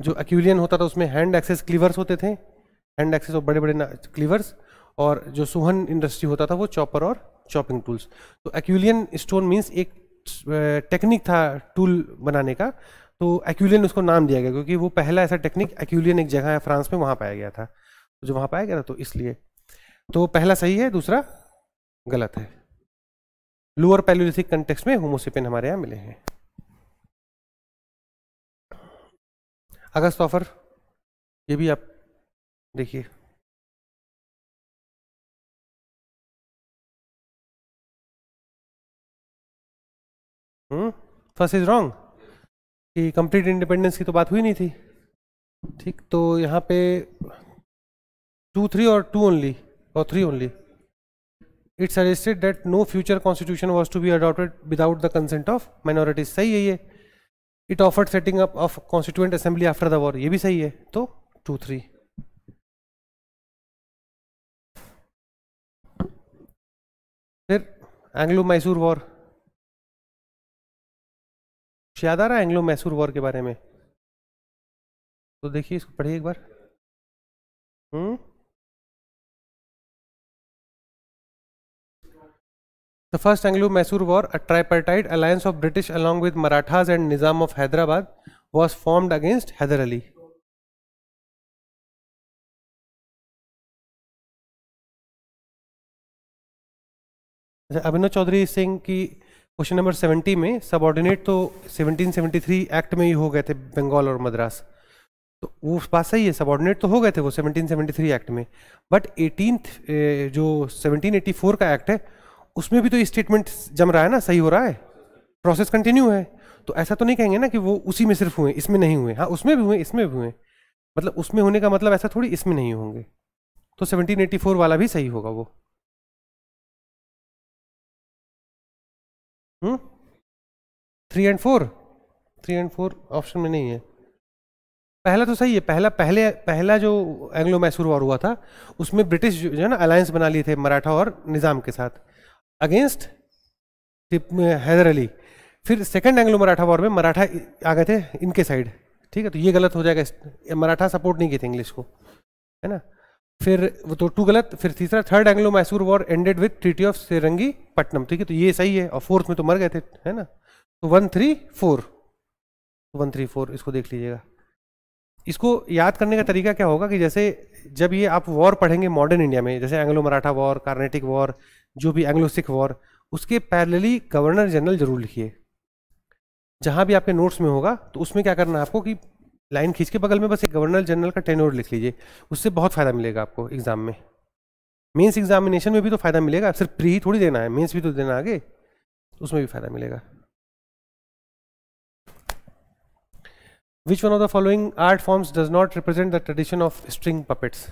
जो Aquilean होता था उसमें हैंड एक्सेस क्लीवर्स होते थे हैंड एक्सेस और बड़े बड़े क्लीवर्स और जो सुहन इंडस्ट्री होता था वो चॉपर और चॉपिंग टूल्स तो एक्यूलियन स्टोन मीन्स एक टेक्निक uh, था टूल बनाने का तो एक्यूलियन उसको नाम दिया गया क्योंकि वो पहला ऐसा टेक्निक एक्यूलियन एक जगह है फ्रांस में वहाँ पाया गया था जो वहां पाया गया ना तो इसलिए तो पहला सही है दूसरा गलत है लोअर पैलोलिथिक कंटेक्स में होमोसिपिन हमारे यहां मिले हैं अगस्त ऑफर ये भी आप देखिए हम्म फर्स्ट इज रॉन्ग कि कंप्लीट इंडिपेंडेंस की तो बात हुई नहीं थी ठीक तो यहां पे टू थ्री और टू ओनली और three only it suggested that no future constitution was to be adopted without the consent of minorities सही है ये it offered setting up of constituent assembly after the war ये भी सही है तो टू थ्री फिर एंग्लो मैसूर वॉर याद आ रहा है एंग्लो मैसूर वॉर के बारे में तो देखिए इसको पढ़िए एक बार hmm the first Anglo Mysore war a tripartite alliance of British along with Marathas and Nizam of Hyderabad was formed against Hyder Ali Abhinav Chaudhary Singh की क्वेश्चन नंबर 70 में सबऑर्डिनेट तो 1773 एक्ट में ही हो गए थे बंगाल और मद्रास तो वो बात सही है सबऑर्डिनेट तो हो गए थे वो 1773 एक्ट में बट 18 जो 1784 का एक्ट है उसमें भी तो ये स्टेटमेंट जम रहा है ना सही हो रहा है प्रोसेस कंटिन्यू है तो ऐसा तो नहीं कहेंगे ना कि वो उसी में सिर्फ हुए इसमें नहीं हुए हाँ उसमें भी हुए इसमें भी हुए मतलब उसमें होने का मतलब ऐसा थोड़ी इसमें नहीं होंगे तो 1784 वाला भी सही होगा वो hmm three and four three and four option में नहीं है पहला तो सही है पहला पहले पहला जो एंग्लो मैसूर वॉर हुआ था उसमें ब्रिटिश जो है ना अलायंस बना लिए थे मराठा और निज़ाम के साथ अगेंस्ट हैदर अली फिर सेकेंड एंग्लो मराठा वॉर में मराठा आ गए थे इनके साइड ठीक है तो ये गलत हो जाएगा मराठा सपोर्ट नहीं किए थे इंग्लिश को है ना फिर वो तो टू गलत फिर तीसरा third Anglo Mysore war ended with treaty of Seringapatam ठीक है तो ये सही है और फोर्थ में तो मर गए थे है ना तो one three four one three four इसको देख लीजिएगा इसको याद करने का तरीका क्या होगा कि जैसे जब ये आप वॉर पढ़ेंगे मॉडर्न इंडिया में जैसे Anglo Maratha war Carnatic war जो भी एंग्लो सिख वॉर उसके पैरेलली गवर्नर जनरल जरूर लिखिए जहाँ भी आपके नोट्स में होगा तो उसमें क्या करना है आपको कि लाइन खींच के बगल में बस एक गवर्नर जनरल का टेनोर लिख लीजिए उससे बहुत फ़ायदा मिलेगा आपको एग्जाम में मेंस एग्जामिनेशन में भी तो फ़ायदा मिलेगा सिर्फ प्री ही थोड़ी देना है मेंस भी तो देना आगे तो उसमें भी फ़ायदा मिलेगा which one of the following art forms does not represent the tradition of string puppets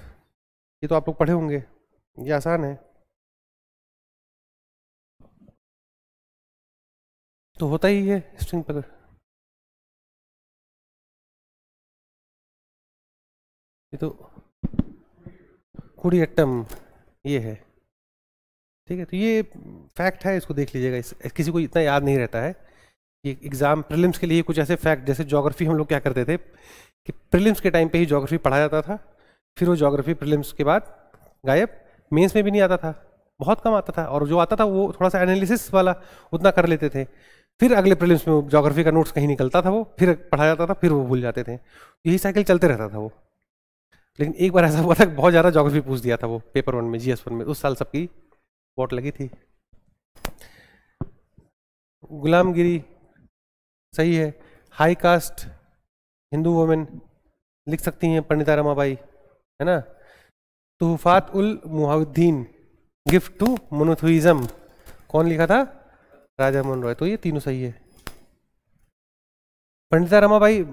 ये तो आप लोग पढ़े होंगे ये आसान है तो होता ही है स्ट्रिंग पर ये तो कुड़ी अट्टम ये है ठीक है तो ये फैक्ट है इसको देख लीजिएगा इस, किसी को इतना याद नहीं रहता है ये एग्ज़ाम प्रिलिम्स के लिए कुछ ऐसे फैक्ट जैसे जोग्राफी हम लोग क्या करते थे कि प्रिलिम्स के टाइम पे ही जोग्राफी पढ़ा जाता था फिर वो जोग्राफी प्रिलिम्स के बाद गायब मेंस में भी नहीं आता था बहुत कम आता था और जो आता था वो थोड़ा सा एनालिसिस वाला उतना कर लेते थे फिर अगले प्रिलिम्स में जोग्राफी का नोट्स कहीं निकलता था वो फिर पढ़ा जाता था फिर वो भूल जाते थे यही साइकिल चलते रहता था वो लेकिन एक बार ऐसा हुआ था बहुत ज़्यादा जोग्राफी पूछ दिया था वो पेपर वन में जी एस वन में उस साल सबकी वोट लगी थी गुलामगिरी सही है हाई कास्ट हिंदू वोमेन लिख सकती हैं पंडिता रमाबाई है ना तहफात उल मुहाउद्दीन गिफ्ट टू मोनोथुइज़म कौन लिखा था राजा मोहन रॉय तो ये तीनों सही है पंडिता रमाबाई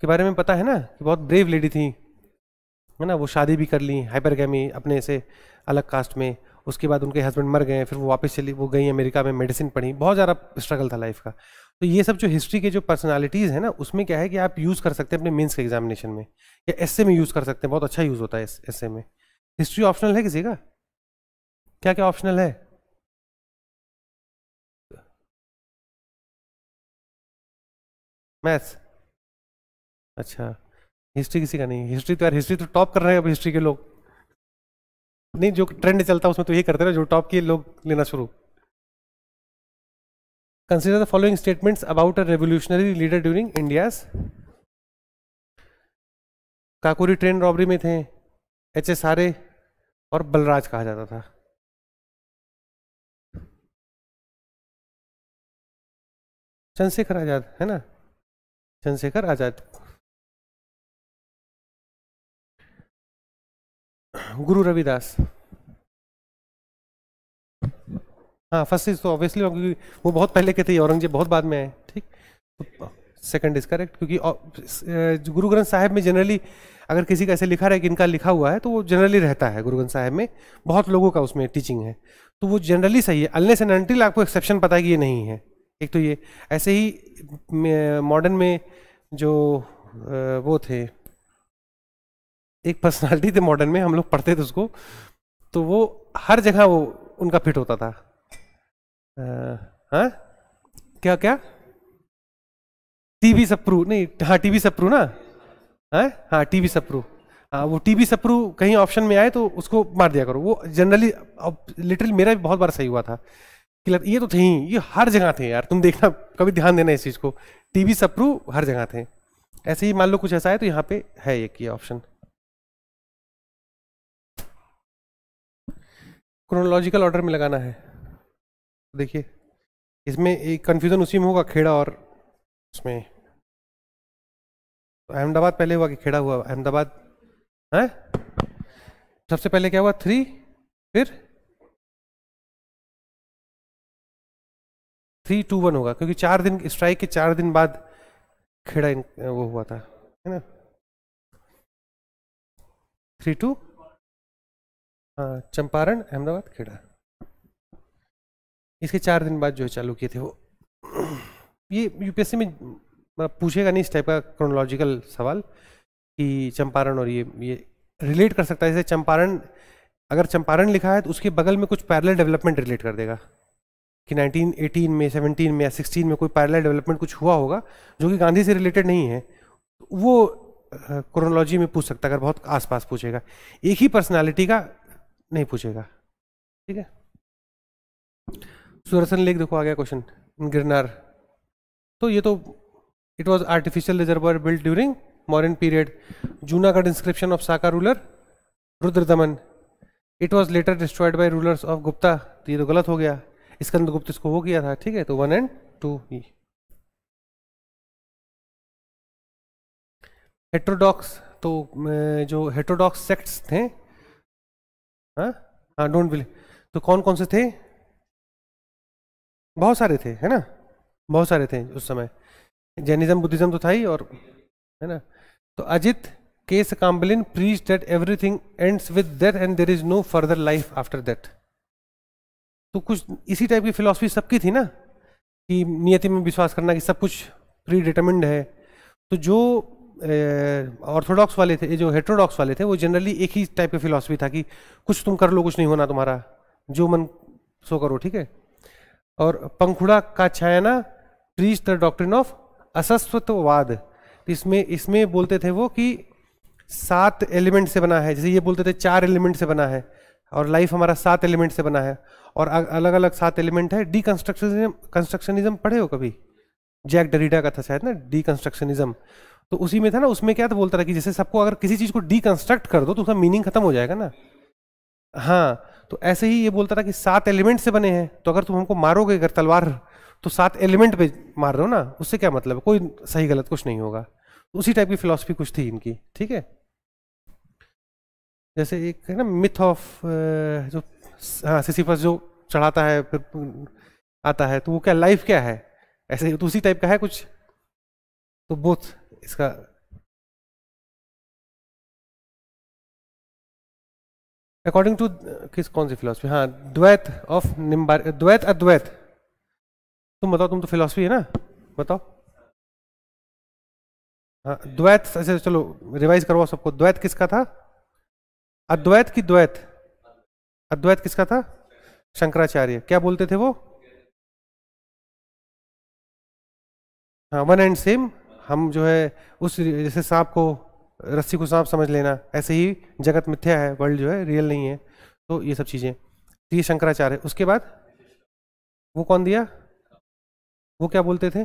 के बारे में पता है ना कि बहुत ब्रेव लेडी थी है ना वो शादी भी कर ली हाइपरगैमी अपने से अलग कास्ट में उसके बाद उनके हस्बैंड मर गए फिर वो वापस चली वो गई अमेरिका में मेडिसिन पढ़ी बहुत ज़्यादा स्ट्रगल था लाइफ का तो ये सब जो हिस्ट्री के जो पर्सनालिटीज़ है ना उसमें क्या है कि आप यूज़ कर सकते हैं अपने मेंस के एग्जामिनेशन में या एस में यूज़ कर सकते हैं बहुत अच्छा यूज़ होता है एस में हिस्ट्री ऑप्शनल है किसी का क्या क्या ऑप्शनल है मैथ्स अच्छा हिस्ट्री किसी का नहीं हिस्ट्री तो यार हिस्ट्री तो टॉप कर रहे हैं अब हिस्ट्री के लोग नहीं जो ट्रेंड चलता है उसमें तो यही करते रहे जो टॉप के लोग लेना शुरू consider the following statements about a revolutionary leader during India Kakori train robbery में थे एच एस आर ए और बलराज कहा जाता था चंद्रशेखर आजाद है ना चंद्रशेखर आजाद गुरु रविदास हाँ फर्स्ट इज तो ऑब्वियसली क्योंकि वो बहुत पहले के थे औरंगजेब बहुत बाद में आए ठीक सेकंड इज करेक्ट क्योंकि गुरु ग्रंथ साहिब में जनरली अगर किसी का ऐसे लिखा रहा है कि इनका लिखा हुआ है तो वो जनरली रहता है गुरु ग्रंथ साहिब में बहुत लोगों का उसमें टीचिंग है तो वो जनरली सही है अल्ले से अनटिल आपको एक्सेप्शन पता है कि ये नहीं है एक तो ये ऐसे ही मॉडर्न में जो वो थे एक पर्सनालिटी थे मॉडर्न में हम लोग पढ़ते थे उसको तो वो हर जगह वो उनका फिट होता था हाँ क्या क्या टीवी सप्रू नहीं हाँ टीवी सप्रू ना हाँ हाँ टीवी सप्रू हाँ वो टीवी सप्रू कहीं ऑप्शन में आए तो उसको मार दिया करो वो जनरली लिटरली मेरा भी बहुत बार सही हुआ था किलर ये तो थे ही ये हर जगह थे यार तुम देखना कभी ध्यान देना इस चीज़ को टीवी सप्रू हर जगह थे ऐसे ही मान लो कुछ ऐसा है तो यहाँ पे है एक ये ऑप्शन क्रोनोलॉजिकल ऑर्डर में लगाना है देखिए इसमें एक कन्फ्यूज़न उसी में होगा खेड़ा और उसमें तो अहमदाबाद पहले हुआ कि खेड़ा हुआ अहमदाबाद है सबसे पहले क्या हुआ थ्री फिर थ्री टू वन होगा क्योंकि चार दिन स्ट्राइक के चार दिन बाद खेड़ा इन वो हुआ था है ना थ्री टू हाँ चंपारण अहमदाबाद खेड़ा इसके चार दिन बाद जो है चालू किए थे वो ये यूपीएससी में मतलब पूछेगा नहीं इस टाइप का क्रोनोलॉजिकल सवाल कि चंपारण और ये ये रिलेट कर सकता है जैसे चंपारण अगर चंपारण लिखा है तो उसके बगल में कुछ पैरेलल डेवलपमेंट रिलेट कर देगा कि 1918 में 17 में या 16 में कोई पैरल डेवलपमेंट कुछ हुआ होगा जो कि गांधी से रिलेटेड नहीं है वो क्रोनोलॉजी में पूछ सकता अगर बहुत आसपास पूछेगा एक ही पर्सनालिटी का नहीं पूछेगा ठीक है सुरसन लेक देखो आ गया क्वेश्चन गिरनार तो ये तो it was artificial reservoir build during modern period Junagadh inscription of Saka ruler Rudradaman it was later destroyed by rulers of Gupta तो ये तो गलत हो गया स्कंद गुप्त इसको वो किया था ठीक है तो वन एंड टू ही हेट्रोडॉक्स तो जो हेट्रोडॉक्स सेक्ट्स थे हाँ डोंट हाँ, बिलीव तो कौन कौन से थे बहुत सारे थे है ना बहुत सारे थे उस समय जैनिज्म बुद्धिज्म तो था ही और है ना तो Ajita Kesakambalin preached that everything ends with death and there is no further life after that तो कुछ इसी टाइप की फिलॉसफी सबकी थी ना कि नियति में विश्वास करना कि सब कुछ प्री डिटर्मिंड है तो जो ऑर्थोडॉक्स वाले थे जो हेट्रोडॉक्स वाले थे वो जनरली एक ही टाइप की फिलॉसफी था कि कुछ तुम कर लो कुछ नहीं होना तुम्हारा जो मन सो करो ठीक है और पंखुड़ा Kaccayana preached the doctrine of असस्वत्ववाद तो इसमें इसमें बोलते थे वो कि सात एलिमेंट से बना है जैसे ये बोलते थे चार एलिमेंट से बना है और लाइफ हमारा सात एलिमेंट से बना है और अलग अलग सात एलिमेंट है डी कंस्ट्रक्शनिज्म कंस्ट्रक्शनिज्म पढ़े हो कभी जैक डरीडा का था शायद ना डी कंस्ट्रक्शनिज्म तो उसी में था ना उसमें क्या था बोलता था कि जैसे सबको अगर किसी चीज़ को डी कंस्ट्रक्ट कर दो तो उसका मीनिंग खत्म हो जाएगा ना हाँ तो ऐसे ही ये बोलता था कि सात एलिमेंट से बने हैं तो अगर तुम हमको मारोगे अगर तलवार तो सात एलिमेंट पे मार रहे हो ना उससे क्या मतलब कोई सही गलत कुछ नहीं होगा उसी टाइप की फिलोसफी कुछ थी इनकी ठीक है जैसे एक है ना मिथ ऑफ जो हाँ सिसिफस जो चढ़ाता है फिर आता है तो वो क्या लाइफ क्या है ऐसे तो उसी टाइप का है कुछ तो बोथ इसका अकॉर्डिंग टू किस कौन सी फिलोसफी हाँ द्वैत ऑफ निम्बार द्वैत अद्वैत तुम बताओ तुम तो फिलोसफी है ना बताओ हाँ द्वैत ऐसे अच्छा, चलो रिवाइज करवाओ सबको द्वैत किसका था अद्वैत की द्वैत अद्वैत किसका था शंकराचार्य क्या बोलते थे वो हाँ वन एंड सेम हम जो है उस जैसे सांप को रस्सी को सांप समझ लेना ऐसे ही जगत मिथ्या है वर्ल्ड जो है रियल नहीं है तो ये सब चीज़ें तो ये शंकराचार्य उसके बाद वो कौन दिया वो क्या बोलते थे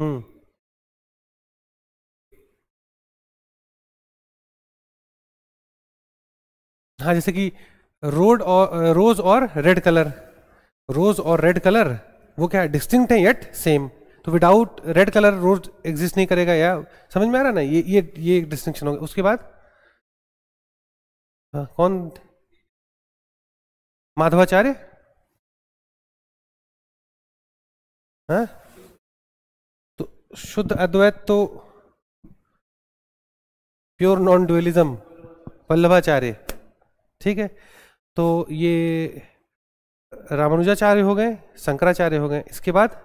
हम्म हाँ जैसे कि रोड और रोज और रेड कलर रोज और रेड कलर वो क्या है डिस्टिंक्ट है येट सेम तो without red colour rose exist नहीं करेगा या समझ में आ रहा ना ये ये ये डिस्टिंक्शन होगा उसके बाद आ, हाँ, कौन माधवाचार्य हाँ? तो शुद्ध अद्वैत तो प्योर नॉन डुअलिज्म वल्लभाचार्य ठीक है तो ये रामानुजाचार्य हो गए शंकराचार्य हो गए इसके बाद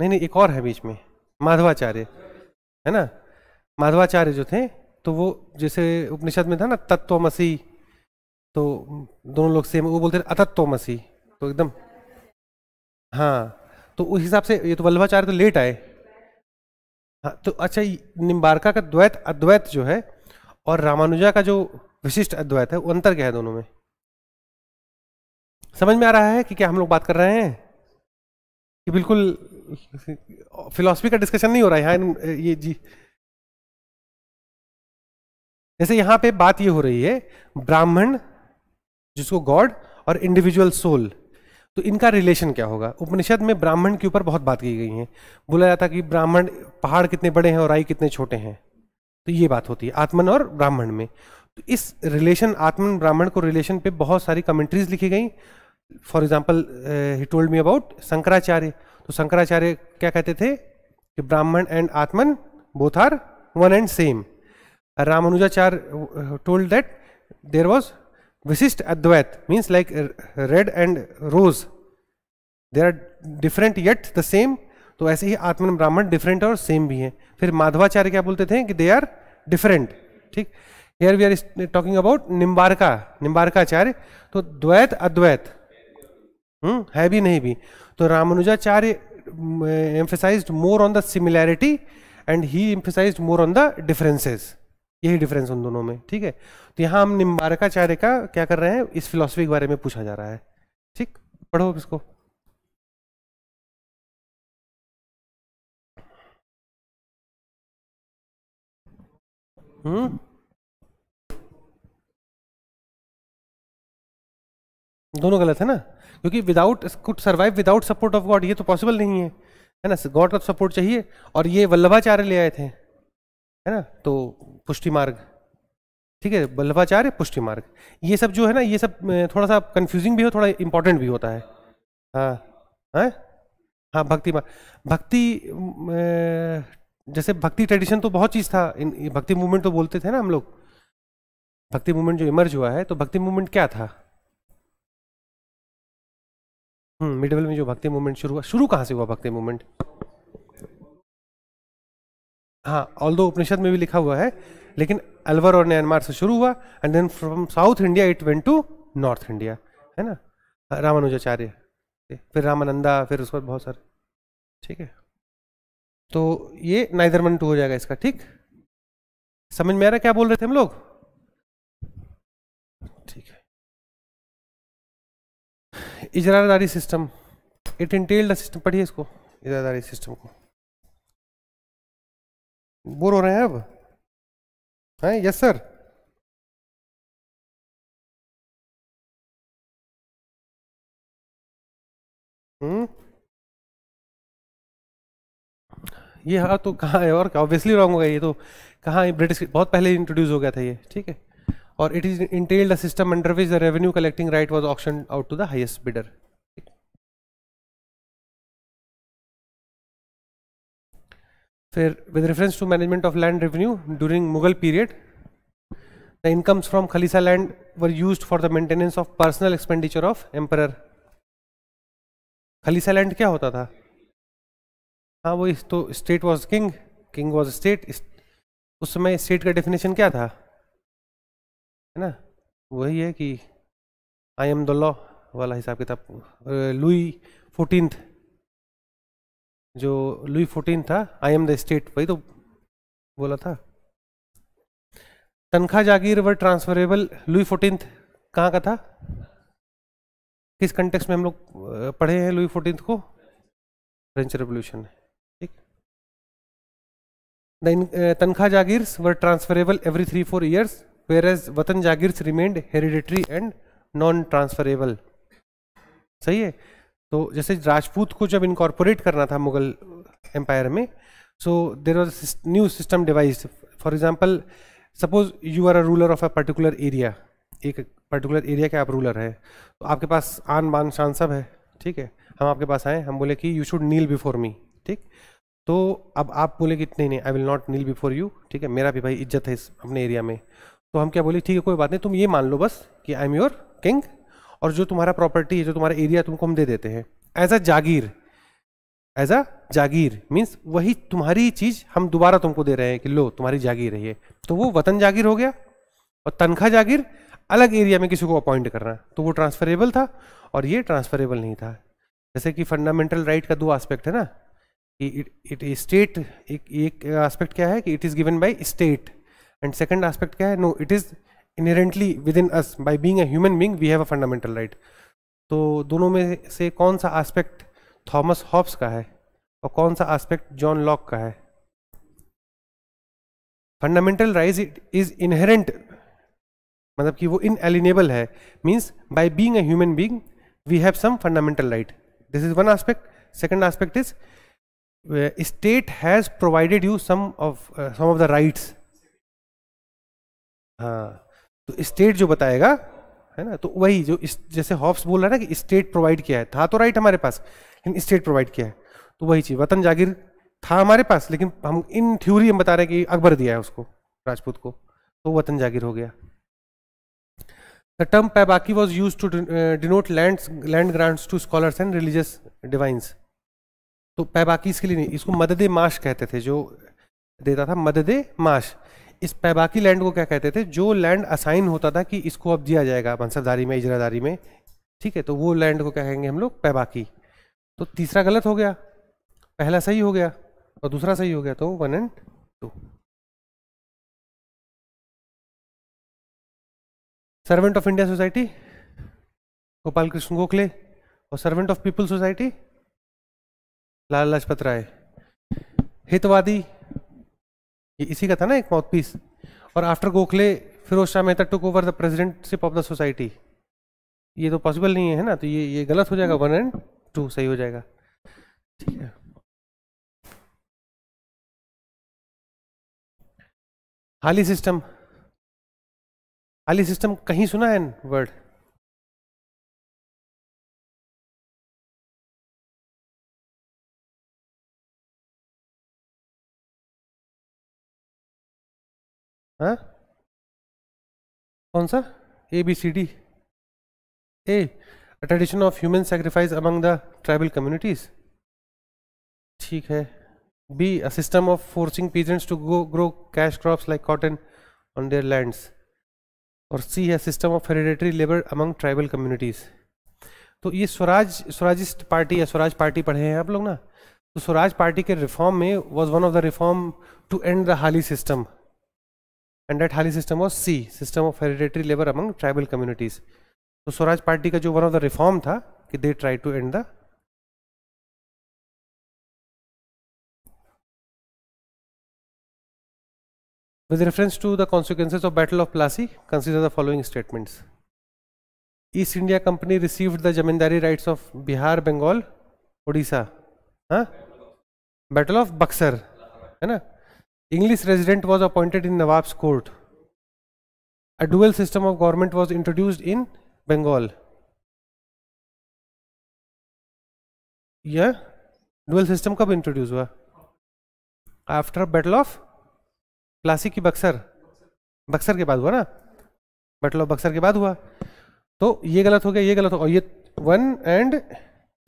नहीं नहीं एक और है बीच में माधवाचार्य है ना माधवाचार्य जो थे तो वो जैसे उपनिषद में था ना तत्वमसी तो दोनों लोग सेम वो बोलते थे अतत्वमसी तो एकदम हाँ तो उस हिसाब से ये तो वल्लभाचार्य तो लेट आए हाँ तो अच्छा निम्बारका का द्वैत अद्वैत जो है और रामानुजा का जो विशिष्ट अद्वैत है अंतर क्या है दोनों में समझ में आ रहा है कि क्या हम लोग बात कर रहे हैं कि बिल्कुल फिलॉसफी का डिस्कशन नहीं हो रहा है यहां ये जी जैसे यहां पे बात ये हो रही है ब्राह्मण जिसको गॉड और इंडिविजुअल सोल तो इनका रिलेशन क्या होगा उपनिषद में ब्राह्मण के ऊपर बहुत बात की गई है बोला जाता कि ब्राह्मण पहाड़ कितने बड़े हैं और आई कितने छोटे हैं तो ये बात होती है आत्मन और ब्राह्मण में तो इस रिलेशन आत्मन ब्राह्मण को रिलेशन पे बहुत सारी कमेंट्रीज लिखी गई for example he told me about Shankaracharya तो शंकराचार्य क्या कहते थे कि Brahman and Atman both are one and same Ramanujacharya told that there was Vishishta Advaita means like red and rose there are different yet the same तो ऐसे ही आत्मन ब्राह्मण डिफरेंट और सेम भी हैं फिर माधवाचार्य क्या बोलते थे कि दे आर डिफरेंट ठीक here we are talking about Nimbarka Nimbarkacharya तो द्वैत अद्वैत हम्म है भी नहीं भी तो Ramanujacharya emphasize more on the similarity and he emphasize more on the differences यही डिफरेंस उन दोनों में ठीक है तो यहाँ हम निम्बारकाचार्य का क्या कर रहे हैं इस फिलोसफी के बारे में पूछा जा रहा है ठीक पढ़ो इसको हम्म दोनों गलत है ना क्योंकि without could survive without support of God ये तो पॉसिबल नहीं है है ना गॉड का सपोर्ट चाहिए और ये वल्लभाचार्य ले आए थे है ना तो पुष्टि मार्ग ठीक है वल्लभाचार्य पुष्टि मार्ग ये सब जो है ना ये सब थोड़ा सा कंफ्यूजिंग भी हो थोड़ा इंपॉर्टेंट भी होता है हाँ हाँ हाँ भक्ति मार्ग भक्ति जैसे भक्ति ट्रेडिशन तो बहुत चीज़ था इन भक्ति मूवमेंट तो बोलते थे ना हम लोग भक्ति मूवमेंट जो इमर्ज हुआ है तो भक्ति मूवमेंट क्या था मिडवेल हम्म, में जो भक्ति मूवमेंट शुरू हुआ शुरू कहाँ से हुआ भक्ति मूवमेंट हाँ ऑल दो उपनिषद में भी लिखा हुआ है लेकिन अलवर और म्यांमार से शुरू हुआ and then from south India it went to north India है ना रामानुजाचार्य फिर रामानंदा फिर उस पर बहुत सारे ठीक है तो ये नाइदरमन टू हो जाएगा इसका ठीक समझ में आ रहा क्या बोल रहे थे हम लोग ठीक है ijaradari system it entailed system पढ़िए इसको इजरादारी सिस्टम को बोर हो रहे हैं अब है यस सर हम्म ये हाँ तो कहाँ है और ऑब्वियसली रॉन्ग हो गया ये तो कहाँ ब्रिटिश बहुत पहले इंट्रोड्यूस हो गया था ये ठीक है और it is entailed system under which the revenue collecting right was auction out to the highest bidder फिर with reference to management of land revenue during Mughal period the incomes from khalisa land were used for the maintenance of personal expenditure of emperor khalisa land क्या होता था हाँ वो तो state was king king was state उस समय state का definition क्या था है ना वही है कि आई एम द लॉ वाला हिसाब किताब लुई फोर्टीन जो लुई फोर्टीन था आई एम द स्टेट वही तो बोला था तनख्वाह जागीर व ट्रांसफरेबल लुई फोर्टीन कहाँ का था किस कंटेक्स में हम लोग पढ़े हैं लुई फोर्टीन को फ्रेंच रेवोल्यूशन ठीक the tankhwah jagir were transferable every three four years whereas watan jagirs remained hereditary and non transferable सही है तो जैसे राजपूत को जब इनकॉर्पोरेट करना था मुगल एम्पायर में so there are new system device for example suppose you are a ruler of a particular area एक पर्टिकुलर एरिया के आप रूलर हैं तो आपके पास आन बान शान सब है ठीक है हम आपके पास आए हम बोले कि you should kneel before me ठीक तो अब आप बोले कि नहीं नहीं I will not kneel before you ठीक है मेरा भी भाई इज्जत है इस अपने एरिया में तो हम क्या बोले ठीक है कोई बात नहीं तुम ये मान लो बस कि आई एम योर किंग और जो तुम्हारा प्रॉपर्टी है जो तुम्हारा एरिया तुमको हम दे देते हैं as a jagir as a jagir means वही तुम्हारी चीज हम दोबारा तुमको दे रहे हैं कि लो तुम्हारी जागीर है ये तो वो वतन जागीर हो गया और तनख्वाह जागीर अलग एरिया में किसी को अपॉइंट करना तो वो ट्रांसफरेबल था और ये ट्रांसफरेबल नहीं था जैसे कि फंडामेंटल राइट का दो एस्पेक्ट है ना कि इट इट स्टेट एक एक एस्पेक्ट क्या है कि it is given by state and second aspect क्या है no it is inherently within us by being human being we have a fundamental right तो दोनों में से कौन सा आस्पेक्ट थॉमस हॉब्स का है और कौन सा आस्पेक्ट जॉन लॉक का है fundamental rights it is inherent मतलब कि वो इनएलिनेबल है means by being a human being we have some fundamental right this is one aspect second aspect is state has provided you some of some of the rights हाँ तो state जो बताएगा है ना तो वही जो इस, जैसे हॉफ्स बोल रहा है ना कि स्टेट प्रोवाइड किया है था तो राइट हमारे पास लेकिन स्टेट प्रोवाइड किया है तो वही चीज वतन जागीर था हमारे पास लेकिन हम इन थ्योरी हम बता रहे हैं कि अकबर दिया है उसको राजपूत को तो वतन जागीर हो गया the term Paibaki was used to uh, denote land land grants to scholars and religious तो पैबाकी इसके लिए नहीं इसको मदद माश कहते थे जो देता था मदद माश इस पैबाकी लैंड को क्या कहते थे जो लैंड असाइन होता था कि इसको अब दिया जाएगा मनसबदारी में इजरादारी में ठीक है तो वो लैंड को क्या कहेंगे हम लोग पैबाकी तो तीसरा गलत हो गया पहला सही हो गया और दूसरा सही हो गया तो one and two servant of India society Gopal Krishna Gokhale और servant of people society Lala Lajpat Rai Hitavadi ये इसी का था ना एक माउथ पीस और after Gokhale Pherozeshah Mehta took over the presidentship of the society ये तो पॉसिबल नहीं है ना तो ये ये गलत हो जाएगा वन एंड टू सही हो जाएगा ठीक है हाली सिस्टम हाली सिस्टम कहीं सुना है वर्ड हाँ कौन सा A B C D A tradition of human sacrifice among the tribal communities ठीक है B a system of forcing peasants to go grow cash crops like cotton on their lands और C है system of hereditary labour among tribal communities तो ये Swaraj Swarajist party या Swaraj party पढ़े हैं आप लोग ना तो स्वराज पार्टी के रिफॉर्म में was one of the reform to end the Hali system and that Hali system was C, system of hereditary labor among tribal communities. तो स्वराज पार्टी का जो वन ऑफ द रिफॉर्म था कि they try to end the With reference to the consequences of Battle of Plassey, consider the following statements. East India Company received the zamindari rights of Bihar, Bengal, Odisha. Huh? Battle of Buxar. है ना English resident was appointed in nawab court a dual system of government was introduced in Bengal यह dual system कब introduce हुआ after battle of Plassey की बक्सर बक्सर के बाद हुआ ना बैटल ऑफ बक्सर के बाद हुआ तो ये गलत हो गया ये गलत हो गया ये वन एंड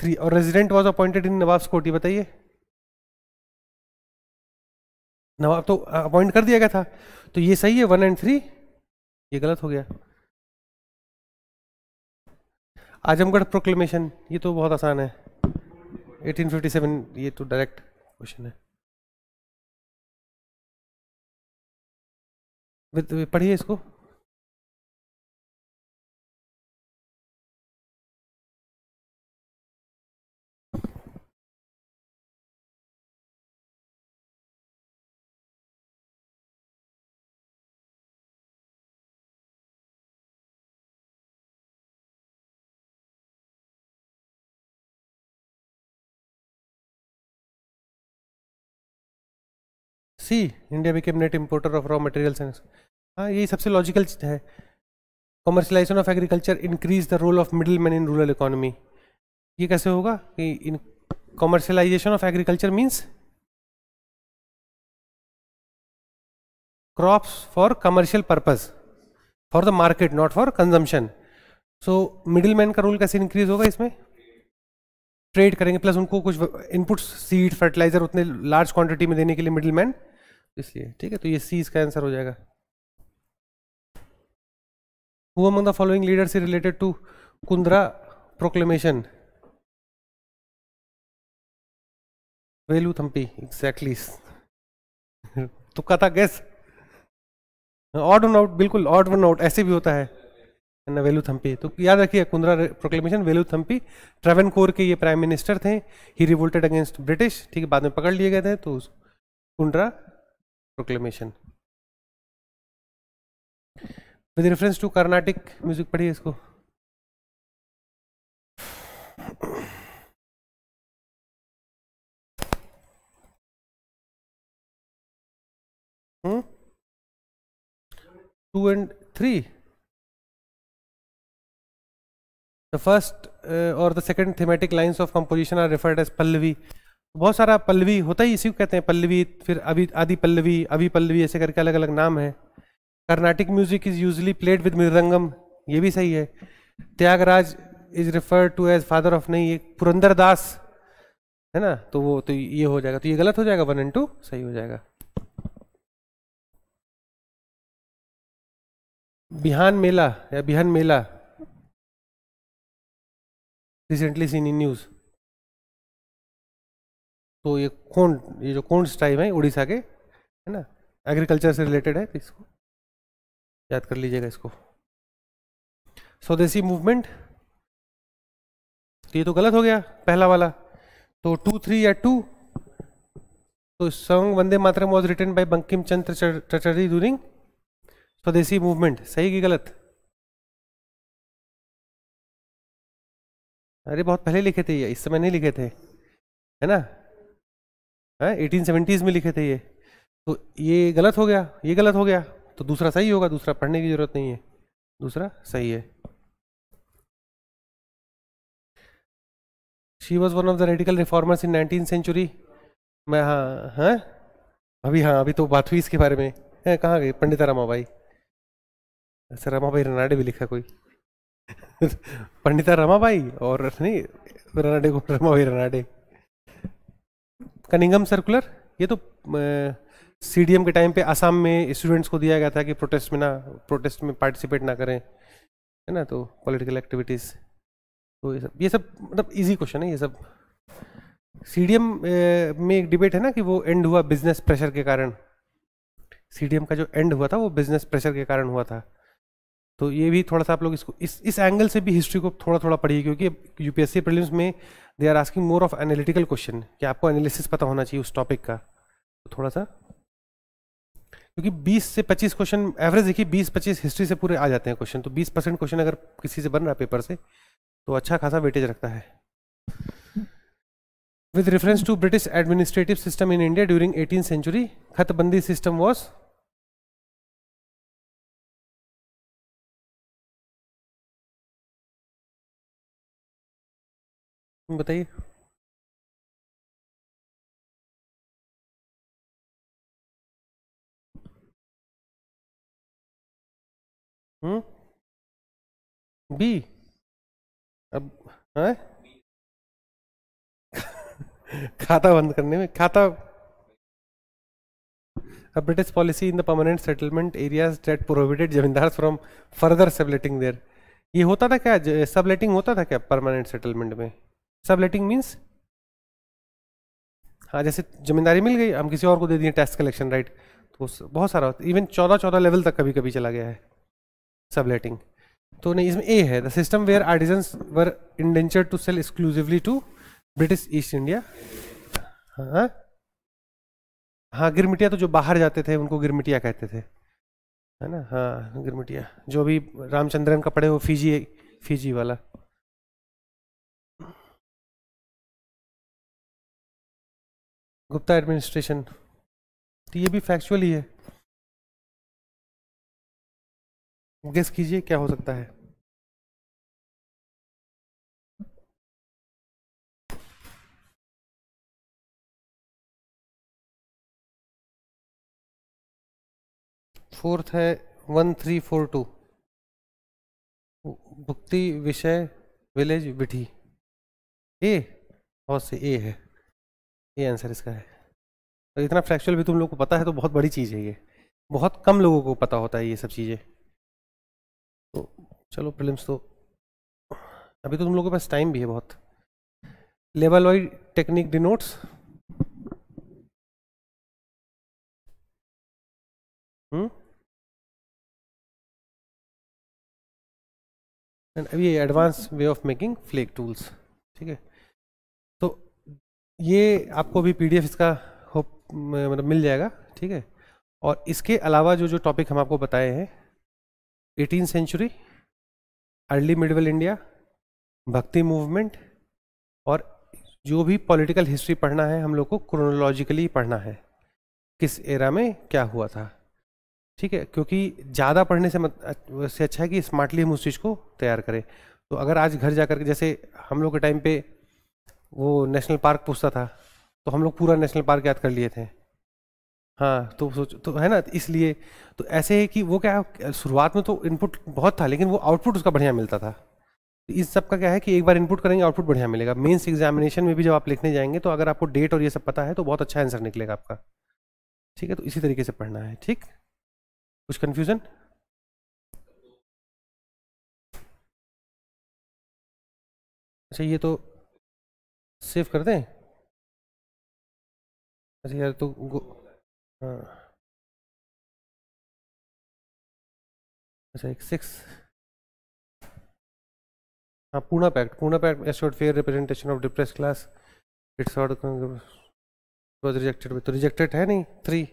थ्री और resident was appointed in nawab court बताइए नवाब तो अपॉइंट कर दिया गया था तो ये सही है वन एंड थ्री ये गलत हो गया आजमगढ़ प्रोक्लेमेशन ये तो बहुत आसान है 1857 ये तो डायरेक्ट क्वेश्चन है पढ़िए इसको C India became net importer of raw materials and हाँ यही सबसे लॉजिकल है commercialisation of agriculture increase the role of middle man in rural economy ये कैसे होगा कि in commercialisation of agriculture means crops for commercial purpose for the market not for consumption so middle man का रोल कैसे increase होगा इसमें trade करेंगे प्लस उनको कुछ इनपुट सीड फर्टिलाइजर उतने लार्ज क्वांटिटी में देने के लिए मिडिल मैन इसलिए ठीक है तो ये सी इसका आंसर हो जाएगा who among the following leader से related to Kundara proclamation Velu Thampi exactly तुक्का था गैस ऑड वन आउट बिल्कुल ऑड वन आउट ऐसे भी होता है ना वेलू थम्पी तो याद रखिए कुंद्रा प्रोक्लेमेशन वेलू थम्पी ट्रेवन कोर के ये प्राइम मिनिस्टर थे ही रिवोल्टेड अगेंस्ट ब्रिटिश ठीक है बाद में पकड़ लिए गए थे तो Kundara proclamation with reference to Carnatic music पढ़िए इसको two and three the first और the second thematic lines of composition are referred as pallavi बहुत सारा पल्लवी होता ही इसी को कहते हैं पल्लवी फिर अभी आदि पल्लवी अभी पल्लवी ऐसे करके अलग अलग नाम है Carnatic music is usually played with mridangam ये भी सही है Tyagaraja is refer to as father of नहीं एक पुरंदर दास है ना तो वो तो ये हो जाएगा तो ये गलत हो जाएगा वन एंड टू सही हो जाएगा बिहान मेला या Bihan Mela recently seen in news तो ये खोंड ये जो कौन ट्राइब है उड़ीसा के है ना एग्रीकल्चर से रिलेटेड है इसको याद कर लीजिएगा इसको स्वदेशी मूवमेंट तो ये तो गलत हो गया पहला वाला तो टू थ्री या टू तो song Vande Mataram was written by Bankim Chandra Chatterjee during Swadeshi movement सही की गलत अरे बहुत पहले लिखे थे ये इस समय नहीं लिखे थे है ना है एटीन सेवेंटीज़ में लिखे थे ये तो ये गलत हो गया ये गलत हो गया तो दूसरा सही होगा दूसरा पढ़ने की ज़रूरत नहीं है दूसरा सही है she was one of the radical reformers in nineteen century मैं हाँ हैं अभी हाँ अभी तो बात हुई इसके बारे में है कहाँ गए पंडिता रामा भाई अच्छा रामा भाई रनाडे भी लिखा कोई पंडिता रामा भाई और नहीं रनाडे को रामा भाई रनाडे कनिंगम सर्कुलर ये तो सी डी एम के टाइम पे असम में स्टूडेंट्स को दिया गया था कि प्रोटेस्ट में ना प्रोटेस्ट में पार्टिसिपेट ना करें है ना तो पॉलिटिकल एक्टिविटीज़ तो ये सब ये सब मतलब इजी क्वेश्चन है ये सब सी में एक डिबेट है ना कि वो एंड हुआ बिजनेस प्रेशर के कारण सी का जो एंड हुआ था वो बिजनेस प्रेशर के कारण हुआ था तो ये भी थोड़ा सा आप लोग इसको इस इस एंगल से भी हिस्ट्री को थोड़ा थोड़ा पढ़िए क्योंकि यूपीएससी प्रीलिम्स में they are asking more of analytical question कि आपको एनालिसिस पता होना चाहिए उस टॉपिक का तो थोड़ा सा क्योंकि 20 से 25 क्वेश्चन एवरेज देखिए 20-25 हिस्ट्री से पूरे आ जाते हैं क्वेश्चन तो 20 परसेंट क्वेश्चन अगर किसी से बन रहा है पेपर से तो अच्छा खासा वेटेज रखता है with reference to British administrative system in India during eighteen century khatbandi system was बताइए हम्म बी अब है खाता बंद करने में खाता a British policy in the permanent settlement areas that provided zamindar from further subletting their ये होता था क्या सबलेटिंग होता था क्या परमानेंट सेटलमेंट में सबलेटिंग मीन्स हाँ जैसे जमींदारी मिल गई हम किसी और को दे दिए टैक्स कलेक्शन राइट तो बहुत सारा इवन चौदह चौदह लेवल तक कभी कभी चला गया है सबलेटिंग तो नहीं इसमें ए है the system where artisan were indenture to sell exclusively to British East India हाँ हाँ गिरमिटिया तो जो बाहर जाते थे उनको गिरमिटिया कहते थे है ना हाँ गिरमिटिया जो भी रामचंद्रन का पढ़े वो फीजी फीजी वाला गुप्ता एडमिनिस्ट्रेशन तो ये भी फैक्चुअल ही है गेस कीजिए क्या हो सकता है फोर्थ है one three four two bhukti vishaya village बिठी ए बहुत से ए है ये आंसर इसका है तो इतना फ्रैक्चुअल भी तुम लोग को पता है तो बहुत बड़ी चीज़ है ये बहुत कम लोगों को पता होता है ये सब चीज़ें तो चलो प्रिलिम्स तो अभी तो तुम लोगों के पास टाइम भी है बहुत Levallois technique denotes and अभी advance way of making flake tools ठीक है ये आपको अभी पीडीएफ इसका होप मतलब मिल जाएगा ठीक है और इसके अलावा जो जो टॉपिक हम आपको बताए हैं eighteen century early medieval India bhakti movement और जो भी पॉलिटिकल हिस्ट्री पढ़ना है हम लोग को क्रोनोलॉजिकली पढ़ना है किस एरा में क्या हुआ था ठीक है क्योंकि ज़्यादा पढ़ने से मत से अच्छा है कि स्मार्टली हम उस चीज़ को तैयार करें तो अगर आज घर जा कर जैसे हम लोग के टाइम पे वो नेशनल पार्क पूछता था तो हम लोग पूरा नेशनल पार्क याद कर लिए थे हाँ तो सोच तो है ना इसलिए तो ऐसे है कि वो क्या शुरुआत में तो इनपुट बहुत था लेकिन वो आउटपुट उसका बढ़िया मिलता था इस सब का क्या है कि एक बार इनपुट करेंगे आउटपुट बढ़िया मिलेगा मेंस एग्जामिनेशन में भी जब आप लिखने जाएंगे तो अगर आपको डेट और ये सब पता है तो बहुत अच्छा आंसर निकलेगा आपका ठीक है तो इसी तरीके से पढ़ना है ठीक कुछ कन्फ्यूज़न अच्छा ये तो सेव कर दें अरे यार तो गो हाँ अच्छा एक सिक्स हाँ Poona pact Poona pact as assured fair representation of depress class it's was rejected तो रिजेक्टेड है नहीं three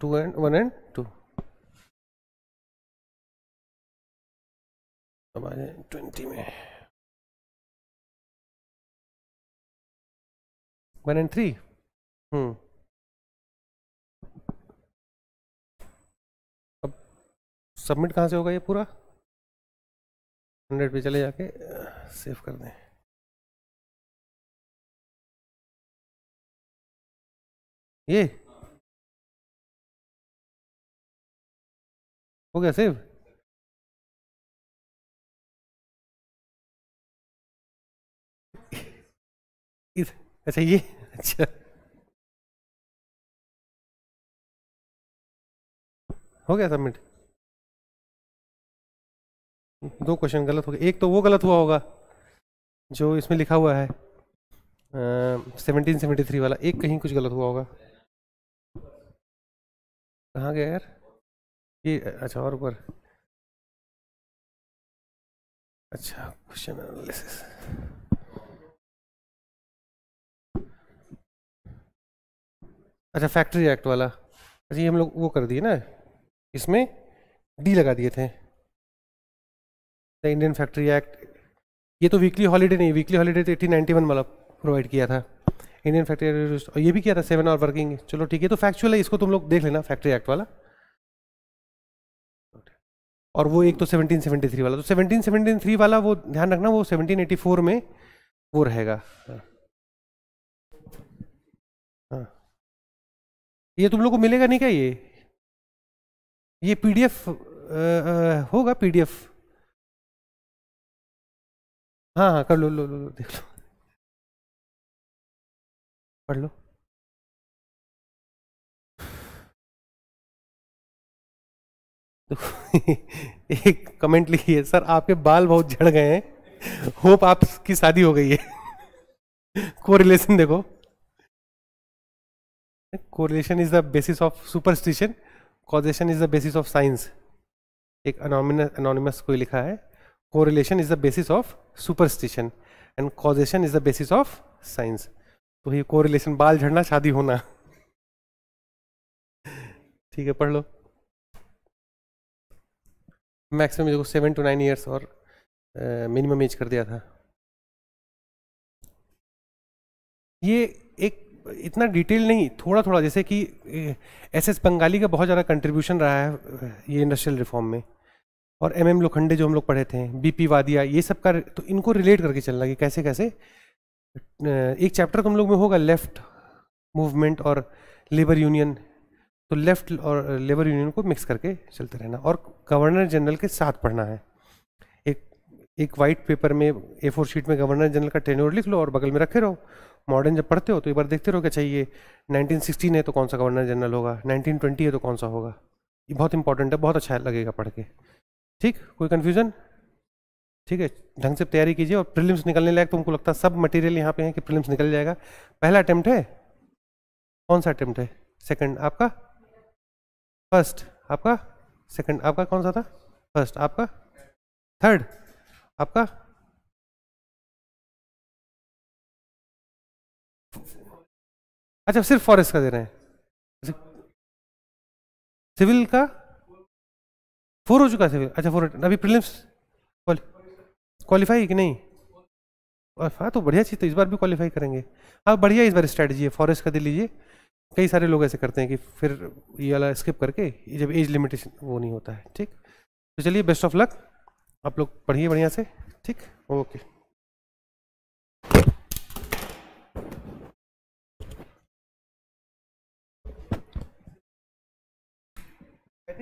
two and one and two अब आ जाए ट्वेंटी में वन एंड थ्री हम्म अब सबमिट कहाँ से होगा ये पूरा हंड्रेड पे चले जाके सेव कर दें ये हो गया सेव अच्छा ये अच्छा हो गया सबमिट दो क्वेश्चन गलत हो गए एक तो वो गलत हुआ होगा जो इसमें लिखा हुआ है सेवनटीन 1773 वाला एक कहीं कुछ गलत हुआ होगा कहाँ गया यार ये अच्छा और ऊपर अच्छा क्वेश्चन एनालिसिस अच्छा फैक्ट्री एक्ट वाला अच्छा ये हम लोग वो कर दिए ना इसमें डी लगा दिए थे द इंडियन फैक्ट्री एक्ट ये तो वीकली हॉलीडे नहीं वीकली हॉलीडे तो एटीन नाइन्टी वन वाला प्रोवाइड किया था इंडियन फैक्ट्री और ये भी किया था सेवन आवर वर्किंग चलो ठीक है तो फैक्चुअल है इसको तुम लोग देख लेना फैक्ट्री एक्ट वाला और वो एक तो 1773 वाला तो 1773 वाला वो ध्यान रखना वो 1784 में वो रहेगा ये तुम लोग को मिलेगा नहीं क्या ये ये पीडीएफ होगा पीडीएफ हाँ हाँ कर लो लो लो देख लो पढ़ लो तो एक कमेंट लिखिए सर आपके बाल बहुत झड़ गए हैं होप आपकी शादी हो गई है कोरिलेशन देखो correlation is the basis of superstition causation is the basis of science एक अनोनिमस कोई लिखा है correlation is the basis of superstition and causation is the basis of science तो ये कोरिलेशन बाल झड़ना शादी होना ठीक है पढ़ लो मैक्सिमम जो सेवन टू नाइन ईयर्स और मिनिमम uh, एज कर दिया था ये इतना डिटेल नहीं थोड़ा थोड़ा जैसे कि एस एस बंगाली का बहुत ज़्यादा कंट्रीब्यूशन रहा है ये इंडस्ट्रियल रिफॉर्म में और एम एम लोखंडे जो हम लोग पढ़े थे बीपी वादिया ये सब का तो इनको रिलेट करके चलना कि कैसे कैसे एक चैप्टर तुम तो लोग में होगा लेफ्ट मूवमेंट और लेबर यूनियन तो लेफ्ट और लेबर यूनियन को मिक्स करके चलते रहना और गवर्नर जनरल के साथ पढ़ना है एक एक वाइट पेपर में ए फोर शीट में गवर्नर जनरल का टेन्योर लिख लो और बगल में रखे रहो मॉडर्न जब पढ़ते हो तो एक बार देखते रहो कि चाहिए अच्छा 1916 है तो कौन सा गवर्नर जनरल होगा 1920 है तो कौन सा होगा ये बहुत इंपॉर्टेंट है बहुत अच्छा लगेगा पढ़ के ठीक कोई कन्फ्यूजन ठीक है ढंग से तैयारी कीजिए और प्रिलिम्स निकलने लायक तो लगता है सब मटेरियल यहाँ पे है कि प्रिलिम्स निकल जाएगा पहला अटैम्प्ट है कौन सा अटैम्प्ट है सेकंड आपका फर्स्ट आपका सेकंड आपका कौन सा था फर्स्ट आपका थर्ड आपका अच्छा सिर्फ फॉरेस्ट का दे रहे हैं सिविल अच्छा, का फोर हो चुका सिविल अच्छा फोर अभी प्रिलिम्स क्वालिफाई कि नहीं हाँ तो बढ़िया चीज़ तो इस बार भी क्वालिफाई करेंगे हाँ बढ़िया इस बार स्ट्रैटेजी है फॉरेस्ट का दे लीजिए कई सारे लोग ऐसे करते हैं कि फिर ये वाला स्किप करके जब एज लिमिटेशन वो नहीं होता है ठीक तो चलिए बेस्ट ऑफ लक आप लोग पढ़िए बढ़िया से ठीक ओके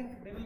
Gracias.